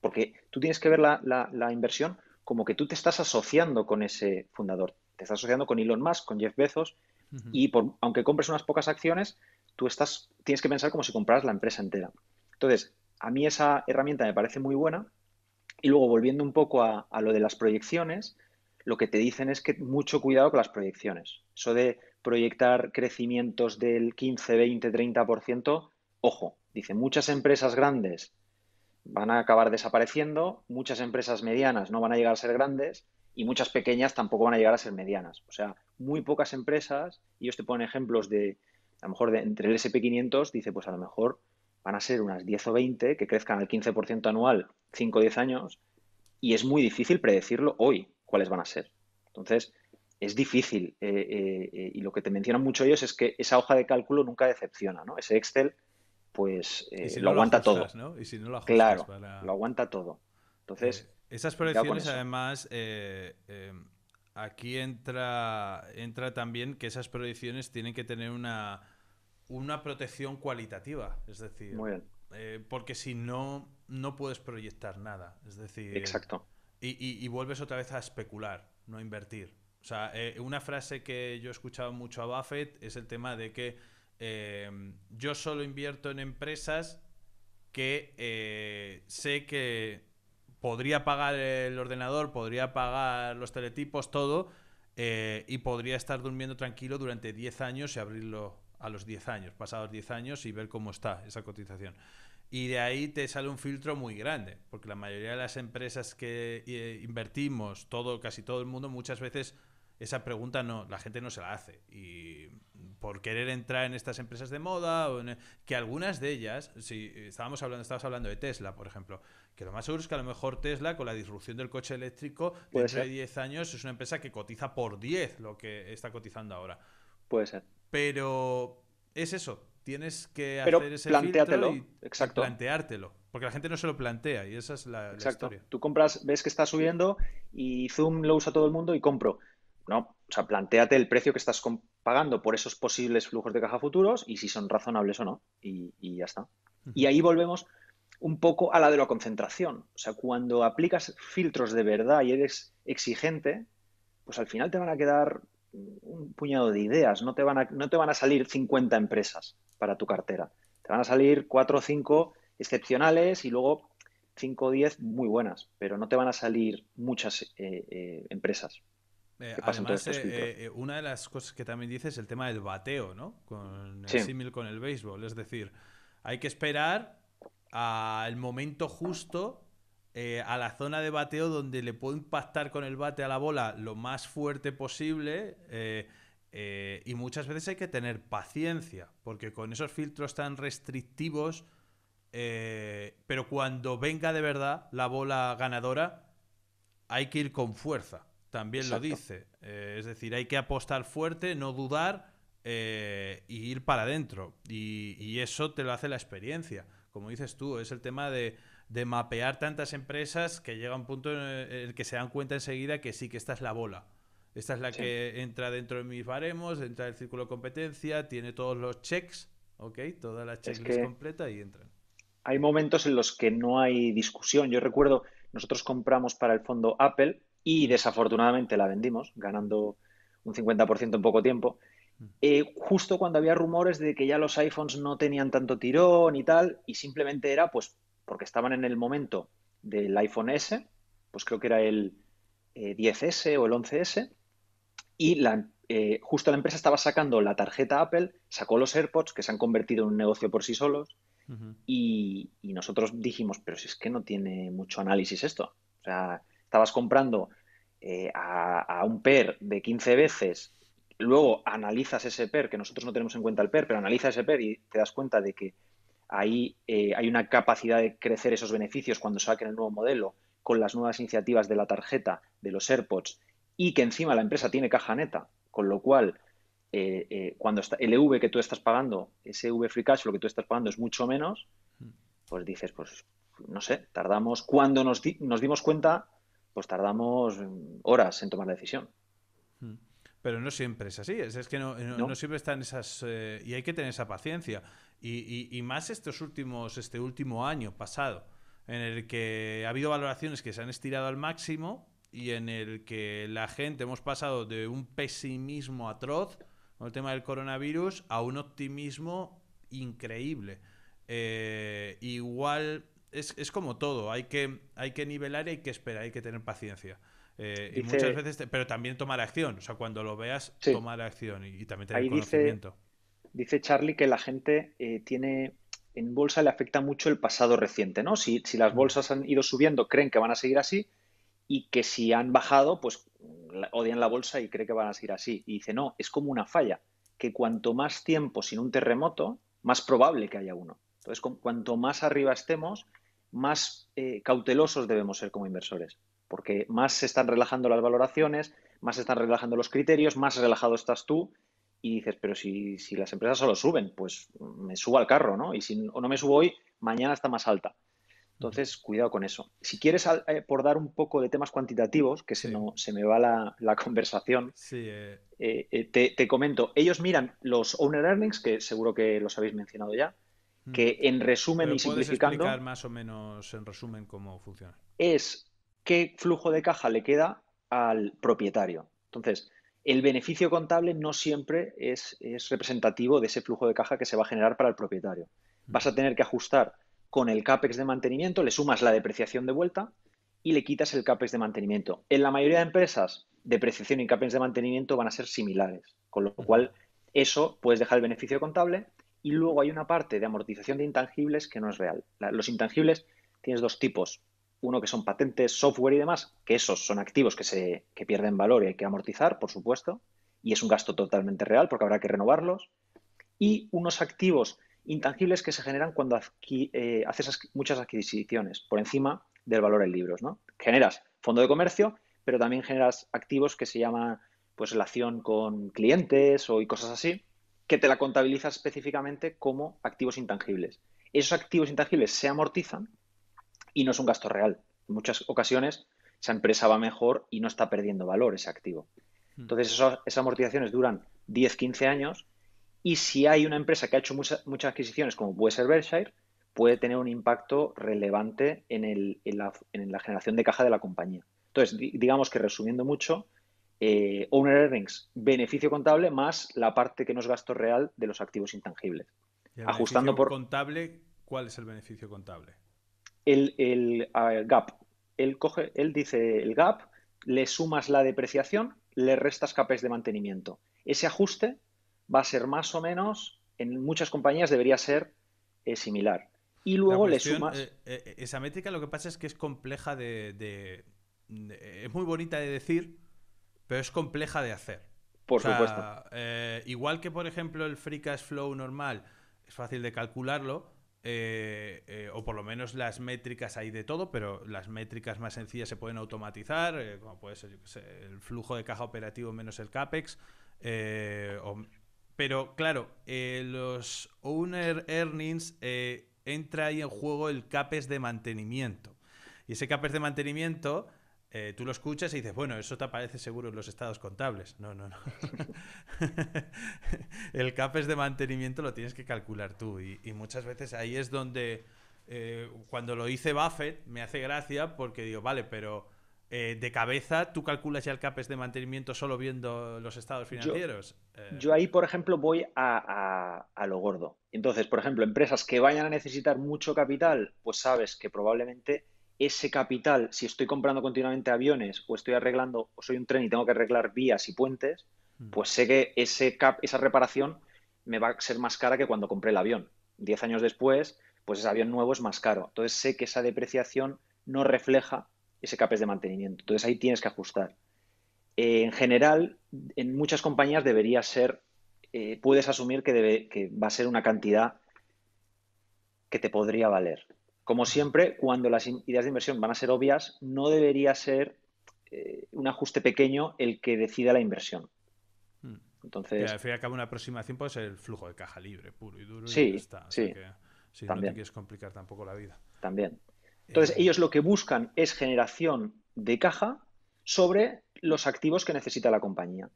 Porque tú tienes que ver la, inversión como que tú te estás asociando con ese fundador. Te estás asociando con Elon Musk, con Jeff Bezos, y aunque compres unas pocas acciones, tú tienes que pensar como si compraras la empresa entera. Entonces, a mí esa herramienta me parece muy buena. Y luego, volviendo un poco a, lo de las proyecciones, lo que te dicen es que mucho cuidado con las proyecciones. Eso de proyectar crecimientos del 15, 20, 30%, ojo, dice, muchas empresas grandes van a acabar desapareciendo, muchas empresas medianas no van a llegar a ser grandes y muchas pequeñas tampoco van a llegar a ser medianas. O sea, muy pocas empresas, y ellos te ponen ejemplos de, a lo mejor de, entre el SP500, dice, pues a lo mejor van a ser unas 10 o 20 que crezcan al 15% anual 5 o 10 años y es muy difícil predecirlo hoy cuáles van a ser. Entonces, es difícil eh, eh, eh, y lo que te mencionan mucho ellos es que esa hoja de cálculo nunca decepciona, ¿no? Ese Excel pues eh, lo aguanta todo. Y si no lo claro, lo aguanta todo. Entonces... Eh, esas proyecciones además eh, aquí entra, entra también que esas proyecciones tienen que tener una, protección cualitativa, es decir, porque si no, no puedes proyectar nada, es decir, exacto. Y, vuelves otra vez a especular, no a invertir. O sea, una frase que yo he escuchado mucho a Buffett es el tema de que eh, yo solo invierto en empresas que eh, sé que podría pagar el ordenador, podría pagar los teletipos, todo, eh, y podría estar durmiendo tranquilo durante 10 años y abrirlo a los 10 años, pasados 10 años y ver cómo está esa cotización. Y de ahí te sale un filtro muy grande, porque la mayoría de las empresas que invertimos, todo, casi todo el mundo, muchas veces esa pregunta no, la gente no se la hace. Y por querer entrar en estas empresas de moda, o que algunas de ellas, si estábamos hablando, estabas hablando de Tesla, por ejemplo, que lo más seguro es que a lo mejor Tesla, con la disrupción del coche eléctrico, dentro de 10 años es una empresa que cotiza por 10 lo que está cotizando ahora. Puede ser. Pero es eso, tienes que hacer ese filtro y planteártelo. Porque la gente no se lo plantea y esa es la, Exacto. historia. Tú compras, ves que está subiendo y Zoom lo usa todo el mundo y compro no, o sea, planteate el precio que estás pagando por esos posibles flujos de caja futuros y si son razonables o no, y, ya está. Y ahí volvemos un poco a la de la concentración. O sea, cuando aplicas filtros de verdad y eres exigente, pues al final te van a quedar un puñado de ideas, no te van a, no te van a salir 50 empresas para tu cartera, te van a salir 4 o 5 excepcionales y luego 5 o 10 muy buenas, pero no te van a salir muchas eh, eh, empresas. Eh, además, eh, eh, una de las cosas que también dices es el tema del bateo, ¿no? Con el símil con el béisbol. Es decir, hay que esperar al momento justo, a la zona de bateo donde le puede impactar con el bate a la bola lo más fuerte posible. y muchas veces hay que tener paciencia, porque con esos filtros tan restrictivos, pero cuando venga de verdad la bola ganadora, hay que ir con fuerza también lo dice. Eh, es decir, hay que apostar fuerte, no dudar e y ir para adentro. Y, eso te lo hace la experiencia. Como dices tú, es el tema de, de mapear tantas empresas que llega un punto en el que se dan cuenta enseguida que sí, que esta es la bola. Esta es la que entra dentro de mis baremos, entra el círculo competencia, tiene todos los checks, ¿ok? Todas las cheques es completa y entran. Hay momentos en los que no hay discusión. Yo recuerdo, nosotros compramos para el fondo Apple y desafortunadamente la vendimos, ganando un 50% en poco tiempo. Mm. Eh, justo cuando había rumores de que ya los iPhones no tenían tanto tirón y tal, y simplemente era pues porque estaban en el momento del iPhone S, pues creo que era el 10S eh, o el 11S, y eh, justo la empresa estaba sacando la tarjeta Apple, sacó los AirPods, que se han convertido en un negocio por sí solos, y, y nosotros dijimos, pero si es que no tiene mucho análisis esto, o sea, estabas comprando eh, a, un PER de 15 veces, luego analizas ese PER, que nosotros no tenemos en cuenta el PER, pero analizas ese PER y te das cuenta de que ahí eh, hay una capacidad de crecer esos beneficios cuando saquen el nuevo modelo con las nuevas iniciativas de la tarjeta, de los AirPods, y que encima la empresa tiene caja neta, con lo cual eh, cuando el EV que tú estás pagando, ese EV free cash, lo que tú estás pagando es mucho menos, mm. pues dices, pues no sé, tardamos, cuando nos, nos dimos cuenta pues tardamos mm, horas en tomar la decisión. Mm. Pero no siempre es así, es, que eh, no, siempre están esas... Eh, y hay que tener esa paciencia. Y, más estos últimos, este último año pasado, en el que ha habido valoraciones que se han estirado al máximo y en el que la gente hemos pasado de un pesimismo atroz con el tema del coronavirus a un optimismo increíble. Eh, igual es, como todo, hay que, hay que nivelar y hay que esperar, hay que tener paciencia. Eh, y muchas veces, pero también tomar acción, o sea, cuando lo veas, tomar acción y, también tener conocimiento. Dice, Charlie que la gente eh, tiene, en bolsa le afecta mucho el pasado reciente, ¿no? Si, si las mm. bolsas han ido subiendo, creen que van a seguir así y que si han bajado, pues odian la bolsa y creen que van a seguir así. Y dice, no, es como una falla, que cuanto más tiempo sin un terremoto, más probable que haya uno. Entonces, cuanto más arriba estemos, más eh, cautelosos debemos ser como inversores, porque más se están relajando las valoraciones, más se están relajando los criterios, más relajado estás tú y dices, pero si, las empresas solo suben, pues me subo al carro, ¿no? Y si no me subo hoy, mañana está más alta. Entonces, cuidado con eso. Si quieres, eh, por dar un poco de temas cuantitativos, que se, no, se, me va la, conversación, eh. te, te, comento, ellos miran los owner earnings, que seguro que los habéis mencionado ya, Mm. que en resumen y simplificando... explicar más o menos en resumen cómo funciona? Es qué flujo de caja le queda al propietario. Entonces, el beneficio contable no siempre es, es, representativo de ese flujo de caja que se va a generar para el propietario. Mm. Vas a tener que ajustar con el CAPEX de mantenimiento, le sumas la depreciación de vuelta y le quitas el CAPEX de mantenimiento. En la mayoría de empresas, depreciación y CAPEX de mantenimiento van a ser similares, con lo mm. cual eso puedes dejar el beneficio contable y luego hay una parte de amortización de intangibles que no es real. los intangibles tienes dos tipos. Uno que son patentes, software y demás, que esos son activos que, se, pierden valor y hay que amortizar, por supuesto, y es un gasto totalmente real porque habrá que renovarlos. Y unos activos intangibles que se generan cuando eh, haces muchas adquisiciones por encima del valor en libros. ¿no? Generas fondo de comercio, pero también generas activos que se llaman pues, relación con clientes o, y cosas así, que te la contabiliza específicamente como activos intangibles. Esos activos intangibles se amortizan y no es un gasto real. En muchas ocasiones esa empresa va mejor y no está perdiendo valor ese activo. Hmm. Entonces esas, amortizaciones duran 10, 15 años y si hay una empresa que ha hecho muchas adquisiciones, como puede ser Berkshire, puede tener un impacto relevante en, la, en la generación de caja de la compañía. Entonces, digamos que resumiendo mucho, eh, owner earnings, beneficio contable más la parte que no es gasto real de los activos intangibles. Ajustando por contable, ¿cuál es el beneficio contable? El, gap. Él coge, él dice el gap, le sumas la depreciación, le restas capes de mantenimiento. Ese ajuste va a ser más o menos, en muchas compañías debería ser eh, similar. Y luego le sumas. Eh, esa métrica lo que pasa es que es compleja de es muy bonita de decir pero es compleja de hacer. Por supuesto. Eh, igual que, por ejemplo, el free cash flow normal es fácil de calcularlo, eh, eh, o por lo menos las métricas hay de todo, pero las métricas más sencillas se pueden automatizar, como puede ser el flujo de caja operativo menos el CAPEX. pero claro, los owner earnings entra ahí en juego el CAPEX de mantenimiento. Y ese CAPEX de mantenimiento eh, tú lo escuchas y dices, bueno, eso te aparece seguro en los estados contables. No, no, no. el CAPES de mantenimiento lo tienes que calcular tú. Y, muchas veces ahí es donde, eh, cuando lo hice Buffett, me hace gracia porque digo, vale, pero eh, de cabeza tú calculas ya el CAPES de mantenimiento solo viendo los estados financieros. Yo, ahí, por ejemplo, voy a, a, a lo gordo. Entonces, por ejemplo, empresas que vayan a necesitar mucho capital, pues sabes que probablemente ese capital, si estoy comprando continuamente aviones o estoy arreglando, o soy un tren y tengo que arreglar vías y puentes, hmm. pues sé que ese esa reparación me va a ser más cara que cuando compré el avión. Diez años después, pues ese avión nuevo es más caro. Entonces sé que esa depreciación no refleja ese CAPES de mantenimiento. Entonces ahí tienes que ajustar. Eh, en general, en muchas compañías debería ser, eh, puedes asumir que, debe, que va a ser una cantidad que te podría valer. Como siempre, cuando las ideas de inversión van a ser obvias, no debería ser eh, un ajuste pequeño el que decida la inversión. Hmm. Entonces... al fin y al cabo, una aproximación puede ser el flujo de caja libre, puro y duro. Sí, está. sí. si no te quieres complicar tampoco la vida. También. Entonces, eh. ellos lo que buscan es generación de caja sobre los activos que necesita la compañía.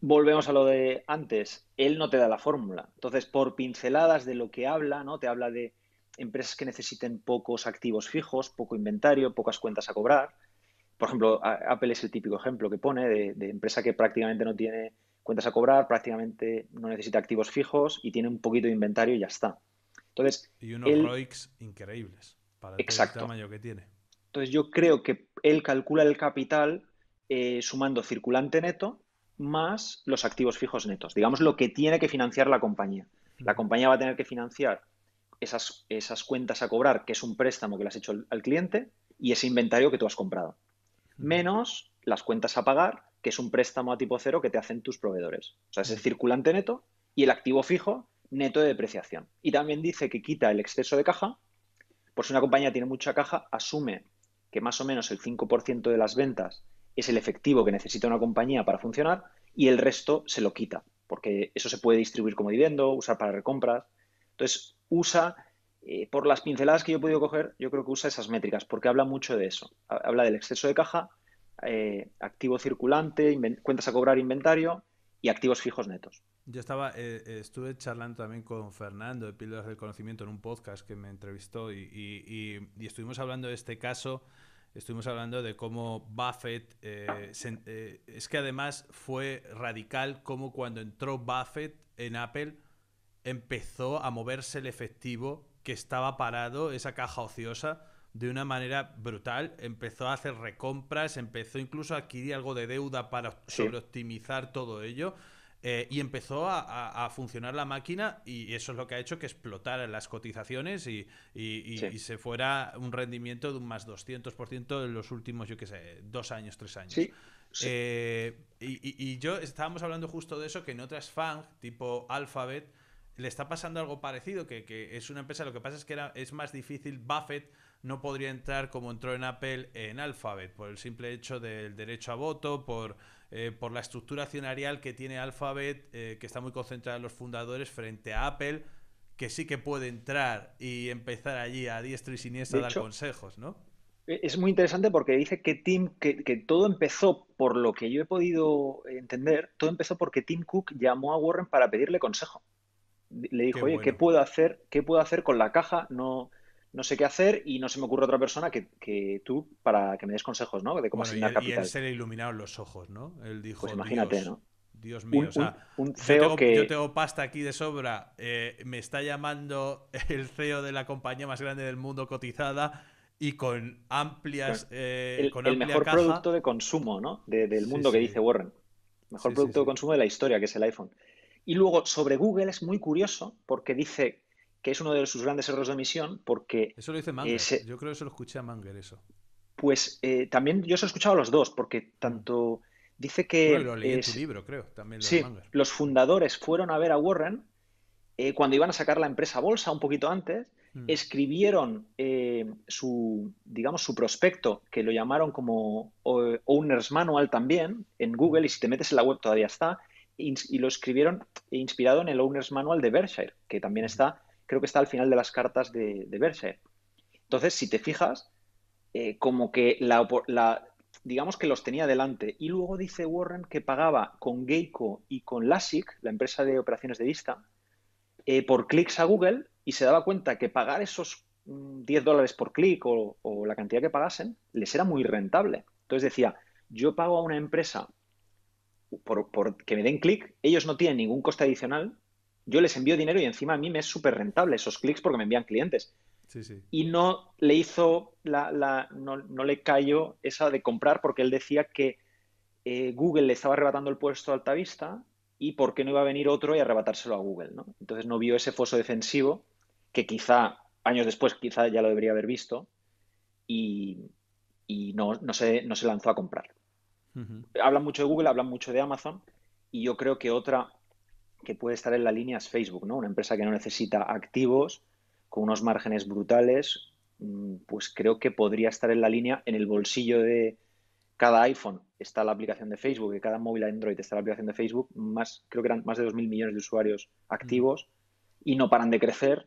Volvemos a lo de antes, él no te da la fórmula. Entonces, por pinceladas de lo que habla, ¿no? Te habla de empresas que necesiten pocos activos fijos, poco inventario, pocas cuentas a cobrar. Por ejemplo, Apple es el típico ejemplo que pone de, empresa que prácticamente no tiene cuentas a cobrar, prácticamente no necesita activos fijos y tiene un poquito de inventario y ya está. Entonces, y unos él... increíbles para el tamaño que tiene. Entonces, yo creo que él calcula el capital eh, sumando circulante neto más los activos fijos netos, digamos lo que tiene que financiar la compañía. La compañía va a tener que financiar esas, cuentas a cobrar, que es un préstamo que le has hecho al, cliente, y ese inventario que tú has comprado. Menos las cuentas a pagar, que es un préstamo a tipo cero que te hacen tus proveedores. O sea, es el circulante neto y el activo fijo neto de depreciación. Y también dice que quita el exceso de caja, por si una compañía tiene mucha caja, asume que más o menos el 5% de las ventas es el efectivo que necesita una compañía para funcionar y el resto se lo quita, porque eso se puede distribuir como dividendo, usar para recompras. Entonces, usa, eh, por las pinceladas que yo he podido coger, yo creo que usa esas métricas, porque habla mucho de eso. Habla del exceso de caja, eh, activo circulante, cuentas a cobrar inventario y activos fijos netos. Yo estaba, eh, estuve charlando también con Fernando de Píldoras del Conocimiento en un podcast que me entrevistó y, estuvimos hablando de este caso estuvimos hablando de cómo Buffett, es que además fue radical como cuando entró Buffett en Apple, empezó a moverse el efectivo que estaba parado, esa caja ociosa, de una manera brutal. Empezó a hacer recompras, empezó incluso a adquirir algo de deuda para sobreoptimizar todo ello. Eh, y empezó a, funcionar la máquina y eso es lo que ha hecho que explotaran las cotizaciones y, se fuera un rendimiento de un más 200% en los últimos, yo qué sé, dos años, tres años. Eh, y, yo estábamos hablando justo de eso, que en otras FANG, tipo Alphabet, le está pasando algo parecido, que, es una empresa, lo que pasa es que era, es más difícil, Buffett no podría entrar como entró en Apple en Alphabet, por el simple hecho del derecho a voto, por, eh, por la estructura accionarial que tiene Alphabet, eh, que está muy concentrada en los fundadores frente a Apple, que sí que puede entrar y empezar allí a diestro y siniestra a dar consejos, ¿no? Eh, es muy interesante porque dice que Tim, que todo empezó, por lo que yo he podido entender, todo empezó porque Tim Cook llamó a Warren para pedirle consejo le dijo, oye, ¿qué puedo hacer? ¿Qué puedo hacer con la caja? No, no sé qué hacer y no se me ocurre otra persona que, tú para que me des consejos, ¿no? De cómo asignar e, y él, Y se le iluminaron los ojos, ¿no? Él dijo, pues imagínate, ¿no? Dios mío, o sea, CEO yo e tengo, que... yo tengo pasta aquí de sobra, eh, me está llamando el CEO de la compañía más grande del mundo cotizada y con amplias... Eh, el, con el mejor producto de consumo, ¿no? del mundo que dice Warren. Mejor producto de consumo de la historia, que es el iPhone. Y luego sobre Google es muy curioso porque dice que es uno de sus grandes errores de misión porque... Eso lo dice Manger. Eh, yo creo que se lo escuché a Manger eso. Pues eh, también yo se lo he escuchado a los dos porque tanto dice que... Bueno, lo leí en tu libro, creo, también lo sí, Los fundadores fueron a ver a Warren eh, cuando iban a sacar la empresa bolsa un poquito antes mm. escribieron su, digamos, su prospecto, que lo llamaron como Owner's Manual también, en Google, mm. y si te metes en la web todavía está, y lo escribieron inspirado en el Owner's Manual de Berkshire, que también está, creo que está al final de las cartas de, de Berkshire. Entonces, si te fijas, eh, como que la, digamos que los tenía delante. Y luego dice Warren que pagaba con Geico y con LASIC, la empresa de operaciones de vista, eh, por clics a Google y se daba cuenta que pagar esos 10 mm, dólares por clic o, o la cantidad que pagasen les era muy rentable. Entonces decía, yo pago a una empresa por, que me den clic, ellos no tienen ningún coste adicional, yo les envío dinero y encima a mí me es súper rentable esos clics porque me envían clientes. Y no le hizo, la, no, le cayó esa de comprar porque él decía que eh, Google le estaba arrebatando el puesto a vista y por qué no iba a venir otro y arrebatárselo a Google. Entonces no vio ese foso defensivo que quizá años después quizá ya lo debería haber visto y, no, se, no se lanzó a comprar. Hablan mucho de Google, hablan mucho de Amazon y yo creo que otra que puede estar en la línea es Facebook, ¿no? Una empresa que no necesita activos, con unos márgenes brutales, mm, pues creo que podría estar en la línea en el bolsillo de cada iPhone está la aplicación de Facebook, y cada móvil Android está la aplicación de Facebook, más creo que eran más de 2.000 millones de usuarios activos y no paran de crecer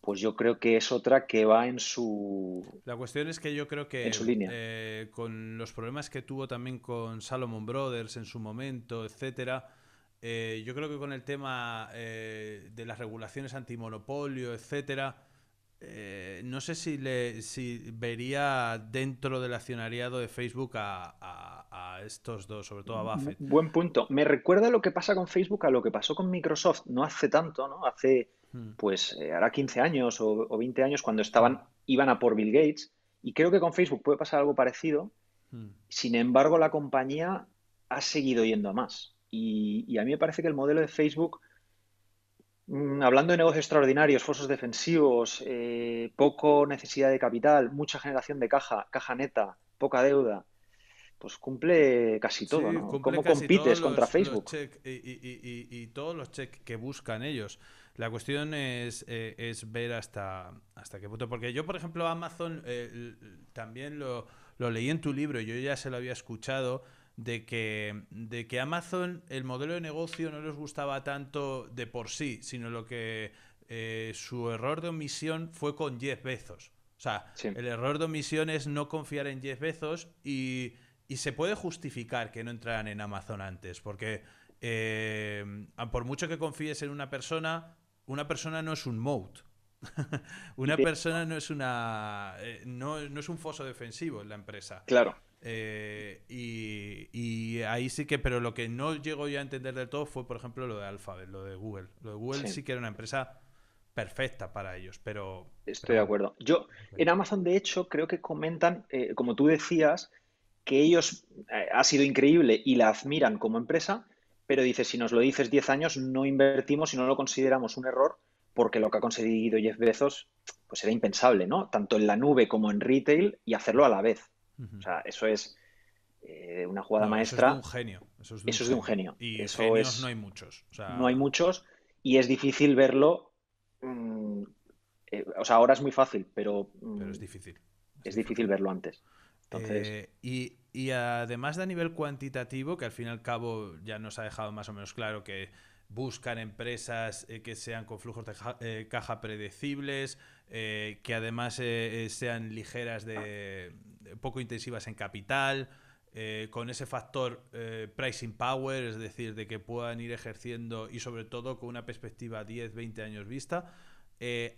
pues yo creo que es otra que va en su. La cuestión es que yo creo que eh, con los problemas que tuvo también con Salomon Brothers en su momento, etcétera, eh, yo creo que con el tema eh, de las regulaciones antimonopolio, etcétera, no sé si le vería dentro del accionariado de Facebook a, a estos dos, sobre todo a mm, Buffett. Buen punto. Me recuerda lo que pasa con Facebook a lo que pasó con Microsoft no hace tanto, ¿no? Hace Hmm. pues eh, hará 15 años o, 20 años cuando estaban, iban a por Bill Gates. Y creo que con Facebook puede pasar algo parecido. Hmm. Sin embargo, la compañía ha seguido yendo a más. Y, a mí me parece que el modelo de Facebook, mm, hablando de negocios extraordinarios, fosos defensivos, eh, poco necesidad de capital, mucha generación de caja, caja neta, poca deuda, pues cumple casi todo, ¿Cómo compites contra Facebook? y, y, todos los cheques que buscan ellos. La cuestión eh, es, ver hasta, hasta qué punto. Porque yo, por ejemplo, Amazon eh, también lo, leí en tu libro, yo ya se lo había escuchado, de que, de que Amazon, el modelo de negocio no les gustaba tanto de por sí, sino lo que eh, su error de omisión fue con 10 Bezos. O sea, el error de omisión es no confiar en 10 Bezos y, y se puede justificar que no entraran en Amazon antes, porque por mucho que confíes en una persona, una persona no es un moat. una persona no es una eh, no, no, es un foso defensivo en la empresa. Claro. Eh, y, ahí sí que, pero lo que no llego yo a entender del todo fue, por ejemplo, lo de Alphabet, lo de Google. Lo de Google sí, que era una empresa perfecta para ellos, pero... Estoy de acuerdo. Yo, en Amazon, de hecho, creo que comentan, eh, como tú decías, que ellos ha sido increíble y la admiran como empresa, pero dice, si nos lo dices 10 años, no invertimos y no lo consideramos un error, porque lo que ha conseguido Jeff Bezos, pues era impensable, ¿no? Tanto en la nube como en retail y hacerlo a la vez. O sea, eso es eh, una jugada maestra. Eso es de un genio. Eso es de, un, genio. Y eso genios es... no hay muchos. No hay muchos y es difícil verlo. Mm, eh, o sea, ahora es muy fácil, pero. Mm, es difícil. Es, difícil verlo antes. Eh, y, además de a nivel cuantitativo, que al fin y al cabo ya nos ha dejado más o menos claro que buscan empresas eh, que sean con flujos de caja eh, predecibles, que además sean ligeras de poco intensivas en capital. con ese factor pricing power, es decir, de que puedan ir ejerciendo y sobre todo con una perspectiva 10, 20 años vista.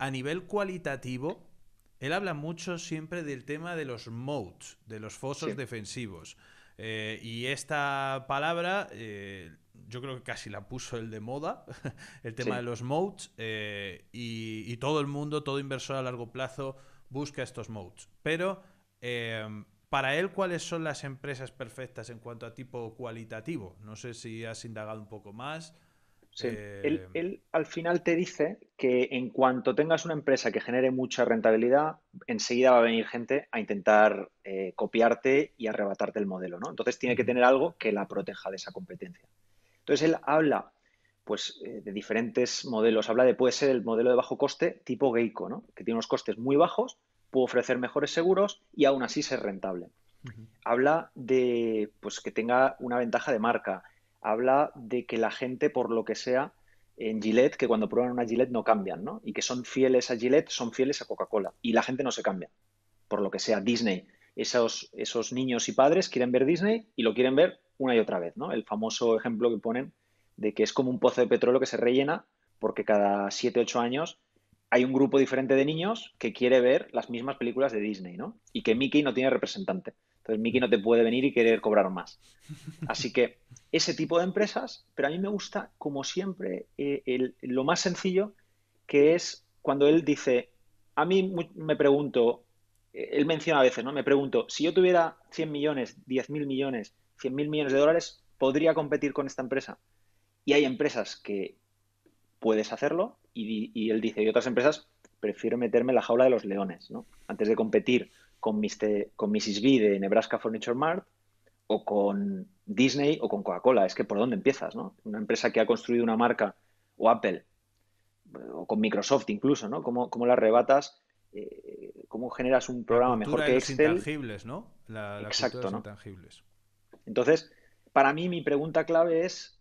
a nivel cualitativo, él habla mucho siempre del tema de los modes, de los fosos defensivos. Eh, y esta palabra, eh, yo creo que casi la puso el de moda, el tema de los modes. Eh, y, y, todo el mundo, todo inversor a largo plazo busca estos modes. Pero para él, ¿cuáles son las empresas perfectas en cuanto a tipo cualitativo? No sé si has indagado un poco más. Sí. Eh, él, al final te dice que en cuanto tengas una empresa que genere mucha rentabilidad, enseguida va a venir gente a intentar eh, copiarte y arrebatarte el modelo, ¿no? Entonces tiene que tener algo que la proteja de esa competencia. Entonces él habla pues eh, de diferentes modelos. Habla de, puede ser el modelo de bajo coste tipo Geico, ¿no? Que tiene unos costes muy bajos, puede ofrecer mejores seguros y aún así ser rentable. Habla de, pues que tenga una ventaja de marca, habla de que la gente, por lo que sea, en Gillette, que cuando prueban una Gillette no cambian, ¿no? Y que son fieles a Gillette, son fieles a Coca-Cola. Y la gente no se cambia, por lo que sea Disney. Esos, niños y padres quieren ver Disney y lo quieren ver una y otra vez, ¿no? El famoso ejemplo que ponen de que es como un pozo de petróleo que se rellena porque cada 7, 8 años hay un grupo diferente de niños que quiere ver las mismas películas de Disney, ¿no? Y que Mickey no tiene representante. Miki no te puede venir y querer cobrar más. Así que ese tipo de empresas, pero a mí me gusta, como siempre, eh, lo más sencillo, que es cuando él dice, a mí me pregunto, eh, él menciona a veces, ¿no? Me pregunto, si yo tuviera 100 millones, 10 mil millones, 100 mil millones de dólares, ¿podría competir con esta empresa? Y hay empresas que puedes hacerlo y, él dice, y otras empresas, prefiero meterme en la jaula de los leones, ¿no? Antes de competir con, Mr., con Mrs. B de Nebraska Furniture Mart o con Disney o con Coca-Cola. Es que por dónde empiezas, ¿no? Una empresa que ha construido una marca o Apple o con Microsoft incluso, ¿no? ¿Cómo, cómo la arrebatas? Eh, ¿Cómo generas un programa mejor que los Excel? intangibles, ¿no? Exacto, ¿no? Entonces, para mí mi pregunta clave es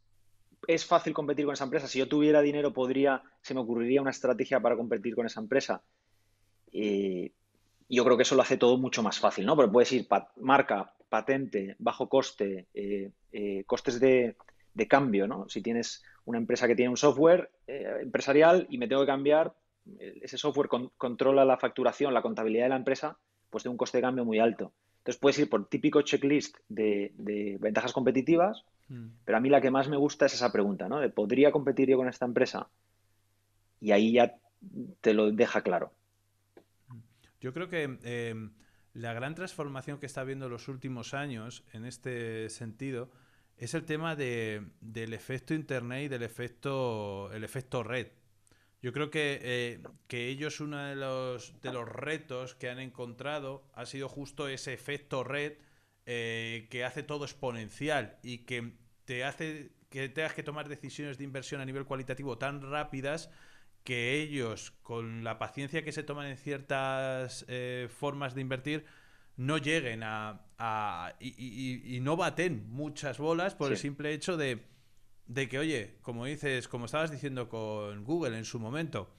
es fácil competir con esa empresa. Si yo tuviera dinero, podría, se me ocurriría una estrategia para competir con esa empresa. Eh, yo creo que eso lo hace todo mucho más fácil, ¿no? Porque puedes ir marca, patente, bajo coste, eh, eh, costes de, cambio, ¿no? Si tienes una empresa que tiene un software eh, empresarial y me tengo que cambiar, ese software controla la facturación, la contabilidad de la empresa, pues de un coste de cambio muy alto. Entonces puedes ir por típico checklist de, ventajas competitivas, mm. pero a mí la que más me gusta es esa pregunta, ¿no? De ¿podría competir yo con esta empresa? Y ahí ya te lo deja claro. Yo creo que em, la gran transformación que está habiendo los últimos años en este sentido es el tema del efecto Internet y del efecto, el efecto red. Yo creo que, eh, que ellos uno de los, retos que han encontrado ha sido justo ese efecto red eh, que hace todo exponencial y que te hace que tengas que tomar decisiones de inversión a nivel cualitativo tan rápidas que ellos, con la paciencia que se toman en ciertas eh, formas de invertir, no lleguen a... y, no baten muchas bolas por el simple hecho de, de que, oye, como dices, como estabas diciendo con Google en su momento,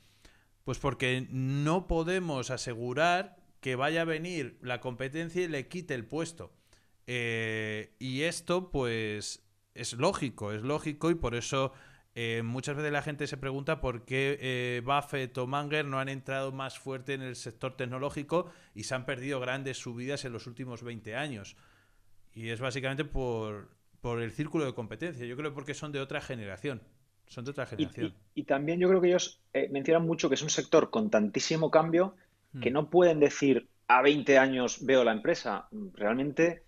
pues porque no podemos asegurar que vaya a venir la competencia y le quite el puesto. Eh, y esto, pues, es lógico, es lógico y por eso eh, muchas veces la gente se pregunta por qué eh, Buffett o Manger no han entrado más fuerte en el sector tecnológico y se han perdido grandes subidas en los últimos 20 años. Y es básicamente por, el círculo de competencia. Yo creo porque son de otra generación. Son de otra generación. Y, también yo creo que ellos eh, mencionan mucho que es un sector con tantísimo cambio que hmm. no pueden decir a 20 años veo la empresa. Realmente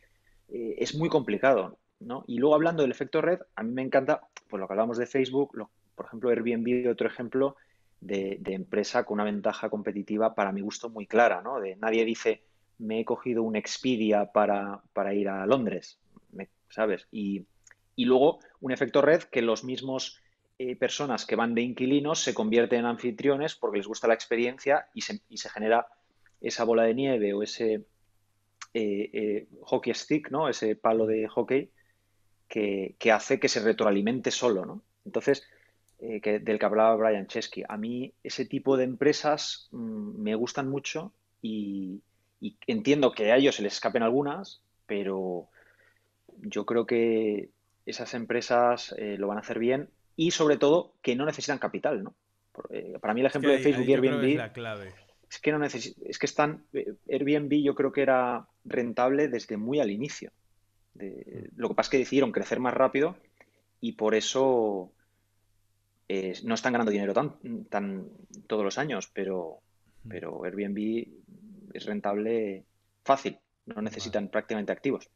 es muy complicado. Y luego hablando del efecto red, a mí me encanta pues lo que hablamos de Facebook, por ejemplo, Airbnb, otro ejemplo de, empresa con una ventaja competitiva para mi gusto muy clara, ¿no? De nadie dice, me he cogido un Expedia para, ir a Londres, ¿sabes? Y, luego un efecto red que los mismos eh, personas que van de inquilinos se convierten en anfitriones porque les gusta la experiencia y se, genera esa bola de nieve o ese eh, eh, hockey stick, ¿no? Ese palo de hockey que, hace que se retroalimente solo, ¿no? Entonces, eh, del que hablaba Brian Chesky, a mí ese tipo de empresas mm, me gustan mucho y, entiendo que a ellos se les escapen algunas, pero yo creo que esas empresas eh, lo van a hacer bien y sobre todo que no necesitan capital, ¿no? Eh, para mí el ejemplo de Facebook y Airbnb es, que no es que están Airbnb yo creo que era rentable desde muy al inicio Mm. lo que pasa es que decidieron crecer más rápido y por eso eh, no están ganando dinero tan, tan todos los años, pero, mm. pero Airbnb es rentable fácil, no necesitan prácticamente activos.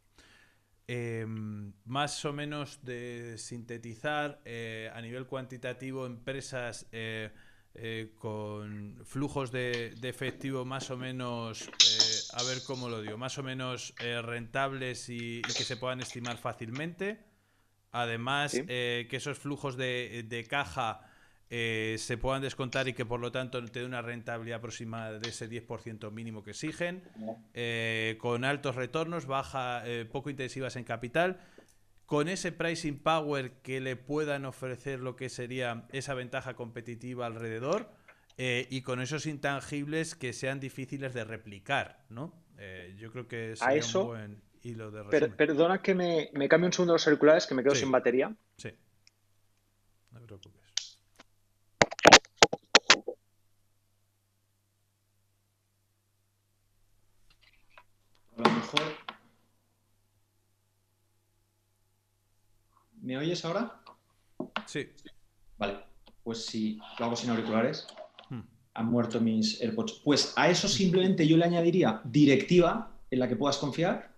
Em, más o menos de sintetizar eh, a nivel cuantitativo empresas eh, eh, con flujos de, efectivo más o menos, eh, a ver cómo lo digo, más o menos eh, rentables y, que se puedan estimar fácilmente. Además, que esos flujos de, caja se puedan descontar y que por lo tanto te dé una rentabilidad aproximada de ese 10% mínimo que exigen, con altos retornos, baja, poco intensivas en capital con ese pricing power que le puedan ofrecer lo que sería esa ventaja competitiva alrededor eh, y con esos intangibles que sean difíciles de replicar, ¿no? Eh, yo creo que sería eso, un buen hilo de Perdona que me, me, cambie un segundo los circulares que me quedo sin batería. Sí. No te preocupes. A lo mejor ¿Me oyes ahora? Sí. Vale, pues si lo hago sin auriculares. Hmm. Han muerto mis AirPods. Pues a eso simplemente yo le añadiría directiva en la que puedas confiar,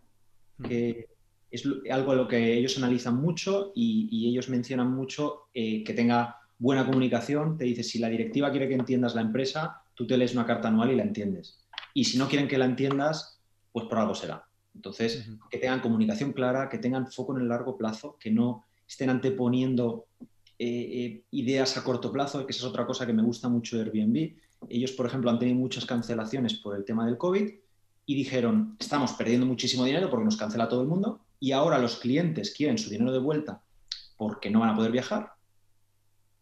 hmm. que es algo a lo que ellos analizan mucho y, ellos mencionan mucho eh, que tenga buena comunicación. Te dice, si la directiva quiere que entiendas la empresa, tú te lees una carta anual y la entiendes. Y si no quieren que la entiendas, pues por algo será. Entonces, que tengan comunicación clara, que tengan foco en el largo plazo, que no estén anteponiendo eh, eh, ideas a corto plazo, que esa es otra cosa que me gusta mucho de Airbnb. Ellos, por ejemplo, han tenido muchas cancelaciones por el tema del COVID y dijeron, estamos perdiendo muchísimo dinero porque nos cancela todo el mundo y ahora los clientes quieren su dinero de vuelta porque no van a poder viajar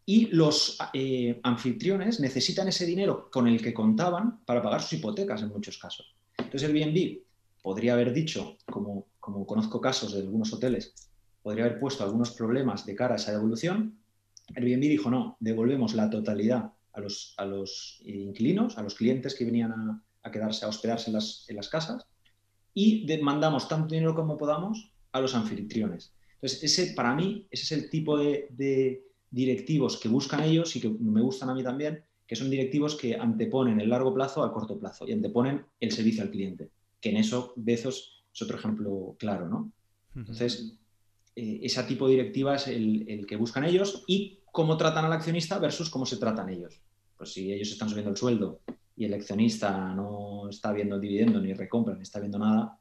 y los eh, anfitriones necesitan ese dinero con el que contaban para pagar sus hipotecas en muchos casos. Entonces Airbnb podría haber dicho, como, como conozco casos de algunos hoteles, podría haber puesto algunos problemas de cara a esa devolución. Airbnb dijo, no, devolvemos la totalidad a los, a los inquilinos, a los clientes que venían a, quedarse, a hospedarse en las, en las casas, y demandamos tanto dinero como podamos a los anfitriones. Entonces, ese, para mí, ese es el tipo de, directivos que buscan ellos y que me gustan a mí también, que son directivos que anteponen el largo plazo al corto plazo y anteponen el servicio al cliente, que en eso Bezos es otro ejemplo claro, ¿no? Entonces, eh, ese tipo de directiva es el, que buscan ellos y cómo tratan al accionista versus cómo se tratan ellos. Pues si ellos están subiendo el sueldo y el accionista no está viendo dividendo ni recompra, ni está viendo nada,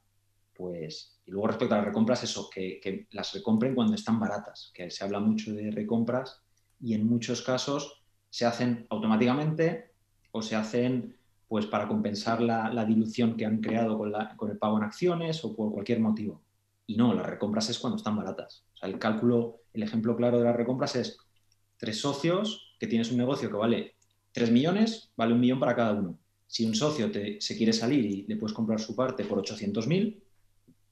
pues... Y luego respecto a las recompras, eso, que, las recompren cuando están baratas, que se habla mucho de recompras y en muchos casos se hacen automáticamente o se hacen pues para compensar la, la dilución que han creado con, la, con, el pago en acciones o por cualquier motivo. Y no, las recompras es cuando están baratas. el cálculo, el ejemplo claro de las recompras es tres socios que tienes un negocio que vale 3 millones, vale un millón para cada uno. Si un socio se quiere salir y le puedes comprar su parte por 800.000,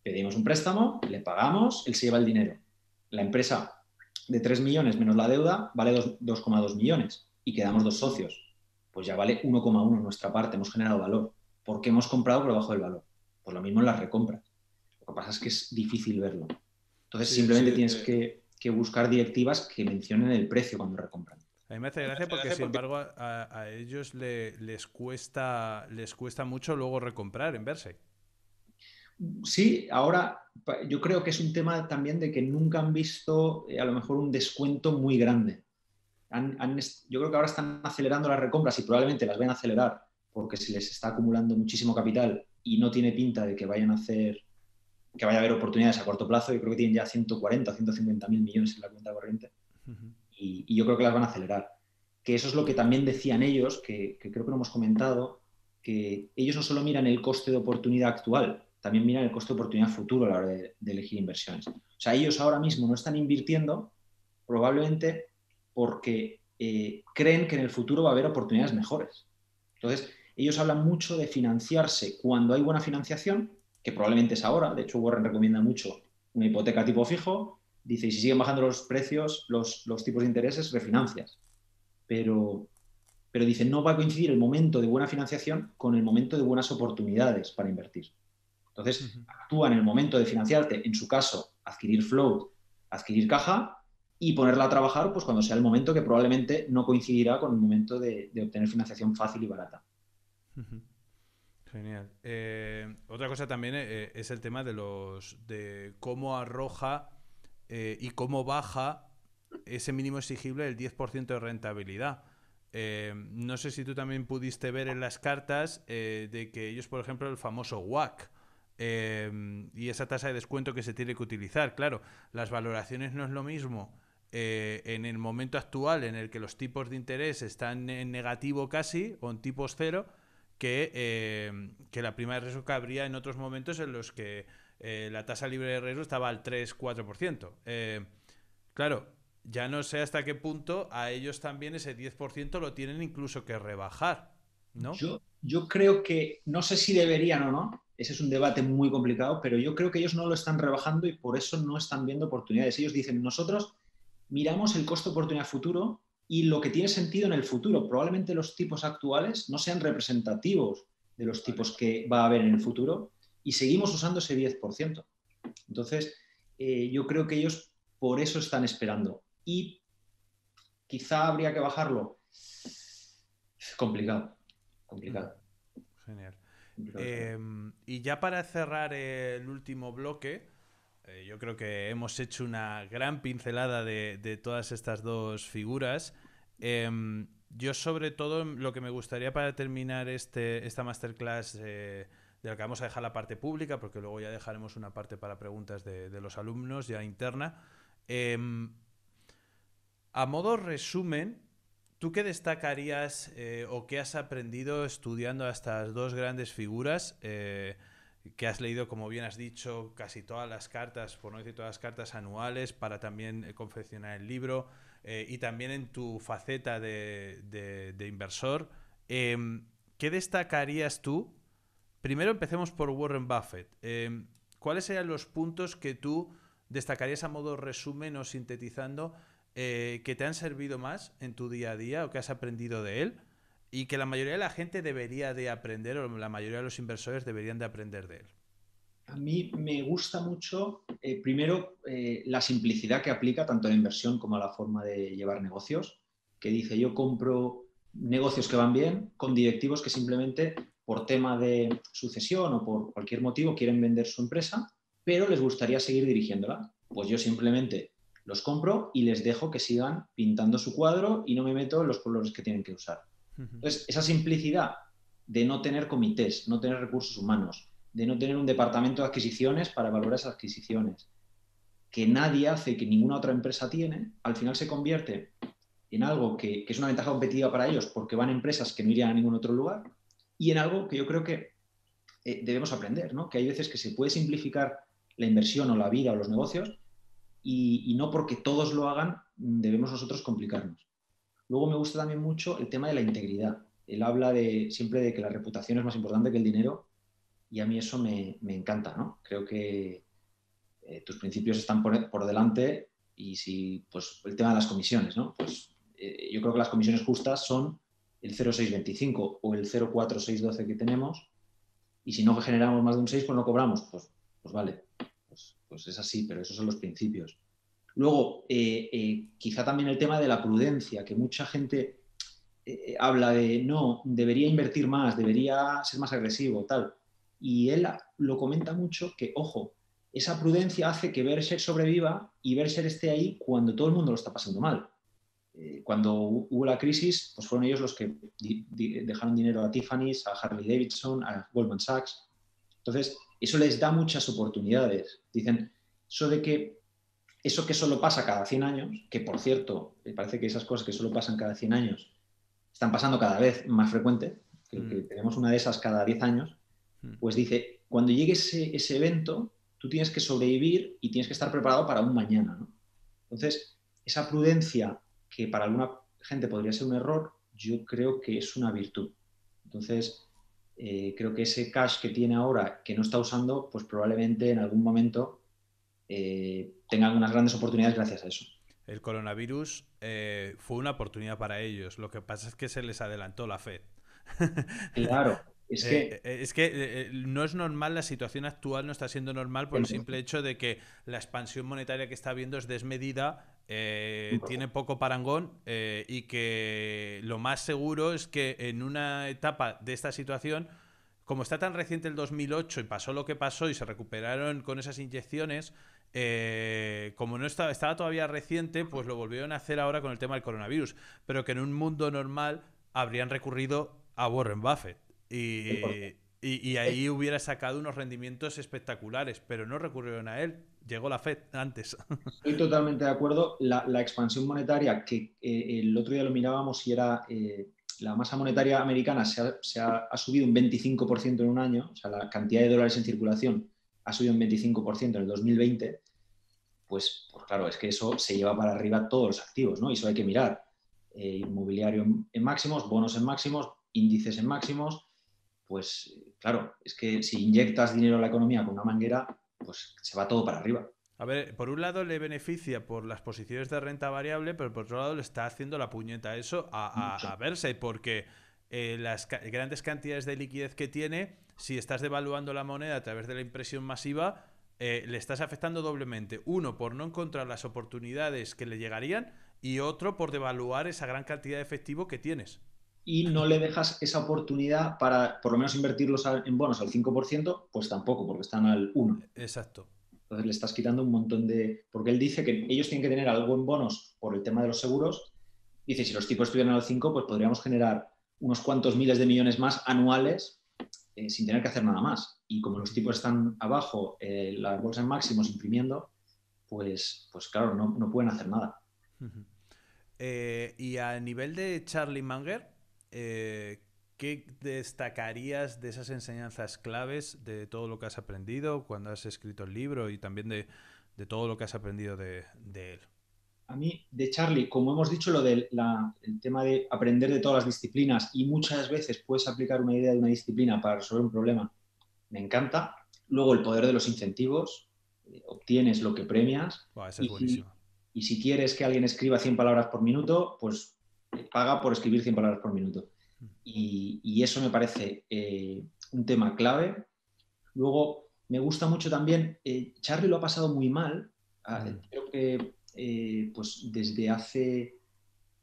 pedimos un préstamo, le pagamos, él se lleva el dinero. La empresa de 3 millones menos la deuda vale 2,2 millones y quedamos dos socios. Pues ya vale 1,1 nuestra parte, hemos generado valor. ¿Por qué hemos comprado por debajo del valor? Pues lo mismo en las recompras. Lo que pasa es que es difícil verlo. Entonces simplemente tienes eh. que, buscar directivas que mencionen el precio cuando recompran. A mí me hace gracia porque, sin embargo, a, ellos les, cuesta, les cuesta mucho luego recomprar en verse. Sí, ahora yo creo que es un tema también de que nunca han visto eh, a lo mejor un descuento muy grande. yo creo que ahora están acelerando las recompras y probablemente las van a acelerar porque se les está acumulando muchísimo capital y no tiene pinta de que vayan a hacer que vaya a haber oportunidades a corto plazo. Yo creo que tienen ya 140 o 150 mil millones en la cuenta corriente y, yo creo que las van a acelerar. Que eso es lo que también decían ellos, que, creo que lo hemos comentado, que ellos no solo miran el coste de oportunidad actual, también miran el coste de oportunidad futuro a la hora de, elegir inversiones. O sea, ellos ahora mismo no están invirtiendo probablemente porque eh, creen que en el futuro va a haber oportunidades mejores. Entonces, ellos hablan mucho de financiarse cuando hay buena financiación que probablemente es ahora. De hecho, Warren recomienda mucho una hipoteca tipo fijo. Dice, y si siguen bajando los precios, los, tipos de intereses, refinancias. Pero, pero dice, no va a coincidir el momento de buena financiación con el momento de buenas oportunidades para invertir. Entonces, actúa en el momento de financiarte, en su caso, adquirir float, adquirir caja y ponerla a trabajar pues, cuando sea el momento que probablemente no coincidirá con el momento de, obtener financiación fácil y barata. Genial. Eh, otra cosa también eh, eh, es el tema de los de cómo arroja y cómo baja ese mínimo exigible del 10% de rentabilidad. no sé si tú también pudiste ver en las cartas de que ellos, por ejemplo, el famoso WAC y esa tasa de descuento que se tiene que utilizar. Claro, las valoraciones no es lo mismo en el momento actual en el que los tipos de interés están en negativo casi o en tipos cero eh, que, la prima de riesgo cabría en otros momentos en los que eh, la tasa libre de riesgo estaba al 3-4%. Eh, claro, ya no sé hasta qué punto a ellos también ese 10% lo tienen incluso que rebajar, ¿no? Yo, yo creo que, no sé si deberían o no, ese es un debate muy complicado, pero yo creo que ellos no lo están rebajando y por eso no están viendo oportunidades. Ellos dicen, nosotros miramos el costo oportunidad futuro y lo que tiene sentido en el futuro. Probablemente los tipos actuales no sean representativos de los tipos que va a haber en el futuro y seguimos usando ese 10%. Entonces, eh, yo creo que ellos por eso están esperando y quizá habría que bajarlo. Complicado, complicado. Genial. Em, y ya para cerrar el último bloque, eh, yo creo que hemos hecho una gran pincelada de, todas estas dos figuras. Em, yo sobre todo em, lo que me gustaría para terminar este, esta masterclass eh, de la que vamos a dejar la parte pública, porque luego ya dejaremos una parte para preguntas de, los alumnos ya interna. Em, a modo resumen, ¿Tú qué destacarías eh, o qué has aprendido estudiando a estas dos grandes figuras? que has leído, como bien has dicho, casi todas las cartas, por no decir todas las cartas anuales, para también eh, confeccionar el libro, eh, y también en tu faceta de, inversor. Em, ¿Qué destacarías tú? Primero empecemos por Warren Buffett. Em, ¿Cuáles serían los puntos que tú destacarías a modo resumen o sintetizando eh, que te han servido más en tu día a día o que has aprendido de él? y que la mayoría de la gente debería de aprender, o la mayoría de los inversores deberían de aprender de él? A mí me gusta mucho, eh, primero, eh, la simplicidad que aplica tanto a la inversión como a la forma de llevar negocios, que dice yo compro negocios que van bien con directivos que simplemente por tema de sucesión o por cualquier motivo quieren vender su empresa, pero les gustaría seguir dirigiéndola. Pues yo simplemente los compro y les dejo que sigan pintando su cuadro y no me meto en los colores que tienen que usar. Entonces, esa simplicidad de no tener comités, no tener recursos humanos, de no tener un departamento de adquisiciones para valorar esas adquisiciones, que nadie hace, que ninguna otra empresa tiene, al final se convierte en algo que, es una ventaja competitiva para ellos porque van empresas que no irían a ningún otro lugar y en algo que yo creo que eh, debemos aprender, ¿no? que hay veces que se puede simplificar la inversión o la vida o los negocios y no porque todos lo hagan debemos nosotros complicarnos. Luego me gusta también mucho el tema de la integridad. Él habla de, siempre de que la reputación es más importante que el dinero y a mí eso me, encanta, ¿no? Creo que eh, tus principios están por, delante y si, pues, el tema de las comisiones, ¿no? Pues eh, yo creo que las comisiones justas son el 0,625 o el 0,4612 que tenemos y si no generamos más de un 6, pues no cobramos. Pues, pues vale, pues, pues es así, pero esos son los principios. Luego, eh, eh, quizá también el tema de la prudencia, que mucha gente eh, habla de, no, debería invertir más, debería ser más agresivo, tal. Y él lo comenta mucho que, ojo, esa prudencia hace que Berser sobreviva y Berser esté ahí cuando todo el mundo lo está pasando mal. cuando hubo la crisis, pues fueron ellos los que dejaron dinero a Tiffany's, a Harley Davidson, a Goldman Sachs. Entonces, eso les da muchas oportunidades. Dicen, eso de que eso que solo pasa cada 100 años, que por cierto, me parece que esas cosas que solo pasan cada 100 años están pasando cada vez más frecuente, mm. tenemos una de esas cada 10 años, mm. pues dice, cuando llegue ese, evento, tú tienes que sobrevivir y tienes que estar preparado para un mañana. Entonces, esa prudencia que para alguna gente podría ser un error, yo creo que es una virtud. Entonces, eh, creo que ese cash que tiene ahora, que no está usando, pues probablemente en algún momento eh, tengan unas grandes oportunidades gracias a eso. El coronavirus eh, fue una oportunidad para ellos, lo que pasa es que se les adelantó la Fed. claro. Es eh, que, es que no es normal, la situación actual no está siendo normal por el simple hecho de que la expansión monetaria que está habiendo es desmedida, tiene poco parangón y que lo más seguro es que en una etapa de esta situación como está tan reciente el 2008 y pasó lo que pasó y se recuperaron con esas inyecciones, eh, como no estaba, todavía reciente, pues lo volvieron a hacer ahora con el tema del coronavirus. Pero que en un mundo normal habrían recurrido a Warren Buffett. Y, ahí eh. hubiera sacado unos rendimientos espectaculares, pero no recurrieron a él. Llegó la FED antes. Estoy totalmente de acuerdo. La, expansión monetaria, que eh, el otro día lo mirábamos y era la masa monetaria americana se ha, subido un 25% en un año, o sea, la cantidad de dólares en circulación ha subido un 25% en el 2020, pues, por pues claro, es que eso se lleva para arriba todos los activos, ¿no? Y eso hay que mirar. Eh, inmobiliario en máximos, bonos en máximos, índices en máximos, pues claro, es que si inyectas dinero a la economía con una manguera, pues se va todo para arriba. A ver, por un lado le beneficia por las posiciones de renta variable, pero por otro lado le está haciendo la puñeta eso a, a, a verse, porque eh, las grandes cantidades de liquidez que tiene, si estás devaluando la moneda a través de la impresión masiva, eh, le estás afectando doblemente. Uno, por no encontrar las oportunidades que le llegarían, y otro, por devaluar esa gran cantidad de efectivo que tienes. Y no le dejas esa oportunidad para, por lo menos, invertirlos en bonos al 5%, pues tampoco, porque están al 1%. Exacto. Entonces le estás quitando un montón de... Porque él dice que ellos tienen que tener algo en bonos por el tema de los seguros. Dice, si los tipos estuvieran al 5, pues podríamos generar unos cuantos miles de millones más anuales eh, sin tener que hacer nada más. Y como los tipos están abajo, eh, las bolsas máximos imprimiendo, pues, pues claro, no, pueden hacer nada. Eh, y a nivel de Charlie Munger, ¿Qué destacarías de esas enseñanzas claves de todo lo que has aprendido cuando has escrito el libro y también de, todo lo que has aprendido de, él? A mí, de Charlie, como hemos dicho, lo del tema de aprender de todas las disciplinas y muchas veces puedes aplicar una idea de una disciplina para resolver un problema, me encanta. Luego el poder de los incentivos, eh, obtienes lo que premias. Wow, es buenísimo. y si quieres que alguien escriba 100 palabras por minuto, pues eh, paga por escribir 100 palabras por minuto y, eso me parece eh, un tema clave. Luego, me gusta mucho también, eh, Charlie lo ha pasado muy mal, ah, mm. creo que eh, pues desde hace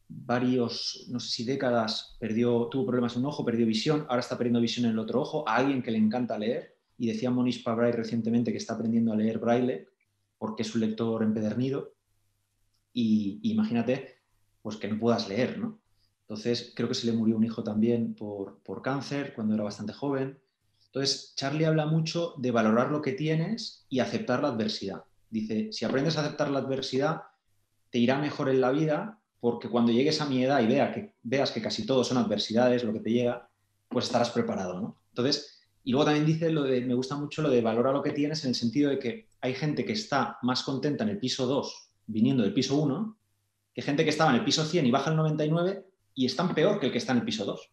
varios, no sé si décadas, perdió, tuvo problemas en un ojo, perdió visión, ahora está perdiendo visión en el otro ojo, a alguien que le encanta leer, y decía Monish braille recientemente que está aprendiendo a leer braille porque es un lector empedernido, y, imagínate pues que no puedas leer, ¿no? Entonces, creo que se le murió un hijo también por, cáncer cuando era bastante joven. Entonces, Charlie habla mucho de valorar lo que tienes y aceptar la adversidad. Dice, si aprendes a aceptar la adversidad, te irá mejor en la vida porque cuando llegues a mi edad y veas que casi todo son adversidades lo que te llega, pues estarás preparado, Entonces, y luego también dice lo de, me gusta mucho lo de valorar lo que tienes en el sentido de que hay gente que está más contenta en el piso 2 viniendo del piso 1, que gente que estaba en el piso 100 y baja al 99 y están peor que el que está en el piso 2.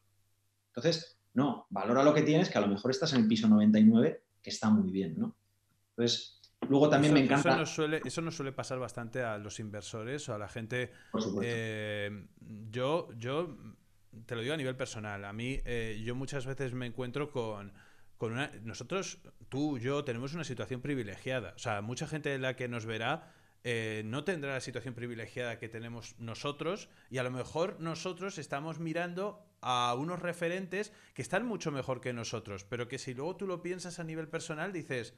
Entonces, no, valora lo que tienes, que a lo mejor estás en el piso 99, que está muy bien, ¿no? Entonces, Luego también me encanta. Eso nos, suele, eso nos, suele, pasar bastante a los inversores o a la gente. Por supuesto. Eh, yo, yo te lo digo a nivel personal. A mí, eh, yo muchas veces me encuentro con, una. Nosotros, tú, yo, tenemos una situación privilegiada. O sea, mucha gente de la que nos verá eh, no tendrá la situación privilegiada que tenemos nosotros y a lo mejor nosotros estamos mirando a unos referentes que están mucho mejor que nosotros, pero que si luego tú lo piensas a nivel personal dices,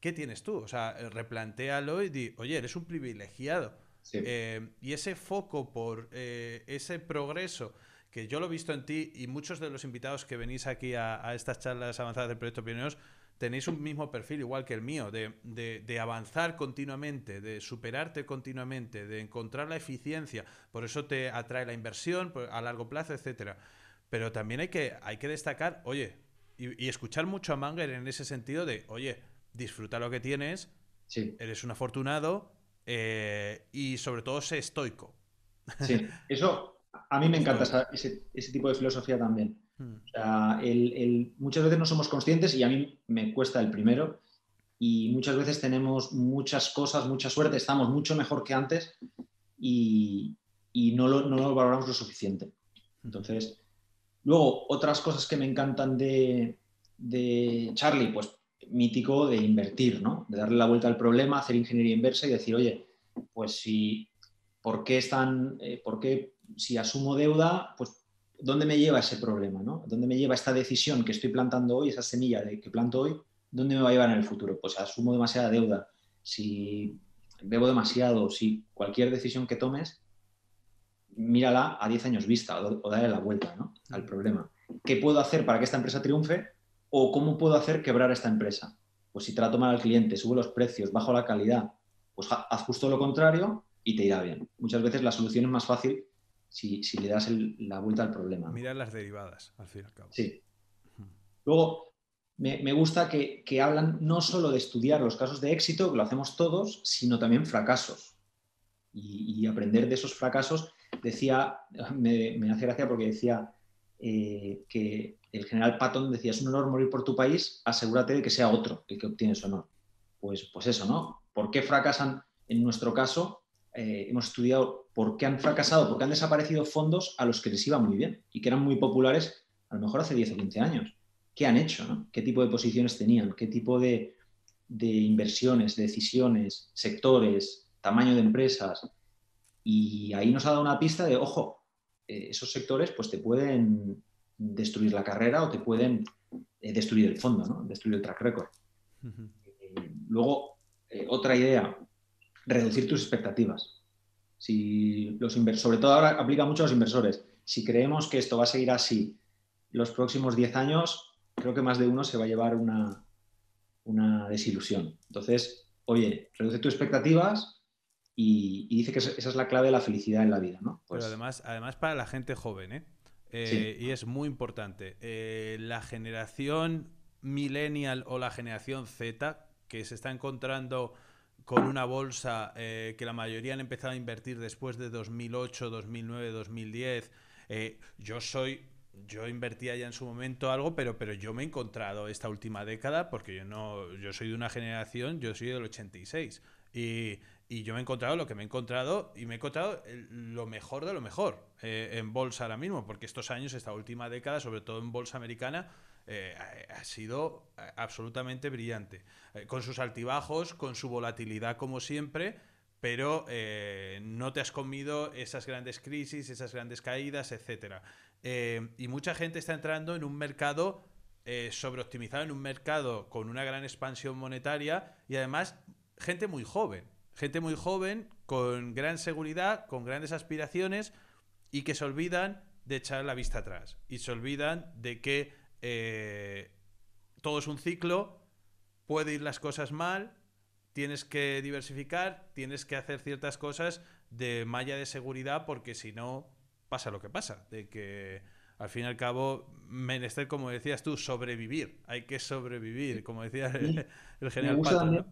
¿qué tienes tú? O sea, eh, replantéalo y di, oye, eres un privilegiado. Eh, y ese foco por ese progreso que yo lo he visto en ti y muchos de los invitados que venís aquí a, estas charlas avanzadas del Proyecto Pioneros tenéis un mm. mismo perfil igual que el mío, de, avanzar continuamente, de superarte continuamente, de encontrar la eficiencia. Por eso te atrae la inversión pues, a largo plazo, etc. Pero también hay que, hay que destacar, oye, y, escuchar mucho a Manger en ese sentido de, oye, disfruta lo que tienes, eres un afortunado eh, y sobre todo sé estoico. Sí, eso, a mí me encanta ese, tipo de filosofía también. Hmm. muchas veces no somos conscientes y a mí me cuesta el primero. Y muchas veces tenemos muchas cosas, mucha suerte, estamos mucho mejor que antes y, no, lo, valoramos lo suficiente. Hmm. Entonces, luego, otras cosas que me encantan de, Charlie, pues mítico de invertir, ¿no? De darle la vuelta al problema, hacer ingeniería inversa y decir, oye, pues si ¿por qué, están, eh, ¿por qué si asumo deuda, pues ¿dónde me lleva ese problema? ¿no? ¿Dónde me lleva esta decisión que estoy plantando hoy, esa semilla que planto hoy? ¿Dónde me va a llevar en el futuro? Pues asumo demasiada deuda. Si bebo demasiado, si cualquier decisión que tomes, mírala a 10 años vista o, dale la vuelta al problema. ¿Qué puedo hacer para que esta empresa triunfe? ¿O cómo puedo hacer quebrar esta empresa? Pues si trato mal al cliente, subo los precios, bajo la calidad, pues haz justo lo contrario y te irá bien. Muchas veces la solución es más fácil si, le das la vuelta al problema. Mirar las derivadas, al fin y al cabo. Sí. Luego, me, gusta que, que, hablan no solo de estudiar los casos de éxito, que lo hacemos todos, sino también fracasos. Y, aprender de esos fracasos, decía, me, hace gracia porque decía eh, que el general Patton decía, es un honor morir por tu país, asegúrate de que sea otro el que obtiene su honor. Pues, pues eso, ¿no? ¿Por qué fracasan en nuestro caso eh, hemos estudiado por qué han fracasado, por qué han desaparecido fondos a los que les iba muy bien y que eran muy populares a lo mejor hace 10 o 15 años. ¿Qué han hecho? ¿Qué tipo de posiciones tenían? ¿Qué tipo de, inversiones, decisiones, sectores, tamaño de empresas? Y ahí nos ha dado una pista de, ojo, eh, esos sectores pues te pueden destruir la carrera o te pueden eh, destruir el fondo, destruir el track record. luego, otra idea reducir tus expectativas. Si los sobre todo ahora aplica mucho a los inversores. Si creemos que esto va a seguir así los próximos 10 años, creo que más de uno se va a llevar una, una desilusión. Entonces, oye, reduce tus expectativas, y, dice que esa es la clave de la felicidad en la vida, ¿no? Pero pues además, además para la gente joven, ¿eh? Eh, Y es muy importante. Eh, la generación millennial o la generación Z que se está encontrando con una bolsa eh, que la mayoría han empezado a invertir después de 2008, 2009, 2010. yo soy yo invertía ya en su momento algo, pero, pero yo me he encontrado esta última década, porque yo no, yo soy de una generación, yo soy del 86. Y, y yo me he encontrado lo que me he encontrado, y me he encontrado lo mejor de lo mejor eh, en bolsa ahora mismo, porque estos años, esta última década, sobre todo en bolsa americana, eh, ha sido eh, absolutamente brillante. Eh, con sus altibajos, con su volatilidad como siempre, pero no te has comido esas grandes crisis, esas grandes caídas, etc. y mucha gente está entrando en un mercado sobreoptimizado, en un mercado con una gran expansión monetaria y además gente muy joven. Gente muy joven, con gran seguridad, con grandes aspiraciones y que se olvidan de echar la vista atrás y se olvidan de que eh, todo es un ciclo, puede ir las cosas mal, tienes que diversificar, tienes que hacer ciertas cosas de malla de seguridad porque si no pasa lo que pasa, de que al fin y al cabo, menester, como decías tú, sobrevivir, hay que sobrevivir, como decía el, general gusta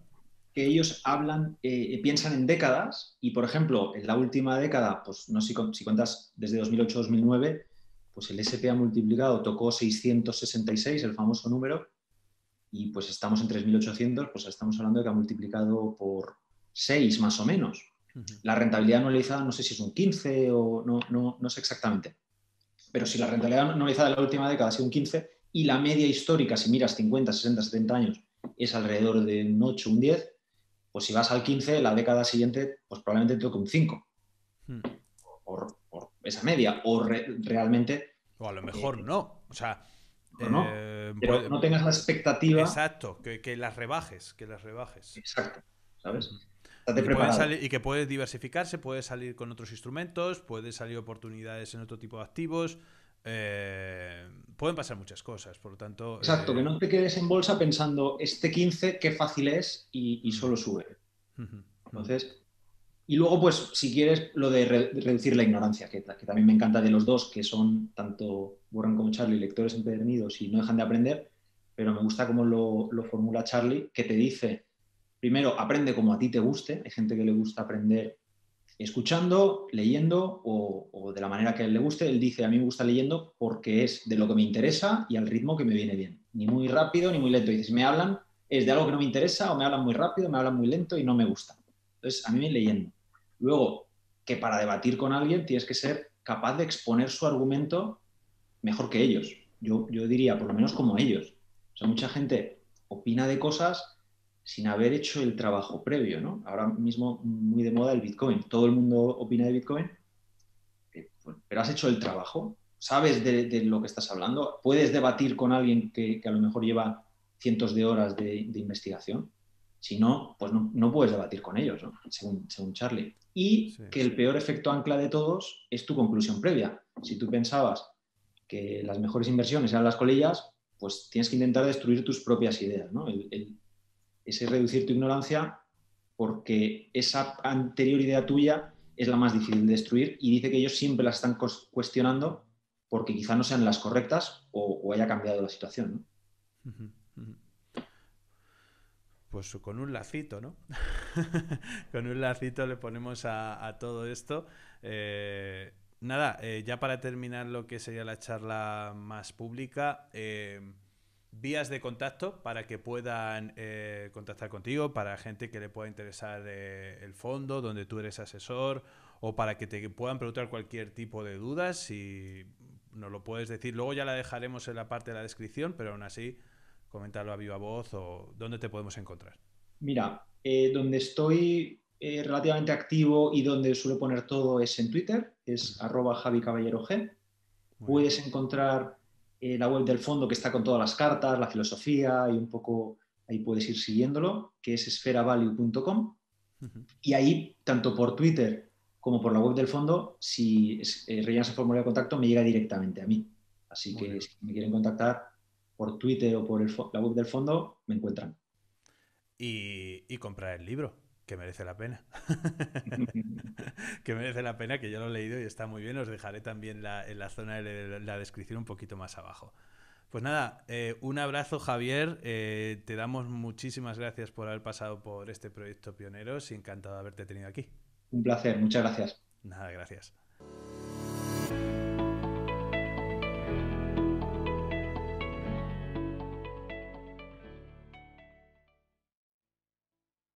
Que ellos hablan, eh, eh, piensan en décadas y, por ejemplo, en la última década, pues no sé si, si cuentas desde 2008-2009, pues el S&P ha multiplicado tocó 666, el famoso número, y pues estamos en 3.800, pues estamos hablando de que ha multiplicado por 6 más o menos. La rentabilidad anualizada no sé si es un 15 o no, no, no sé exactamente, pero si la rentabilidad anualizada de la última década ha sido un 15 y la media histórica, si miras 50, 60, 70 años, es alrededor de un 8, un 10, pues si vas al 15, la década siguiente, pues probablemente toque un 5 esa media, o realmente... O a lo eh, mejor no, o sea... No, eh, pero no tengas la expectativa... Exacto, que, las rebajes, que las rebajes. Exacto, ¿sabes? Y, que puede diversificarse, puede salir con otros instrumentos, puede salir oportunidades en otro tipo de activos. Eh, pueden pasar muchas cosas, por lo tanto. Exacto, que no te quedes en bolsa pensando este 15, qué fácil es y, solo sube. Entonces, y luego, pues, si quieres, lo de reducir la ignorancia, que, también me encanta de los dos, que son tanto Warren como Charlie lectores empedernidos y no dejan de aprender, pero me gusta cómo lo, formula Charlie, que te dice, primero, aprende como a ti te guste, hay gente que le gusta aprender escuchando, leyendo o, de la manera que él le guste. Él dice, a mí me gusta leyendo porque es de lo que me interesa y al ritmo que me viene bien. Ni muy rápido ni muy lento. y si me hablan, es de algo que no me interesa o me hablan muy rápido, me hablan muy lento y no me gusta. Entonces, a mí me leyendo. Luego, que para debatir con alguien tienes que ser capaz de exponer su argumento mejor que ellos. Yo, diría, por lo menos como ellos. O sea, mucha gente opina de cosas sin haber hecho el trabajo previo, ¿no? Ahora mismo muy de moda el Bitcoin. Todo el mundo opina de Bitcoin, eh, pues, pero has hecho el trabajo, sabes de, lo que estás hablando, puedes debatir con alguien que, a lo mejor lleva cientos de horas de investigación. Si no, pues no, puedes debatir con ellos, según, Charlie. Y que el peor efecto ancla de todos es tu conclusión previa. Si tú pensabas que las mejores inversiones eran las colillas, pues tienes que intentar destruir tus propias ideas. ¿no? ese reducir tu ignorancia porque esa anterior idea tuya es la más difícil de destruir y dice que ellos siempre la están cuestionando porque quizá no sean las correctas o, haya cambiado la situación. ¿no? pues con un lacito, ¿no? con un lacito le ponemos a, todo esto. Eh, nada, eh, ya para terminar lo que sería la charla más pública, eh, vías de contacto para que puedan contactar contigo, para gente que le pueda interesar el fondo, donde tú eres asesor, o para que te puedan preguntar cualquier tipo de dudas, si nos lo puedes decir. Luego ya la dejaremos en la parte de la descripción, pero aún así comentarlo a viva voz o dónde te podemos encontrar. Mira, eh, donde estoy eh, relativamente activo y donde suelo poner todo es en Twitter, es arroba Javi Caballero G. Puedes encontrar eh, la web del fondo que está con todas las cartas, la filosofía y un poco ahí puedes ir siguiéndolo, que es esferavalue.com. Y ahí, tanto por Twitter como por la web del fondo, si rellenas el formulario de contacto, me llega directamente a mí. Así que si me quieren contactar, por Twitter o por la web del fondo, me encuentran. Y, comprar el libro, que merece la pena. que merece la pena, que yo lo he leído y está muy bien. Os dejaré también en la zona de la descripción un poquito más abajo. Pues nada, eh, un abrazo Javier, eh, te damos muchísimas gracias por haber pasado por este proyecto pionero. y encantado de haberte tenido aquí. Un placer, muchas gracias. Nada, gracias.